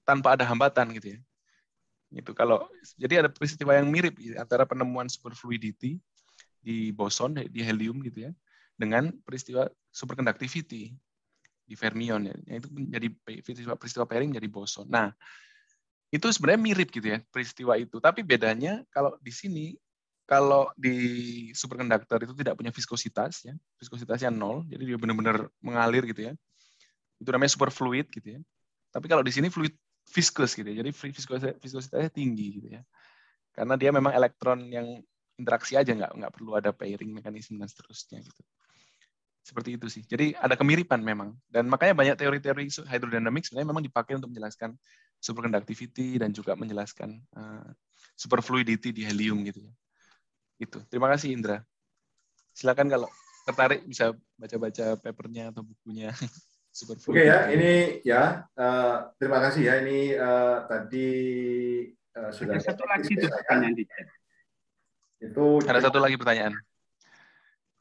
[SPEAKER 4] tanpa ada hambatan gitu ya. Itu Kalau jadi ada peristiwa yang mirip gitu, antara penemuan superfluidity di boson di helium gitu ya dengan peristiwa superconductivity di fermion ya. Itu menjadi peristiwa peristiwa pairing menjadi boson. Nah, itu sebenarnya mirip gitu ya peristiwa itu, tapi bedanya kalau di sini kalau di superkonduktor itu tidak punya viskositas ya. Viskositasnya nol, jadi dia benar-benar mengalir gitu ya. Itu namanya superfluid gitu ya. Tapi kalau di sini fluid viskus gitu ya. Jadi viskositasnya tinggi gitu ya. Karena dia memang elektron yang interaksi aja nggak nggak perlu ada pairing mekanisme dan seterusnya gitu. Seperti itu sih. Jadi ada kemiripan memang. Dan makanya banyak teori-teori hydrodynamics sebenarnya memang dipakai untuk menjelaskan superconductivity dan juga menjelaskan uh, superfluidity di helium gitu ya. Itu. Terima kasih Indra. Silakan kalau tertarik bisa baca-baca papernya atau bukunya. [laughs] Super Oke okay, ya, ini ya uh, terima kasih ya ini
[SPEAKER 1] uh, tadi
[SPEAKER 4] uh, sudah ada satu lagi itu pertanyaan Itu ada satu lagi pertanyaan.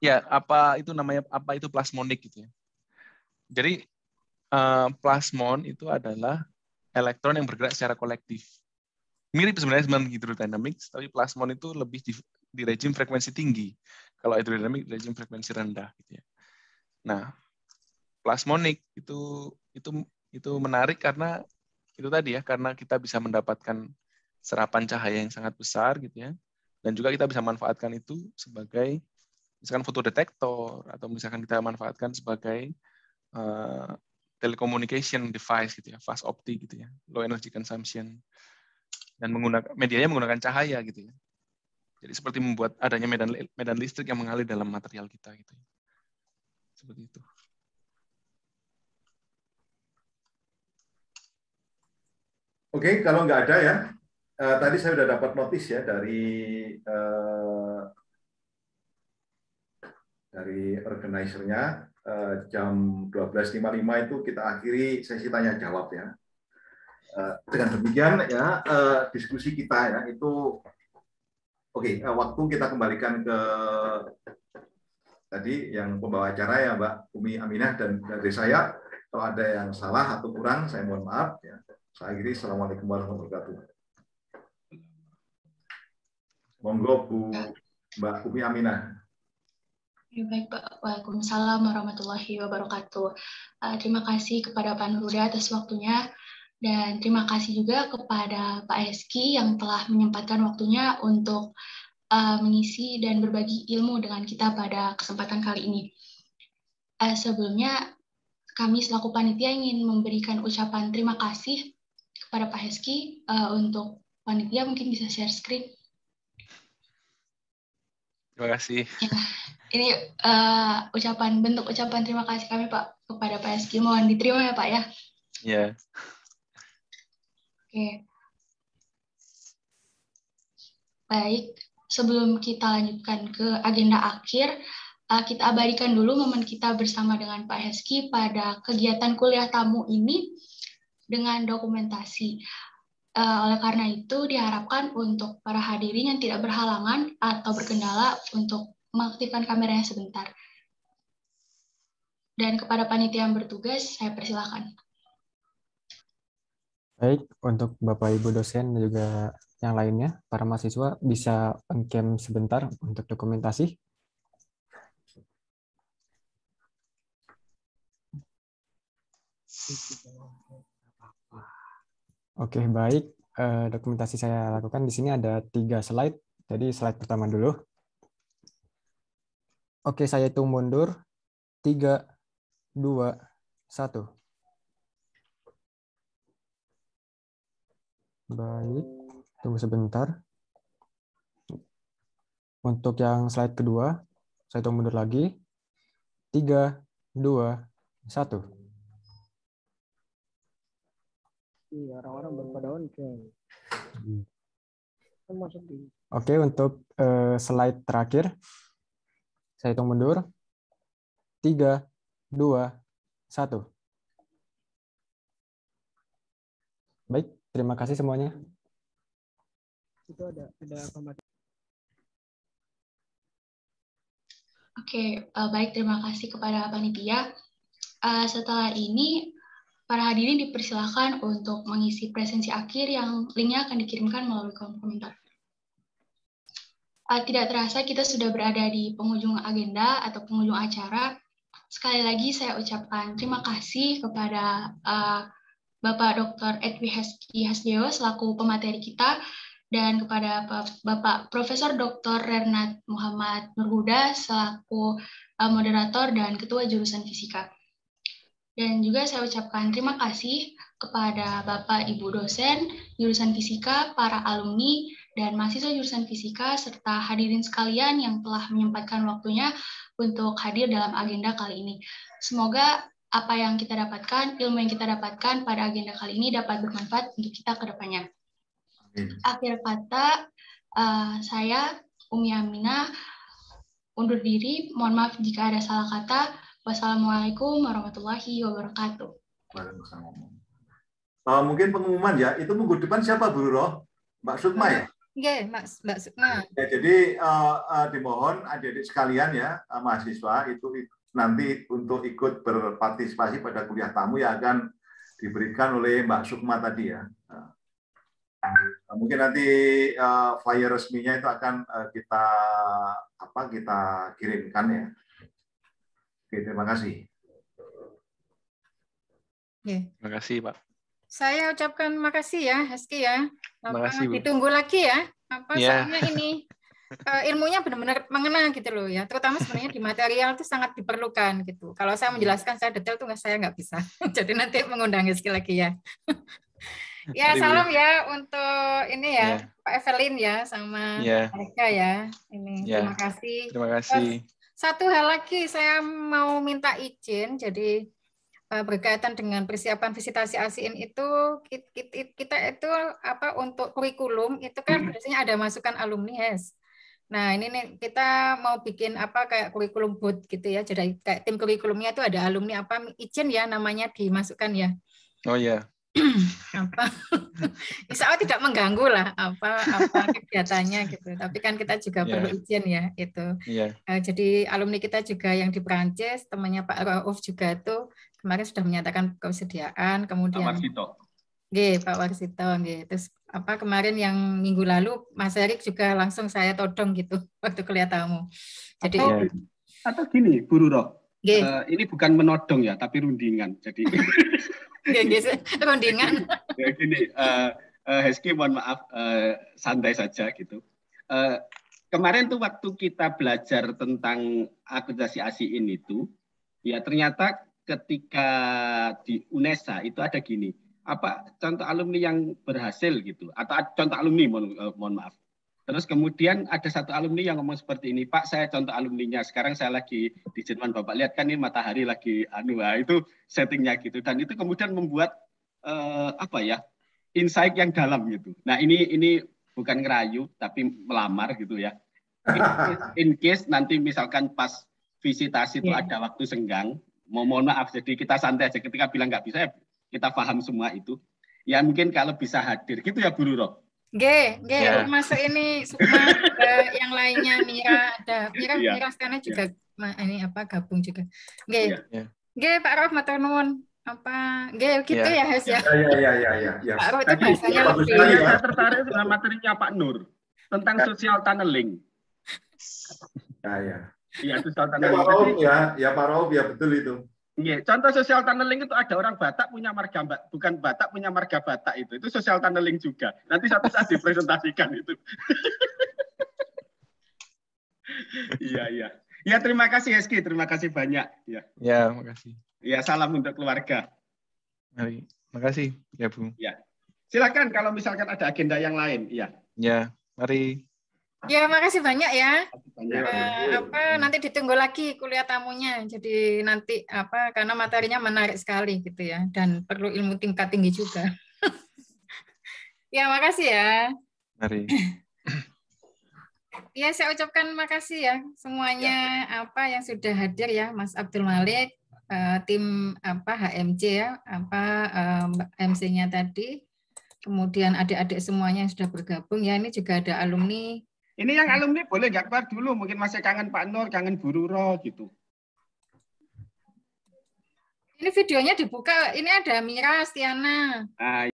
[SPEAKER 4] Ya, apa itu namanya apa itu plasmonik gitu ya. Jadi uh, plasmon itu adalah elektron yang bergerak secara kolektif. Mirip sebenarnya dengan hidrodynamics, gitu, tapi plasmon itu lebih di rejim frekuensi tinggi. Kalau hidrodinamik rejim frekuensi rendah gitu ya. Nah, plasmonik itu itu itu menarik karena itu tadi ya karena kita bisa mendapatkan serapan cahaya yang sangat besar gitu ya. Dan juga kita bisa manfaatkan itu sebagai misalkan fotodetektor atau misalkan kita manfaatkan sebagai uh, telecommunication device gitu ya, fast optik, gitu ya, low energy consumption dan menggunakan medianya menggunakan cahaya gitu ya. Jadi seperti membuat adanya medan medan listrik yang mengalir dalam material kita gitu. Seperti itu.
[SPEAKER 1] Oke, kalau nggak ada ya. Uh, tadi saya sudah dapat notis ya dari uh, dari organisernya uh, eh, jam 12.55 itu kita akhiri sesi tanya jawab ya. Uh, dengan demikian ya uh, diskusi kita ya itu Oke, okay, eh, waktu kita kembalikan ke tadi yang pembawa acara ya Mbak Umi Aminah dan dari saya kalau ada yang salah atau kurang saya mohon maaf ya. Saya akhiri Assalamualaikum warahmatullahi wabarakatuh. Monggo Bu Mbak Umi Aminah.
[SPEAKER 2] Ya, baik, Pak. Waalaikumsalam warahmatullahi wabarakatuh. Uh, terima kasih kepada Pak Nurda atas waktunya. Dan terima kasih juga kepada Pak Eski yang telah menyempatkan waktunya untuk uh, mengisi dan berbagi ilmu dengan kita pada kesempatan kali ini. Uh, sebelumnya, kami selaku panitia ingin memberikan ucapan terima kasih kepada Pak Heski uh, eh, untuk panitia mungkin bisa share screen.
[SPEAKER 4] Terima kasih. Ya,
[SPEAKER 2] ini uh, ucapan bentuk ucapan terima kasih kami Pak kepada Pak Heski mohon diterima ya Pak ya. Ya. Yeah. Oke. Baik, sebelum kita lanjutkan ke agenda akhir, eh, kita abadikan dulu momen kita bersama dengan Pak Heski pada kegiatan kuliah tamu ini dengan dokumentasi. Eh, oleh karena itu, diharapkan untuk para hadirin yang tidak berhalangan atau berkendala untuk mengaktifkan kameranya sebentar. Dan kepada panitia yang bertugas, saya persilahkan.
[SPEAKER 6] Baik, untuk Bapak Ibu dosen dan juga yang lainnya, para mahasiswa bisa engkem sebentar untuk dokumentasi. Oke, baik. Eh, dokumentasi saya lakukan di sini ada tiga slide. Jadi slide pertama dulu. Oke, saya hitung mundur. Tiga, dua, satu. Baik,
[SPEAKER 3] tunggu sebentar.
[SPEAKER 6] Untuk yang slide kedua, saya tunggu mundur lagi. Tiga, dua, satu.
[SPEAKER 5] Iya, orang-orang hmm.
[SPEAKER 6] Oke, untuk eh, slide terakhir, saya hitung mundur. Tiga, dua, satu.
[SPEAKER 3] Baik, Terima kasih semuanya. Itu ada ada pembatas.
[SPEAKER 2] Oke, okay, uh, eh, baik terima kasih kepada panitia. Uh, setelah ini para hadirin dipersilakan untuk mengisi presensi akhir yang linknya akan dikirimkan melalui kolom komentar. Uh, tidak terasa kita sudah berada di penghujung agenda atau penghujung acara. Sekali lagi saya ucapkan terima kasih kepada uh, Bapak Dr. Edwi Haski Hasdeo selaku pemateri kita dan kepada Bapak Profesor Dr. Renat Muhammad Nurhuda selaku eh, moderator dan Ketua Jurusan Fisika. Dan juga saya ucapkan terima kasih kepada Bapak Ibu dosen jurusan fisika, para alumni dan mahasiswa jurusan fisika serta hadirin sekalian yang telah menyempatkan waktunya untuk hadir dalam agenda kali ini. Semoga apa yang kita dapatkan, ilmu yang kita dapatkan pada agenda kali ini dapat bermanfaat untuk kita ke depannya. Akhir kata, uh, saya Umi Aminah undur diri. Mohon maaf jika ada salah kata. Wassalamualaikum warahmatullahi wabarakatuh.
[SPEAKER 1] Uh, mungkin pengumuman ya, itu minggu depan siapa Bu Roh? Mbak Sukma ya?
[SPEAKER 8] Iya, Mbak, Mbak Sukma.
[SPEAKER 1] Ya, jadi uh, uh, dimohon adik-adik sekalian ya, uh, mahasiswa itu nanti untuk ikut berpartisipasi pada kuliah tamu yang akan diberikan oleh Mbak Sukma tadi ya. Nah, mungkin nanti eh, flyer resminya itu akan eh, kita apa kita kirimkan ya. Oke, terima kasih.
[SPEAKER 8] Terima kasih, Pak. Saya ucapkan makasih ya, Haski ya. Apa, makasih, Ditunggu lagi ya. Apa ya. ini [laughs] uh, ilmunya benar-benar mengena gitu loh ya. Terutama sebenarnya di material itu sangat diperlukan gitu. Kalau saya iya. menjelaskan saya detail tuh saya nggak bisa. [laughs] Jadi nanti mengundang sekali lagi ya. [laughs]
[SPEAKER 3] ya salam ya
[SPEAKER 8] untuk ini ya yeah. Pak Evelyn ya sama yeah. mereka ya. Ini yeah. terima kasih. Terima kasih. satu hal lagi saya mau minta izin jadi eh, berkaitan dengan persiapan visitasi ASIN itu kita, itu apa untuk kurikulum itu kan biasanya ada masukan alumni HES. Nah, ini nih kita mau bikin apa kayak kurikulum boot gitu ya. Jadi kayak tim kurikulumnya itu ada alumni apa izin ya namanya dimasukkan ya. Oh iya. [clears throat] apa [laughs] insya Allah tidak mengganggu lah apa apa kegiatannya gitu tapi kan kita juga yeah. perlu izin ya itu yeah. Iya. jadi alumni kita juga yang di Prancis temannya Pak Rauf juga itu kemarin sudah menyatakan kesediaan kemudian Pak Warsito. G, Pak Warsito G. terus apa kemarin yang minggu lalu Mas Erik juga langsung saya todong gitu [laughs] waktu kelihatamu. Jadi atau, ya. atau
[SPEAKER 5] gini, Bu Ruro. Uh, ini bukan menodong ya, tapi rundingan. Jadi [laughs]
[SPEAKER 8] gini, rundingan.
[SPEAKER 5] [laughs] ya gini, uh, eh, uh, eh, Heski mohon maaf uh, santai saja gitu. Uh, kemarin tuh waktu kita belajar tentang akreditasi ini itu, ya ternyata ketika di UNESA itu ada gini apa contoh alumni yang berhasil gitu atau contoh alumni mohon, eh, mohon maaf. Terus kemudian ada satu alumni yang ngomong seperti ini, Pak saya contoh alumninya, sekarang saya lagi di Jerman, Bapak lihat kan ini matahari lagi anu, ah, itu settingnya gitu. Dan itu kemudian membuat uh, apa ya insight yang dalam gitu. Nah ini ini bukan ngerayu tapi melamar gitu ya. In, in case nanti misalkan pas visitasi ya. itu yeah. ada waktu senggang, mau mohon maaf jadi kita santai aja ketika bilang nggak bisa ya kita paham semua itu. Ya mungkin kalau bisa hadir gitu ya Bu Ruro.
[SPEAKER 8] Oke, oke. ya. masuk ini semua yang lainnya Mira ada Mira ya. Mira sekarang juga ya. ini apa gabung juga. oke iya. ya. Pak Rof matur nuwun apa ge gitu ya. ya, Hes ya. Iya, ya ya ya ya. Pak Rof itu bahasanya ya, lebih. Ya. Saya
[SPEAKER 5] tertarik dengan materinya Pak Nur tentang social tunneling. Ya ya. Iya, itu social tunneling. Ya Pak Rauf ya, ya Pak Rauf ya betul itu. Iya, contoh sosial tunneling itu ada orang Batak punya marga bukan Batak punya marga Batak itu. Itu sosial tunneling juga. Nanti satu saat dipresentasikan itu. [laughs] Iya, iya. Ya, terima kasih Eski, terima kasih banyak. Ya. Ya, makasih. Ya, salam untuk keluarga. Mari. Makasih ya, Bu. Ya. Silakan kalau misalkan ada agenda yang lain, iya.
[SPEAKER 4] Ya,
[SPEAKER 3] mari.
[SPEAKER 8] Ya, makasih banyak ya.
[SPEAKER 3] Banyak. Uh,
[SPEAKER 8] apa hmm. nanti ditunggu lagi kuliah tamunya. Jadi nanti apa karena materinya menarik sekali gitu ya dan perlu ilmu tingkat tinggi juga. [laughs] ya, makasih ya. Mari. [clears throat] ya, saya ucapkan makasih ya semuanya ya. apa yang sudah hadir ya Mas Abdul Malik, eh, tim apa HMC ya, apa eh, MC-nya tadi kemudian adik-adik semuanya yang sudah bergabung ya ini juga ada alumni ini yang alumni
[SPEAKER 5] boleh nggak keluar dulu, mungkin masih kangen Pak Nur, kangen Bu Ruro gitu.
[SPEAKER 8] Ini videonya dibuka, ini ada Mira
[SPEAKER 3] Astiana. Ah,